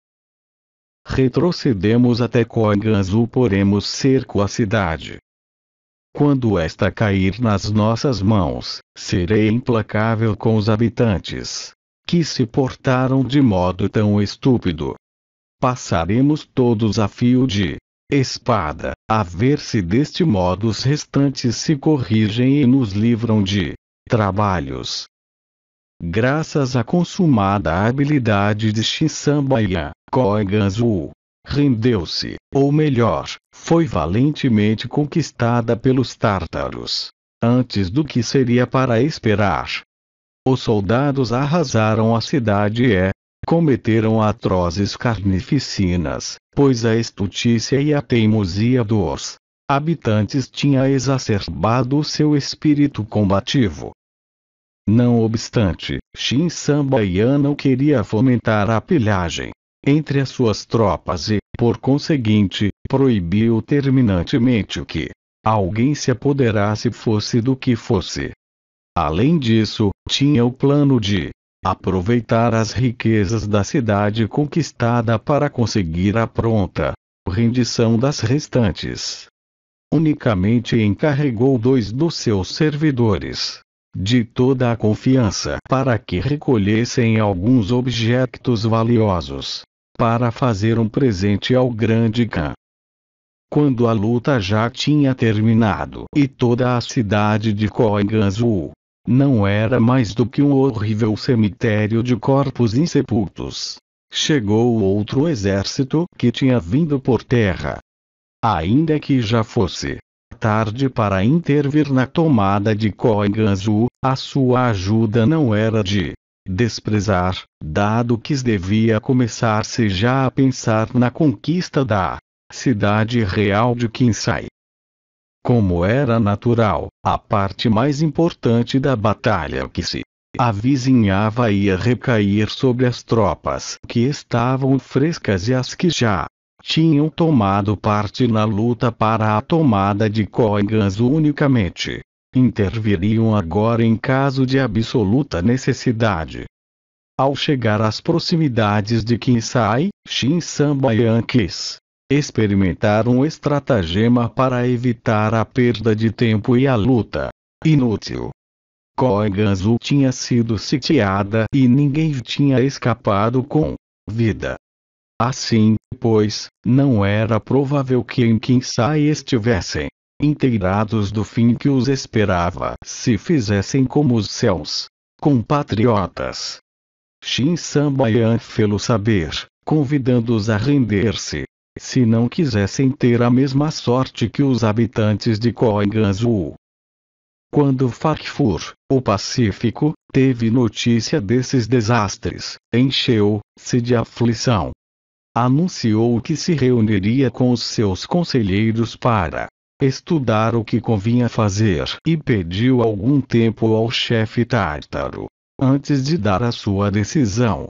Retrocedemos até Koganzu poremos cerco a cidade. Quando esta cair nas nossas mãos, serei implacável com os habitantes que se portaram de modo tão estúpido. Passaremos todos a fio de espada, a ver se deste modo os restantes se corrigem e nos livram de trabalhos. Graças à consumada habilidade de Shinsambaya, Koiganzu rendeu-se, ou melhor, foi valentemente conquistada pelos tártaros, antes do que seria para esperar. Os soldados arrasaram a cidade e cometeram atrozes carnificinas, pois a estultícia e a teimosia dos habitantes tinha exacerbado seu espírito combativo. Não obstante, Shin queria fomentar a pilhagem entre as suas tropas e, por conseguinte, proibiu terminantemente que alguém se apoderasse fosse do que fosse. Além disso, tinha o plano de aproveitar as riquezas da cidade conquistada para conseguir a pronta rendição das restantes. Unicamente encarregou dois dos seus servidores de toda a confiança para que recolhessem alguns objetos valiosos para fazer um presente ao grande Khan. Quando a luta já tinha terminado e toda a cidade de Koiganzu não era mais do que um horrível cemitério de corpos insepultos. Chegou outro exército que tinha vindo por terra. Ainda que já fosse tarde para intervir na tomada de Koiganzu, a sua ajuda não era de desprezar, dado que devia começar-se já a pensar na conquista da cidade real de Kinsai. Como era natural, a parte mais importante da batalha que se avizinhava ia recair sobre as tropas que estavam frescas e as que já tinham tomado parte na luta para a tomada de Coigans unicamente. Interviriam agora em caso de absoluta necessidade. Ao chegar às proximidades de Kinsai, Shin Sambayan quis Experimentar um estratagema para evitar a perda de tempo e a luta. Inútil. Koiganzu tinha sido sitiada e ninguém tinha escapado com vida. Assim, pois, não era provável que em Kinsai estivessem inteirados do fim que os esperava se fizessem como os seus compatriotas. Shin Samba e Anfelo saber, convidando-os a render-se se não quisessem ter a mesma sorte que os habitantes de Coenganzu. Quando Farfur, o Pacífico, teve notícia desses desastres, encheu-se de aflição. Anunciou que se reuniria com os seus conselheiros para estudar o que convinha fazer e pediu algum tempo ao chefe tártaro antes de dar a sua decisão.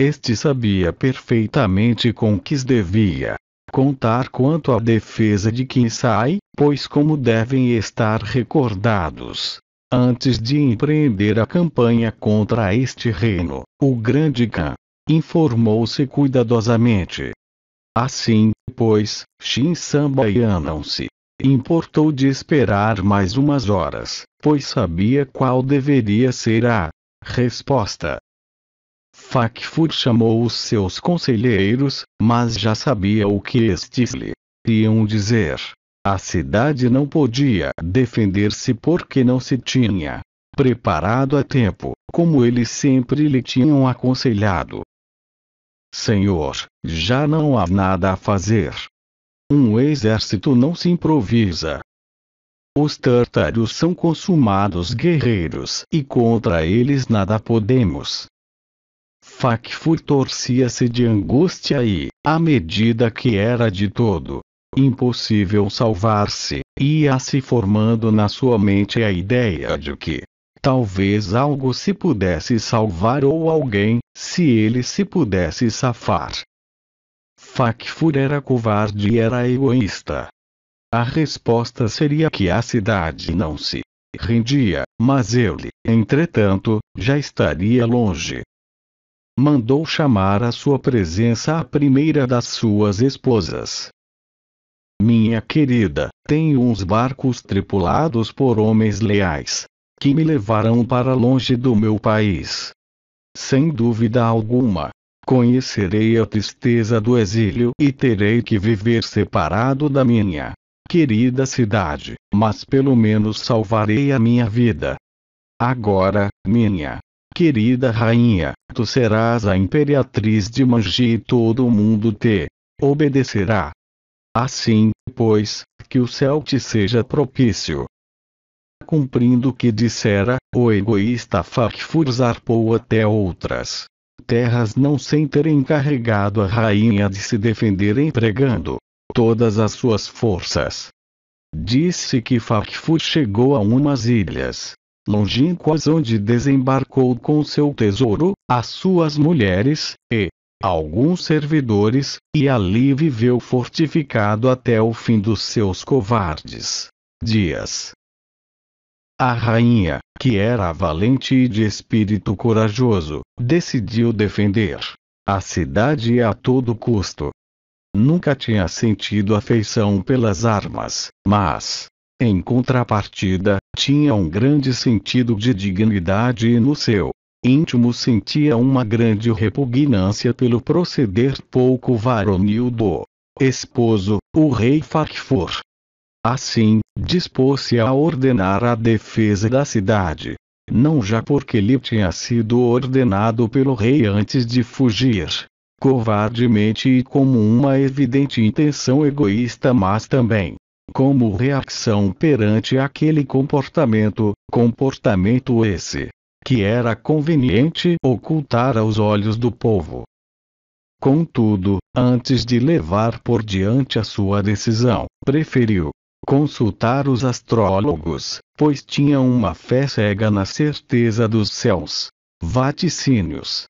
Este sabia perfeitamente com que devia contar quanto à defesa de Kinsai, pois como devem estar recordados, antes de empreender a campanha contra este reino, o grande Khan informou-se cuidadosamente. Assim, pois, Shin e não se importou de esperar mais umas horas, pois sabia qual deveria ser a resposta. Fakfur chamou os seus conselheiros, mas já sabia o que estes lhe iam dizer. A cidade não podia defender-se porque não se tinha preparado a tempo, como eles sempre lhe tinham aconselhado. Senhor, já não há nada a fazer. Um exército não se improvisa. Os tártaros são consumados guerreiros e contra eles nada podemos Fakfur torcia-se de angústia e, à medida que era de todo impossível salvar-se, ia se formando na sua mente a ideia de que talvez algo se pudesse salvar ou alguém, se ele se pudesse safar. Fakfur era covarde e era egoísta. A resposta seria que a cidade não se rendia, mas ele, entretanto, já estaria longe, mandou chamar à sua presença a primeira das suas esposas. Minha querida, tenho uns barcos tripulados por homens leais, que me levarão para longe do meu país. Sem dúvida alguma, conhecerei a tristeza do exílio e terei que viver separado da minha querida cidade, mas pelo menos salvarei a minha vida. Agora, minha querida rainha, tu serás a imperatriz de Manji e todo o mundo te obedecerá. Assim, pois, que o céu te seja propício. Cumprindo o que dissera, o egoísta Fakfur zarpou até outras terras não sem ter encarregado a rainha de se defender empregando todas as suas forças. Disse que Fakfur chegou a umas ilhas, longínquas onde desembarcou com seu tesouro, as suas mulheres, e alguns servidores, e ali viveu fortificado até o fim dos seus covardes dias. A rainha, que era valente e de espírito corajoso, decidiu defender a cidade a todo custo. Nunca tinha sentido afeição pelas armas, mas em contrapartida, tinha um grande sentido de dignidade e no seu íntimo sentia uma grande repugnância pelo proceder pouco varonil do esposo, o rei Farfur. Assim, dispôs-se a ordenar a defesa da cidade. Não já porque lhe tinha sido ordenado pelo rei antes de fugir, covardemente e como uma evidente intenção egoísta, mas também como reação perante aquele comportamento, comportamento esse que era conveniente ocultar aos olhos do povo. Contudo, antes de levar por diante a sua decisão, preferiu consultar os astrólogos, pois tinha uma fé cega na certeza dos céus. Vaticínios.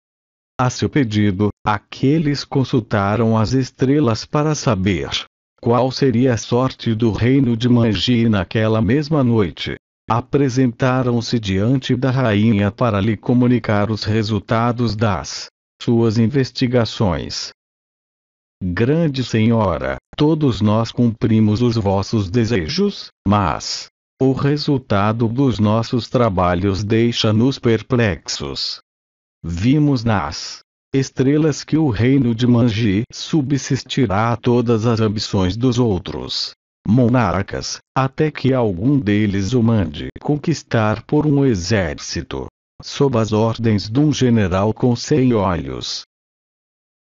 A seu pedido, aqueles consultaram as estrelas para saber qual seria a sorte do reino de Mangi naquela mesma noite? Apresentaram-se diante da rainha para lhe comunicar os resultados das suas investigações. Grande Senhora, todos nós cumprimos os vossos desejos, mas o resultado dos nossos trabalhos deixa-nos perplexos. Vimos nas estrelas que o reino de Manji subsistirá a todas as ambições dos outros monarcas, até que algum deles o mande conquistar por um exército, sob as ordens de um general com cem olhos.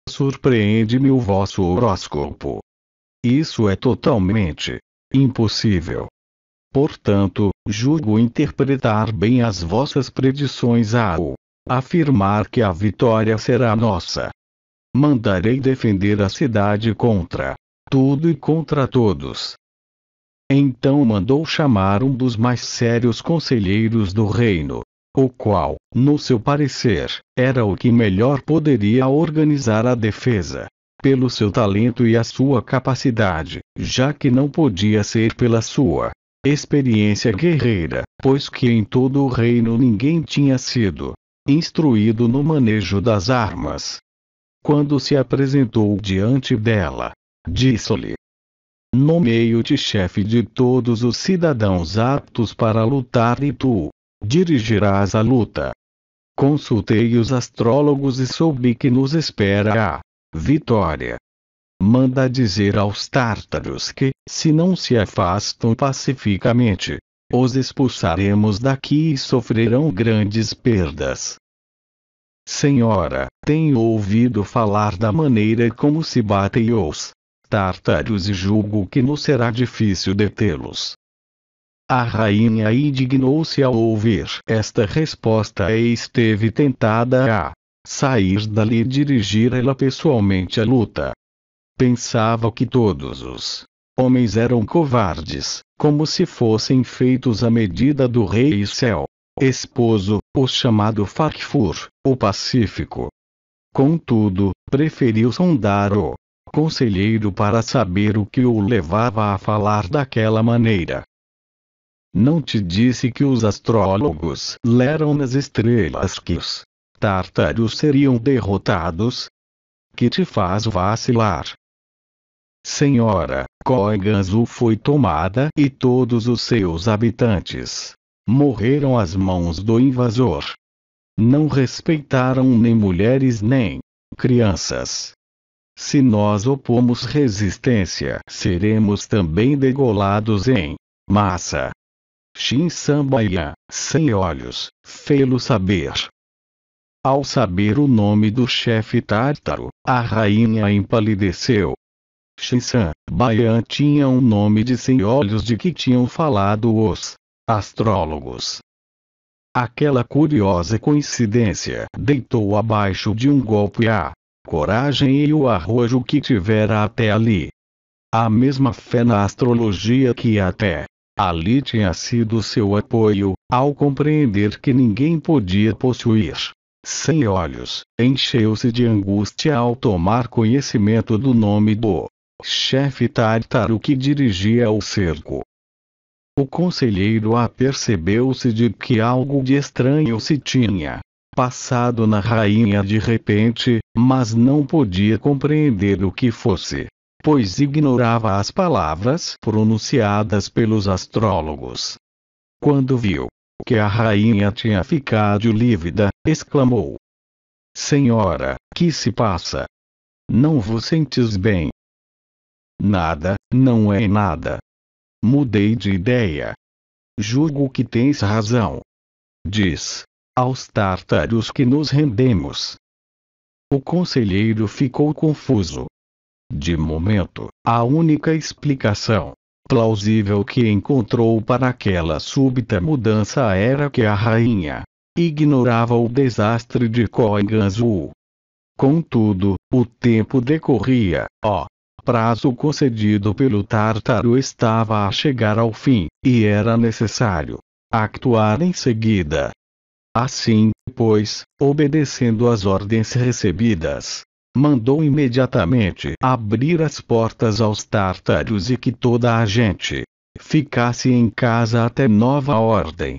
Surpreende-me o vosso horóscopo. Isso é totalmente impossível. Portanto, julgo interpretar bem as vossas predições ao afirmar que a vitória será nossa. Mandarei defender a cidade contra tudo e contra todos. Então mandou chamar um dos mais sérios conselheiros do reino, o qual, no seu parecer, era o que melhor poderia organizar a defesa, pelo seu talento e a sua capacidade, já que não podia ser pela sua experiência guerreira, pois que em todo o reino ninguém tinha sido instruído no manejo das armas. Quando se apresentou diante dela, disse-lhe: Nomeio-te chefe de todos os cidadãos aptos para lutar e tu dirigirás a luta. Consultei os astrólogos e soube que nos espera a vitória. Manda dizer aos tártaros que, se não se afastam pacificamente, os expulsaremos daqui e sofrerão grandes perdas. Senhora, tenho ouvido falar da maneira como se batem os tártaros e julgo que nos será difícil detê-los. A rainha indignou-se ao ouvir esta resposta e esteve tentada a sair dali e dirigir ela pessoalmente à luta. Pensava que todos os homens eram covardes, como se fossem feitos à medida do rei e céu. Esposo, o chamado Farfur, o pacífico. Contudo, preferiu sondar o conselheiro para saber o que o levava a falar daquela maneira. Não te disse que os astrólogos leram nas estrelas que os tártaros seriam derrotados? Que te faz vacilar? Senhora, Koiganzu foi tomada e todos os seus habitantes morreram às mãos do invasor. Não respeitaram nem mulheres nem crianças. Se nós opomos resistência, seremos também degolados em massa. Shin Sambaia, sem olhos, fê-lo saber. Ao saber o nome do chefe tártaro, a rainha empalideceu. Xishan, Baian tinha um nome de sem olhos de que tinham falado os astrólogos. Aquela curiosa coincidência deitou abaixo de um golpe a coragem e o arrojo que tivera até ali. A mesma fé na astrologia que até ali tinha sido seu apoio, ao compreender que ninguém podia possuir sem olhos, encheu-se de angústia ao tomar conhecimento do nome do chefe tártaro que dirigia o cerco. O conselheiro apercebeu-se de que algo de estranho se tinha passado na rainha de repente, mas não podia compreender o que fosse, pois ignorava as palavras pronunciadas pelos astrólogos. Quando viu que a rainha tinha ficado lívida, exclamou: Senhora, que se passa? Não vos sentes bem? Nada, não é nada. Mudei de ideia. Julgo que tens razão. Diz. Aos tártaros que nos rendemos. O conselheiro ficou confuso. De momento, a única explicação plausível que encontrou para aquela súbita mudança era que a rainha ignorava o desastre de Koiganzu. Contudo, o tempo decorria, ó, prazo concedido pelo Tártaro estava a chegar ao fim, e era necessário actuar em seguida. Assim, pois, obedecendo às ordens recebidas, mandou imediatamente abrir as portas aos tártaros e que toda a gente ficasse em casa até nova ordem.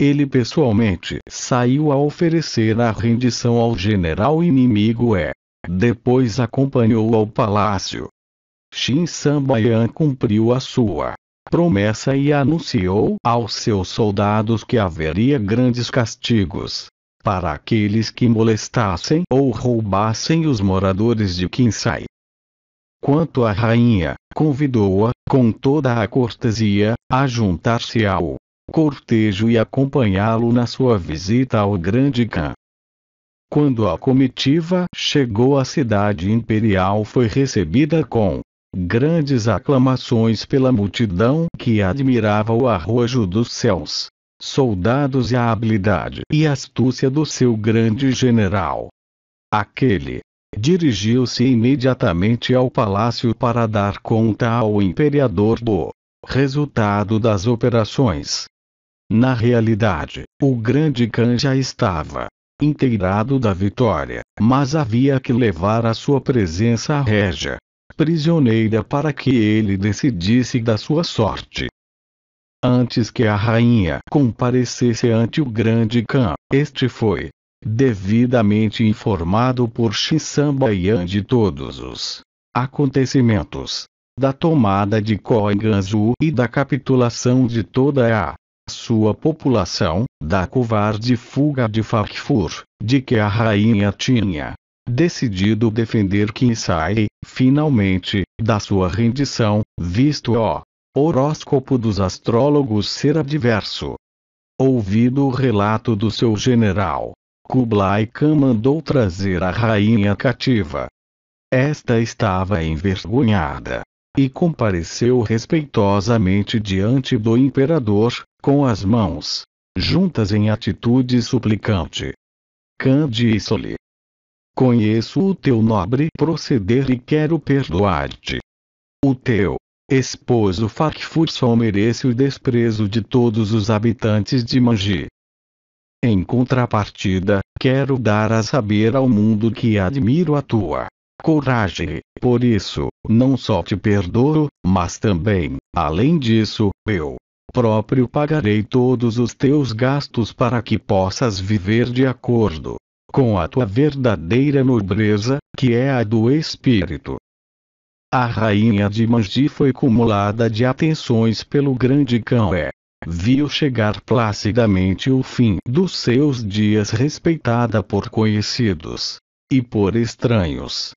Ele pessoalmente saiu a oferecer a rendição ao general inimigo é depois acompanhou ao palácio. Shin Sambayan cumpriu a sua promessa e anunciou aos seus soldados que haveria grandes castigos para aqueles que molestassem ou roubassem os moradores de Kinsai. Quanto à rainha, convidou-a, com toda a cortesia, a juntar-se ao cortejo e acompanhá-lo na sua visita ao Grande Khan. Quando a comitiva chegou à cidade imperial, foi recebida com grandes aclamações pela multidão que admirava o arrojo dos céus, soldados e a habilidade e astúcia do seu grande general. Aquele dirigiu-se imediatamente ao palácio para dar conta ao imperador do resultado das operações. Na realidade, o grande Khan já estava inteirado da vitória, mas havia que levar a sua presença à régia, prisioneira para que ele decidisse da sua sorte. Antes que a rainha comparecesse ante o grande Khan, este foi devidamente informado por Shinsambaian de todos os acontecimentos da tomada de Koenganzu e da capitulação de toda a sua população, da covarde fuga de Farfur, de que a rainha tinha decidido defender Kinsai, finalmente, da sua rendição, visto o horóscopo dos astrólogos ser adverso. Ouvido o relato do seu general, Kublai Khan mandou trazer a rainha cativa. Esta estava envergonhada e compareceu respeitosamente diante do imperador, com as mãos juntas em atitude suplicante. candice e Conheço o teu nobre proceder e quero perdoar-te. O teu esposo Fakfur só merece o desprezo de todos os habitantes de Manji. Em contrapartida, quero dar a saber ao mundo que admiro a tua coragem. Por isso, não só te perdoo, mas também, além disso, eu próprio pagarei todos os teus gastos para que possas viver de acordo com a tua verdadeira nobreza, que é a do espírito. A rainha de Manji foi cumulada de atenções pelo grande cão é. Viu chegar placidamente o fim dos seus dias respeitada por conhecidos e por estranhos.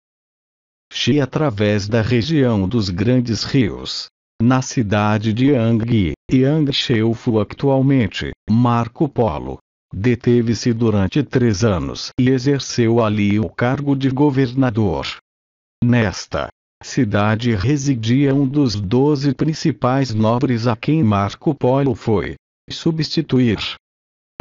Xi através da região dos grandes rios, na cidade de Yang, Yang Sheufu atualmente, Marco Polo. Deteve-se durante três anos e exerceu ali o cargo de governador. Nesta cidade residia um dos doze principais nobres a quem Marco Polo foi substituir.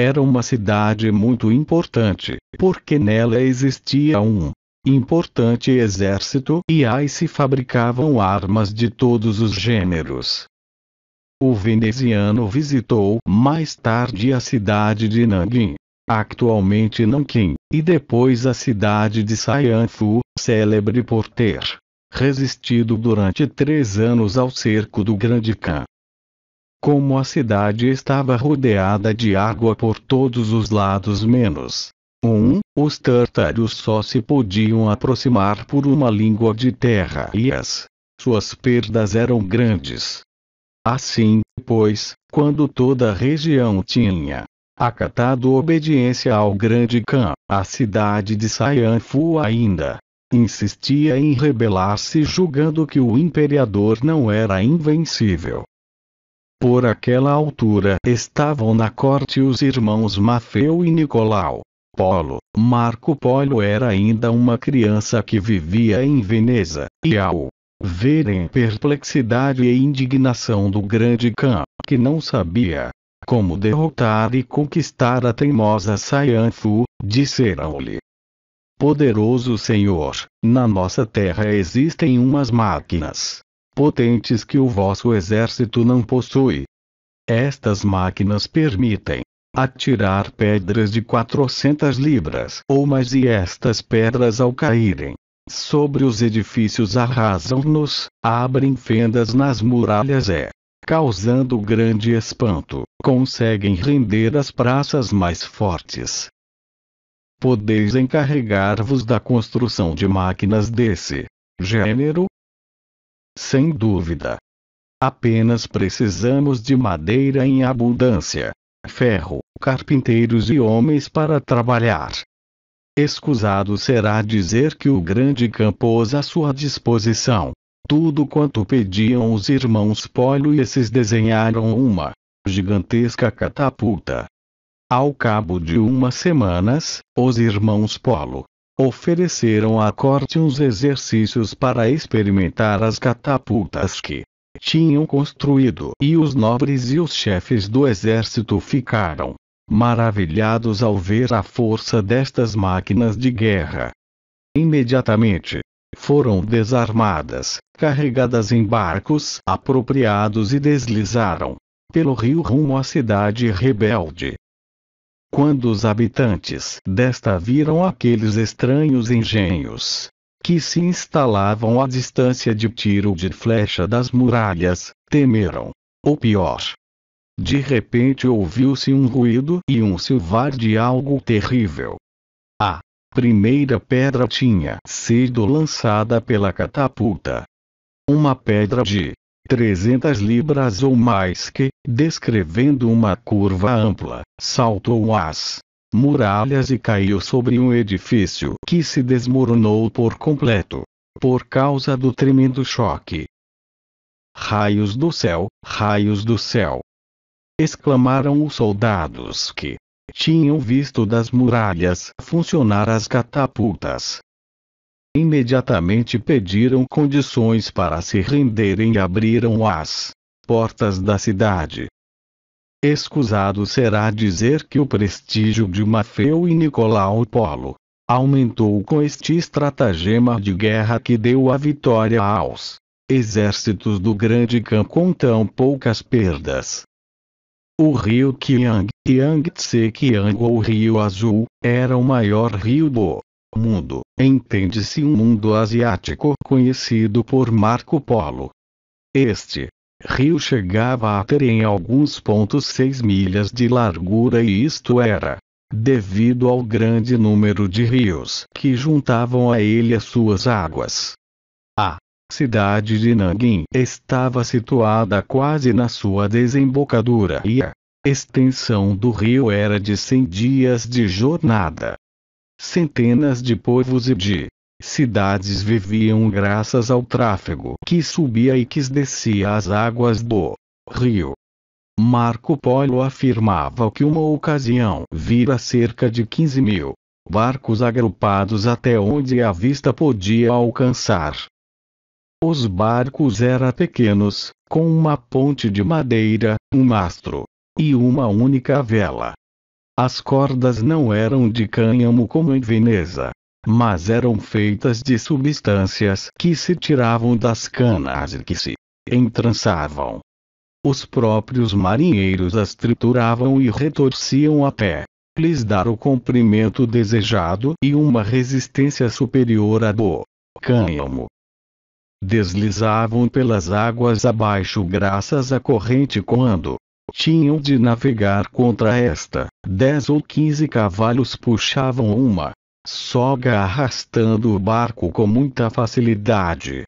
Era uma cidade muito importante, porque nela existia um importante exército e aí se fabricavam armas de todos os gêneros. O veneziano visitou mais tarde a cidade de Nanguin, atualmente Nanquim, e depois a cidade de Saianfu, célebre por ter resistido durante três anos ao cerco do Grande Khan. Como a cidade estava rodeada de água por todos os lados menos 1. Os Tartaros só se podiam aproximar por uma língua de terra e as suas perdas eram grandes. Assim, pois, quando toda a região tinha acatado obediência ao grande Khan, a cidade de Sayanfu ainda insistia em rebelar-se julgando que o imperador não era invencível. Por aquela altura estavam na corte os irmãos Mafeu e Nicolau, Polo. Marco Polo era ainda uma criança que vivia em Veneza, e ao verem perplexidade e indignação do grande Khan, que não sabia como derrotar e conquistar a teimosa Saianfu, disseram-lhe: Poderoso Senhor, na nossa terra existem umas máquinas potentes que o vosso exército não possui. Estas máquinas permitem atirar pedras de 400 libras ou mais e estas pedras ao caírem sobre os edifícios arrasam-nos, abrem fendas nas muralhas e, causando grande espanto, conseguem render as praças mais fortes. Podeis encarregar-vos da construção de máquinas desse gênero? Sem dúvida. Apenas precisamos de madeira em abundância ferro, carpinteiros e homens para trabalhar. Escusado será dizer que o grande campo pôs à sua disposição tudo quanto pediam os irmãos Pólio e esses desenharam uma gigantesca catapulta. Ao cabo de umas semanas, os irmãos Polo ofereceram à corte uns exercícios para experimentar as catapultas que tinham construído, e os nobres e os chefes do exército ficaram maravilhados ao ver a força destas máquinas de guerra. Imediatamente, foram desarmadas, carregadas em barcos apropriados e deslizaram pelo rio rumo à cidade rebelde. Quando os habitantes desta viram aqueles estranhos engenhos, que se instalavam à distância de tiro de flecha das muralhas, temeram. Ou pior. De repente ouviu-se um ruído e um silvar de algo terrível. A primeira pedra tinha sido lançada pela catapulta. Uma pedra de 300 libras ou mais que, descrevendo uma curva ampla, saltou às muralhas e caiu sobre um edifício que se desmoronou por completo. Por causa do tremendo choque. Raios do céu, raios do céu! exclamaram os soldados que tinham visto das muralhas funcionar as catapultas. Imediatamente pediram condições para se renderem e abriram as portas da cidade, Escusado será dizer que o prestígio de Mafeu e Nicolau Polo aumentou com este estratagema de guerra que deu a vitória aos exércitos do Grande Khan com tão poucas perdas. O rio Qiang, Yangtze Qiang ou Rio Azul, era o maior rio do mundo, entende-se o um mundo asiático conhecido por Marco Polo. Este rio chegava a ter em alguns pontos 6 milhas de largura e isto era devido ao grande número de rios que juntavam a ele as suas águas. A cidade de Nanguin estava situada quase na sua desembocadura e a extensão do rio era de 100 dias de jornada. Centenas de povos e de Cidades viviam graças ao tráfego que subia e que descia as águas do rio. Marco Polo afirmava que uma ocasião vira cerca de 15 mil barcos agrupados até onde a vista podia alcançar. Os barcos eram pequenos, com uma ponte de madeira, um mastro e uma única vela. As cordas não eram de cânhamo como em Veneza, mas eram feitas de substâncias que se tiravam das canas e que se entrançavam. Os próprios marinheiros as trituravam e retorciam a pé. Lhes dar o comprimento desejado e uma resistência superior à do cânhamo. Deslizavam pelas águas abaixo graças à corrente quando tinham de navegar contra esta, dez ou quinze cavalos puxavam uma soga arrastando o barco com muita facilidade.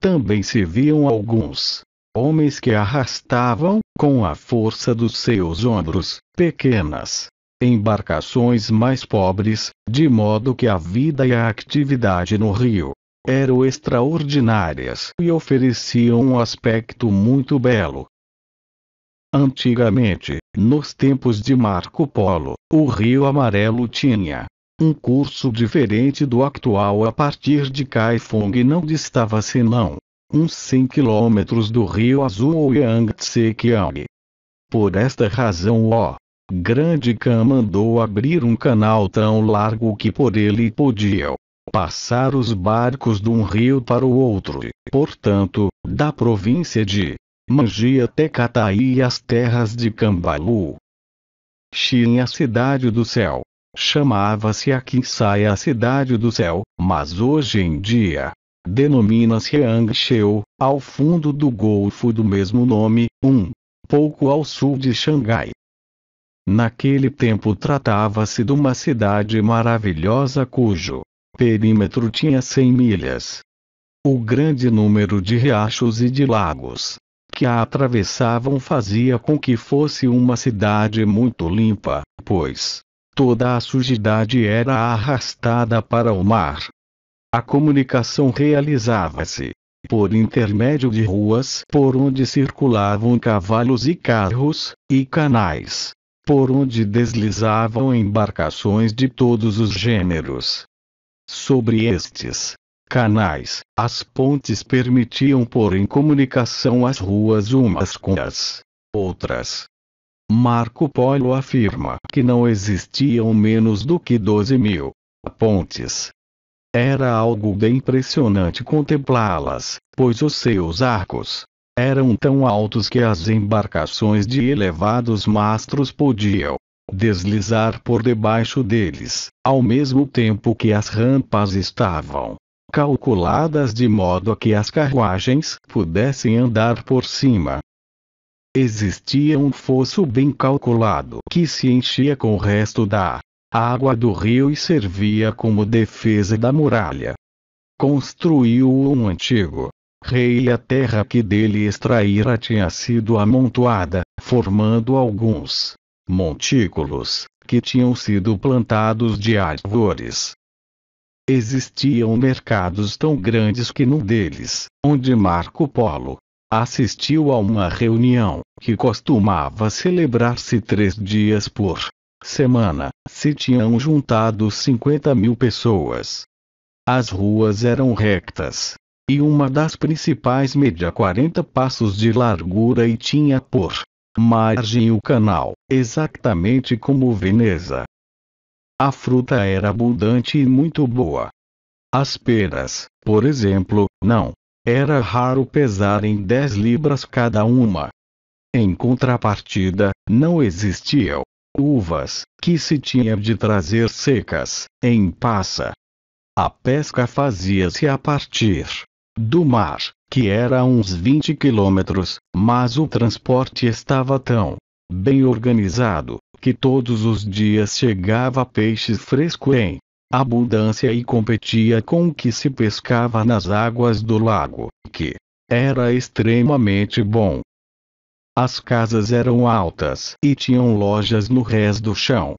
Também se viam alguns homens que arrastavam, com a força dos seus ombros, pequenas embarcações mais pobres, de modo que a vida e a atividade no rio eram extraordinárias e ofereciam um aspecto muito belo. Antigamente, nos tempos de Marco Polo, o Rio Amarelo tinha um curso diferente do actual a partir de Kaifeng não distava senão uns 100 quilômetros do rio azul ou Yangtze-Kiang. Por esta razão o grande Khan mandou abrir um canal tão largo que por ele podiam passar os barcos de um rio para o outro, portanto, da província de Mangi até e as terras de Cambalu. Xin a cidade do céu, Chamava-se a Kinsai a cidade do céu, mas hoje em dia denomina-se Hangzhou, ao fundo do golfo do mesmo nome, um pouco ao sul de Xangai. Naquele tempo tratava-se de uma cidade maravilhosa cujo perímetro tinha 100 milhas. O grande número de riachos e de lagos que a atravessavam fazia com que fosse uma cidade muito limpa, pois Toda a sujidade era arrastada para o mar. A comunicação realizava-se por intermédio de ruas por onde circulavam cavalos e carros, e canais por onde deslizavam embarcações de todos os gêneros. Sobre estes canais, as pontes permitiam pôr em comunicação as ruas umas com as outras. Marco Polo afirma que não existiam menos do que 12 mil pontes. Era algo de impressionante contemplá-las, pois os seus arcos eram tão altos que as embarcações de elevados mastros podiam deslizar por debaixo deles, ao mesmo tempo que as rampas estavam calculadas de modo a que as carruagens pudessem andar por cima Existia um fosso bem calculado que se enchia com o resto da água do rio e servia como defesa da muralha. Construiu um antigo rei a terra que dele extraíra tinha sido amontoada, formando alguns montículos que tinham sido plantados de árvores. Existiam mercados tão grandes que num deles, onde Marco Polo assistiu a uma reunião que costumava celebrar-se três dias por semana, se tinham juntado 50 mil pessoas. As ruas eram rectas, e uma das principais media 40 passos de largura e tinha por margem o canal, exatamente como Veneza. A fruta era abundante e muito boa. As peras, por exemplo, não era raro pesar em 10 libras cada uma. Em contrapartida, não existiam uvas, que se tinha de trazer secas, em passa. A pesca fazia-se a partir do mar, que era uns 20 quilômetros, mas o transporte estava tão bem organizado que todos os dias chegava peixe fresco em abundância e competia com o que se pescava nas águas do lago, que era extremamente bom. As casas eram altas e tinham lojas no rés do chão.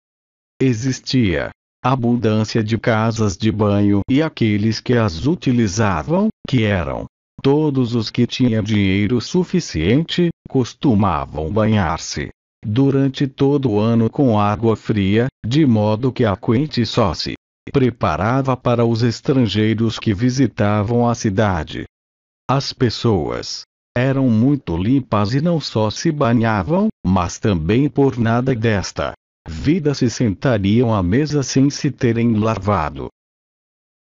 Existia abundância de casas de banho e aqueles que as utilizavam, que eram todos os que tinham dinheiro suficiente, costumavam banhar-se durante todo o ano com água fria, de modo que a quente só se preparava para os estrangeiros que visitavam a cidade. As pessoas eram muito limpas e não só se banhavam, mas também por nada desta vida se sentariam à mesa sem se terem lavado.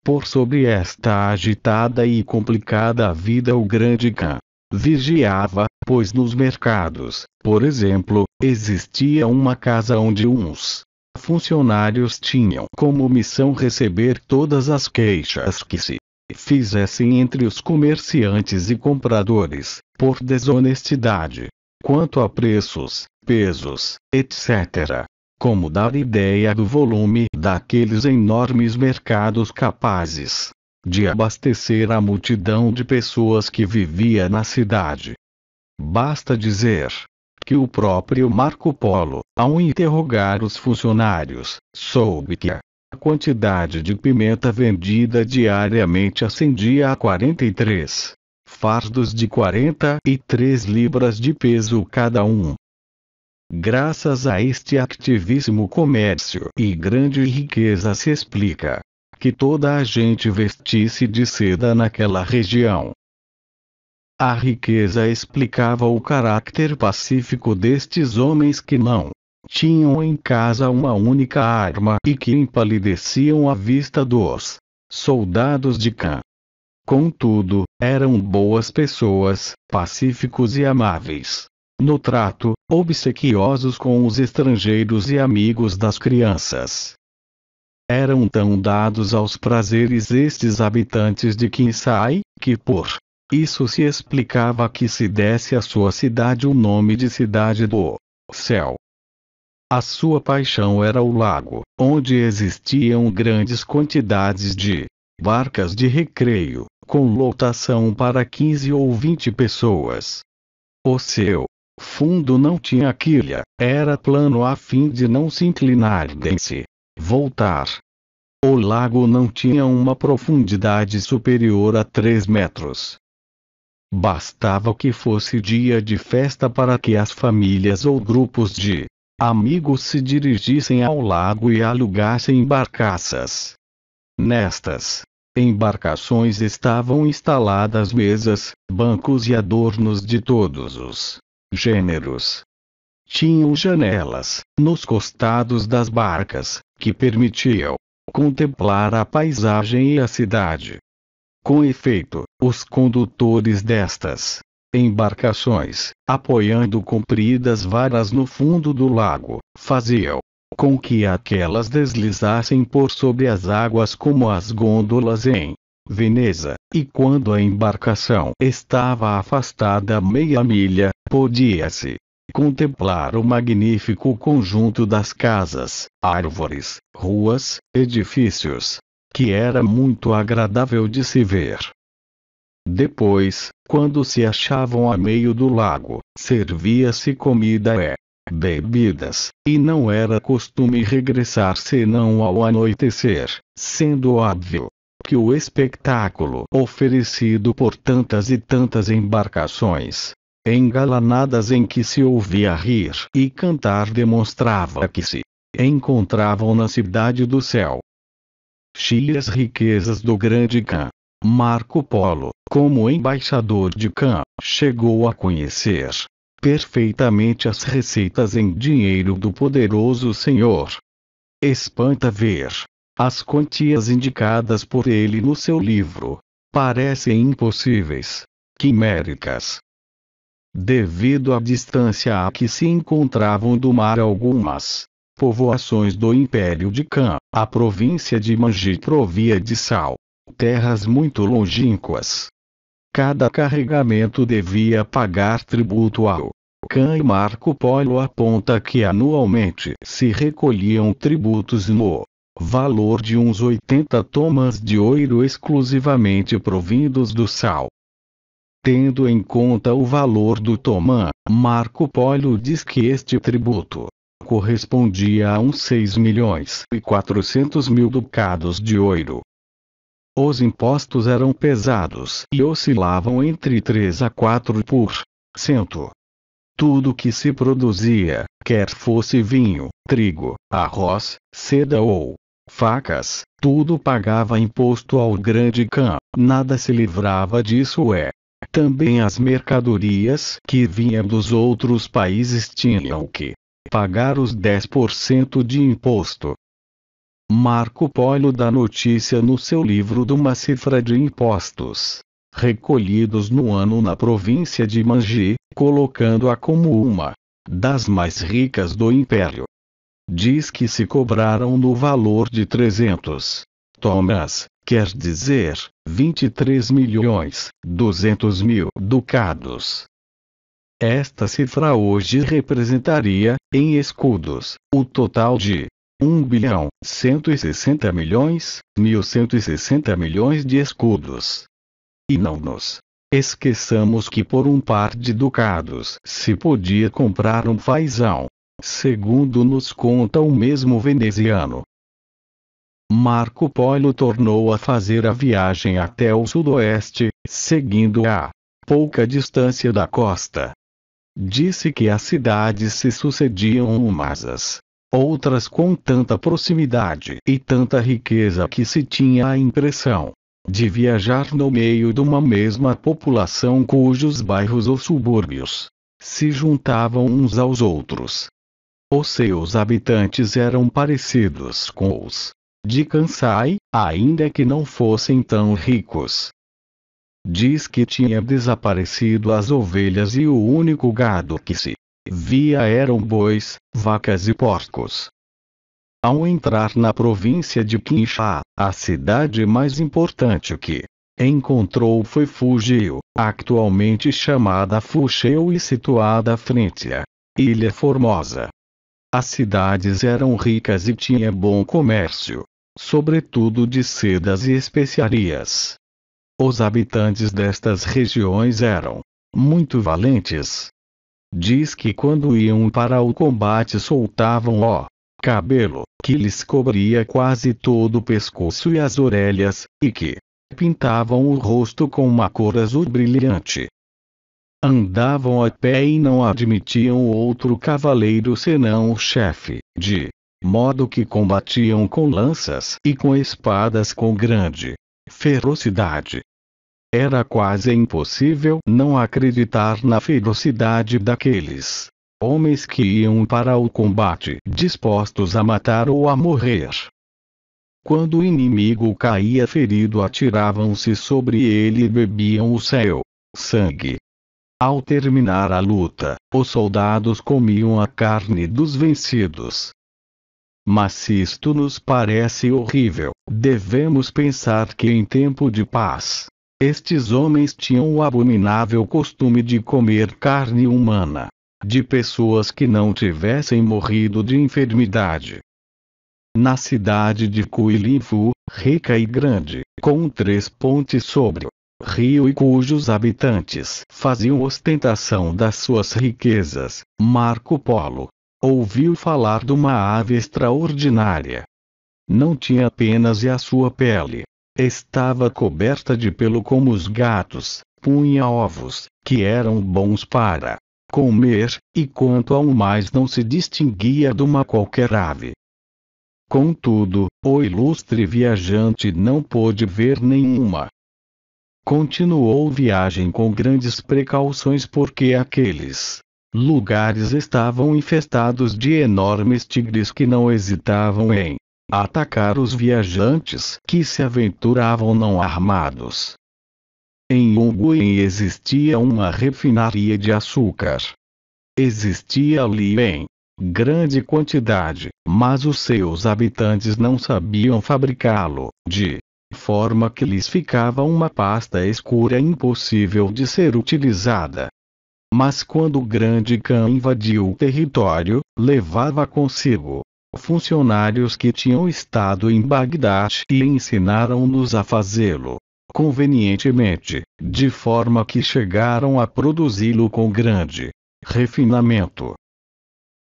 Por sobre esta agitada e complicada vida o grande Khan vigiava, pois nos mercados, por exemplo, existia uma casa onde uns funcionários tinham como missão receber todas as queixas que se fizessem entre os comerciantes e compradores, por desonestidade, quanto a preços, pesos, etc. Como dar ideia do volume daqueles enormes mercados capazes de abastecer a multidão de pessoas que vivia na cidade. Basta dizer que o próprio Marco Polo, ao interrogar os funcionários, soube que a quantidade de pimenta vendida diariamente ascendia a 43 fardos de 43 libras de peso cada um. Graças a este ativíssimo comércio e grande riqueza se explica que toda a gente vestisse de seda naquela região. A riqueza explicava o caráter pacífico destes homens que não tinham em casa uma única arma e que empalideciam à vista dos soldados de Khan. Contudo, eram boas pessoas, pacíficos e amáveis. No trato, obsequiosos com os estrangeiros e amigos das crianças. Eram tão dados aos prazeres estes habitantes de Kinsai, que por isso se explicava que se desse à sua cidade o nome de Cidade do Céu. A sua paixão era o lago, onde existiam grandes quantidades de barcas de recreio, com lotação para 15 ou 20 pessoas. O seu fundo não tinha quilha, era plano a fim de não se inclinar nem se voltar. O lago não tinha uma profundidade superior a 3 metros. Bastava que fosse dia de festa para que as famílias ou grupos de amigos se dirigissem ao lago e alugassem barcaças. Nestas embarcações estavam instaladas mesas, bancos e adornos de todos os gêneros. Tinham janelas, nos costados das barcas, que permitiam contemplar a paisagem e a cidade. Com efeito, os condutores destas embarcações, apoiando compridas varas no fundo do lago, faziam com que aquelas deslizassem por sobre as águas como as gôndolas em Veneza, e quando a embarcação estava afastada meia milha, podia-se contemplar o magnífico conjunto das casas, árvores, ruas, edifícios, que era muito agradável de se ver. Depois, quando se achavam a meio do lago, servia-se comida e bebidas, e não era costume regressar senão ao anoitecer, sendo óbvio que o espetáculo oferecido por tantas e tantas embarcações, engalanadas em que se ouvia rir e cantar demonstrava que se encontravam na cidade do céu, Chile as riquezas do Grande Khan. Marco Polo, como embaixador de Khan, chegou a conhecer perfeitamente as receitas em dinheiro do poderoso senhor. Espanta ver as quantias indicadas por ele no seu livro. Parecem impossíveis, quiméricas. Devido à distância a que se encontravam do mar algumas Povoações do Império de Khan, a província de Manji provia de sal. Terras muito longínquas. Cada carregamento devia pagar tributo ao Khan e Marco Polo aponta que anualmente se recolhiam tributos no valor de uns 80 tomas de ouro exclusivamente provindos do sal. Tendo em conta o valor do tomã, Marco Polo diz que este tributo correspondia a uns 6 milhões e 400 mil ducados de ouro. Os impostos eram pesados e oscilavam entre 3 a 4 por cento. Tudo que se produzia, quer fosse vinho, trigo, arroz, seda ou facas, tudo pagava imposto ao grande Khan, nada se livrava disso é. Também as mercadorias que vinham dos outros países tinham que pagar os 10% de imposto. Marco Polo dá notícia no seu livro de uma cifra de impostos recolhidos no ano na província de Mangi, colocando-a como uma das mais ricas do império. Diz que se cobraram no valor de 300 tomas, quer dizer, 23 milhões, 200 mil ducados. Esta cifra hoje representaria, em escudos, o total de 1 bilhão 160 milhões 1160 milhões de escudos. E não nos esqueçamos que por um par de ducados se podia comprar um fazão, segundo nos conta o mesmo veneziano. Marco Polo tornou a fazer a viagem até o sudoeste, seguindo a pouca distância da costa Disse que as cidades se sucediam umas às outras com tanta proximidade e tanta riqueza que se tinha a impressão de viajar no meio de uma mesma população cujos bairros ou subúrbios se juntavam uns aos outros. Os seus habitantes eram parecidos com os de Kansai, ainda que não fossem tão ricos. Diz que tinha desaparecido as ovelhas e o único gado que se via eram bois, vacas e porcos. Ao entrar na província de Quinchá, a cidade mais importante que encontrou foi Fugio, atualmente chamada Fuxeu e situada frente à Ilha Formosa. As cidades eram ricas e tinha bom comércio, sobretudo de sedas e especiarias. Os habitantes destas regiões eram muito valentes. Diz que quando iam para o combate soltavam o cabelo, que lhes cobria quase todo o pescoço e as orelhas, e que pintavam o rosto com uma cor azul brilhante. Andavam a pé e não admitiam outro cavaleiro senão o chefe, de modo que combatiam com lanças e com espadas com grande ferocidade. Era quase impossível não acreditar na ferocidade daqueles homens que iam para o combate dispostos a matar ou a morrer. Quando o inimigo caía ferido, atiravam-se sobre ele e bebiam o céu, sangue. Ao terminar a luta, os soldados comiam a carne dos vencidos. Mas se isto nos parece horrível, devemos pensar que em tempo de paz, estes homens tinham o abominável costume de comer carne humana. De pessoas que não tivessem morrido de enfermidade. Na cidade de Cuilinfu, rica e grande, com três pontes sobre o rio e cujos habitantes faziam ostentação das suas riquezas, Marco Polo ouviu falar de uma ave extraordinária. Não tinha penas e a sua pele Estava coberta de pelo como os gatos, punha ovos, que eram bons para comer, e quanto ao mais não se distinguia de uma qualquer ave. Contudo, o ilustre viajante não pôde ver nenhuma. Continuou viagem com grandes precauções porque aqueles lugares estavam infestados de enormes tigres que não hesitavam em atacar os viajantes que se aventuravam não armados. Em Onguen existia uma refinaria de açúcar. Existia ali em grande quantidade, mas os seus habitantes não sabiam fabricá-lo, de forma que lhes ficava uma pasta escura impossível de ser utilizada. Mas quando o grande cã invadiu o território, levava consigo Funcionários que tinham estado em Bagdá e ensinaram-nos a fazê-lo convenientemente, de forma que chegaram a produzi-lo com grande refinamento.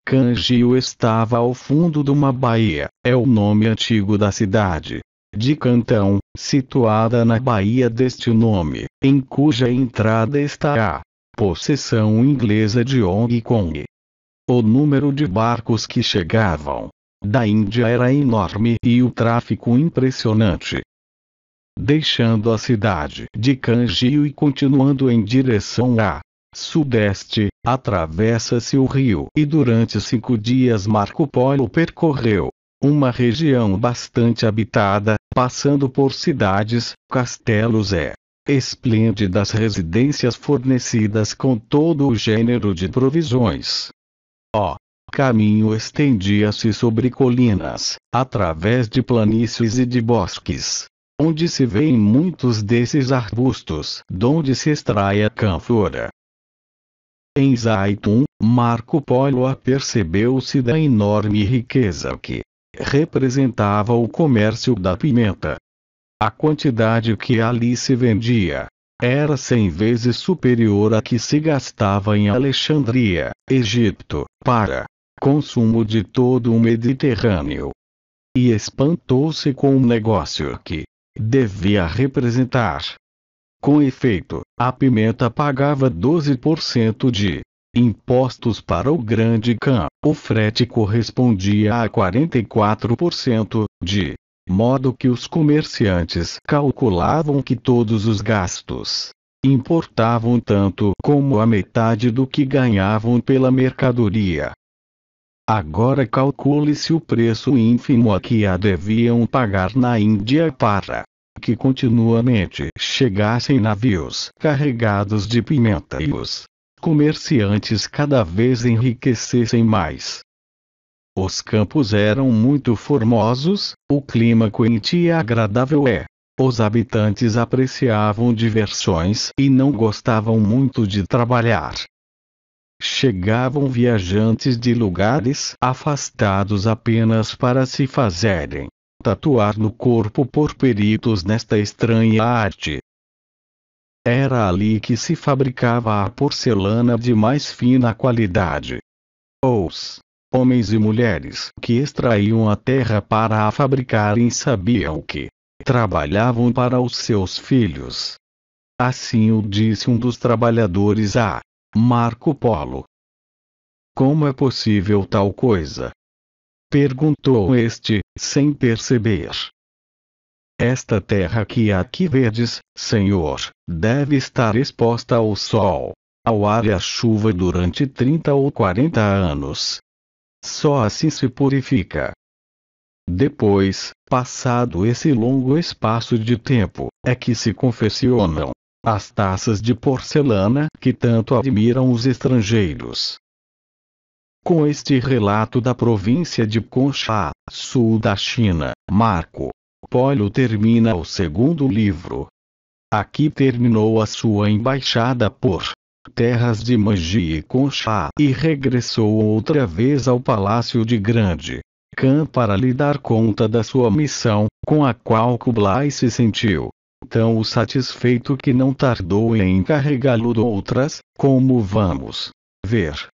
Cangio estava ao fundo de uma baía, é o nome antigo da cidade de Cantão, situada na baía deste nome, em cuja entrada está a possessão inglesa de Hong Kong. O número de barcos que chegavam da Índia era enorme e o tráfico impressionante. Deixando a cidade de Kanjio e continuando em direção a sudeste, atravessa-se o rio e durante cinco dias Marco Polo percorreu uma região bastante habitada, passando por cidades, castelos e esplêndidas residências fornecidas com todo o gênero de provisões. Ó, oh, caminho estendia-se sobre colinas, através de planícies e de bosques. Onde se vêem muitos desses arbustos, donde se extrai a canfora. Em Zaitum, Marco Polo apercebeu-se da enorme riqueza que representava o comércio da pimenta. A quantidade que ali se vendia era cem vezes superior à que se gastava em Alexandria, Egito, para consumo de todo o Mediterrâneo. E espantou-se com o negócio que devia representar. Com efeito, a pimenta pagava 12% de impostos para o Grande Cã. O frete correspondia a 44% de modo que os comerciantes calculavam que todos os gastos importavam tanto como a metade do que ganhavam pela mercadoria. Agora calcule-se o preço ínfimo a que a deviam pagar na Índia para que continuamente chegassem navios carregados de pimenta e os comerciantes cada vez enriquecessem mais. Os campos eram muito formosos, o clima quente e agradável é. Os habitantes apreciavam diversões e não gostavam muito de trabalhar chegavam viajantes de lugares afastados apenas para se fazerem tatuar no corpo por peritos nesta estranha arte. Era ali que se fabricava a porcelana de mais fina qualidade. Os homens e mulheres que extraíam a terra para a fabricarem sabiam que trabalhavam para os seus filhos. Assim o disse um dos trabalhadores a Marco Polo. Como é possível tal coisa? Perguntou este, sem perceber. Esta terra que aqui verdes, Senhor, deve estar exposta ao sol, ao ar e à chuva durante 30 ou 40 anos. Só assim se purifica. Depois, passado esse longo espaço de tempo, é que se confeccionam as taças de porcelana que tanto admiram os estrangeiros. Com este relato da província de Concha, sul da China, Marco Polo termina o segundo livro. Aqui terminou a sua embaixada por terras de Manji e Concha e regressou outra vez ao palácio de Grande Khan para lhe dar conta da sua missão, com a qual Kublai se sentiu tão o satisfeito que não tardou em encarregá-lo de outras, como vamos ver.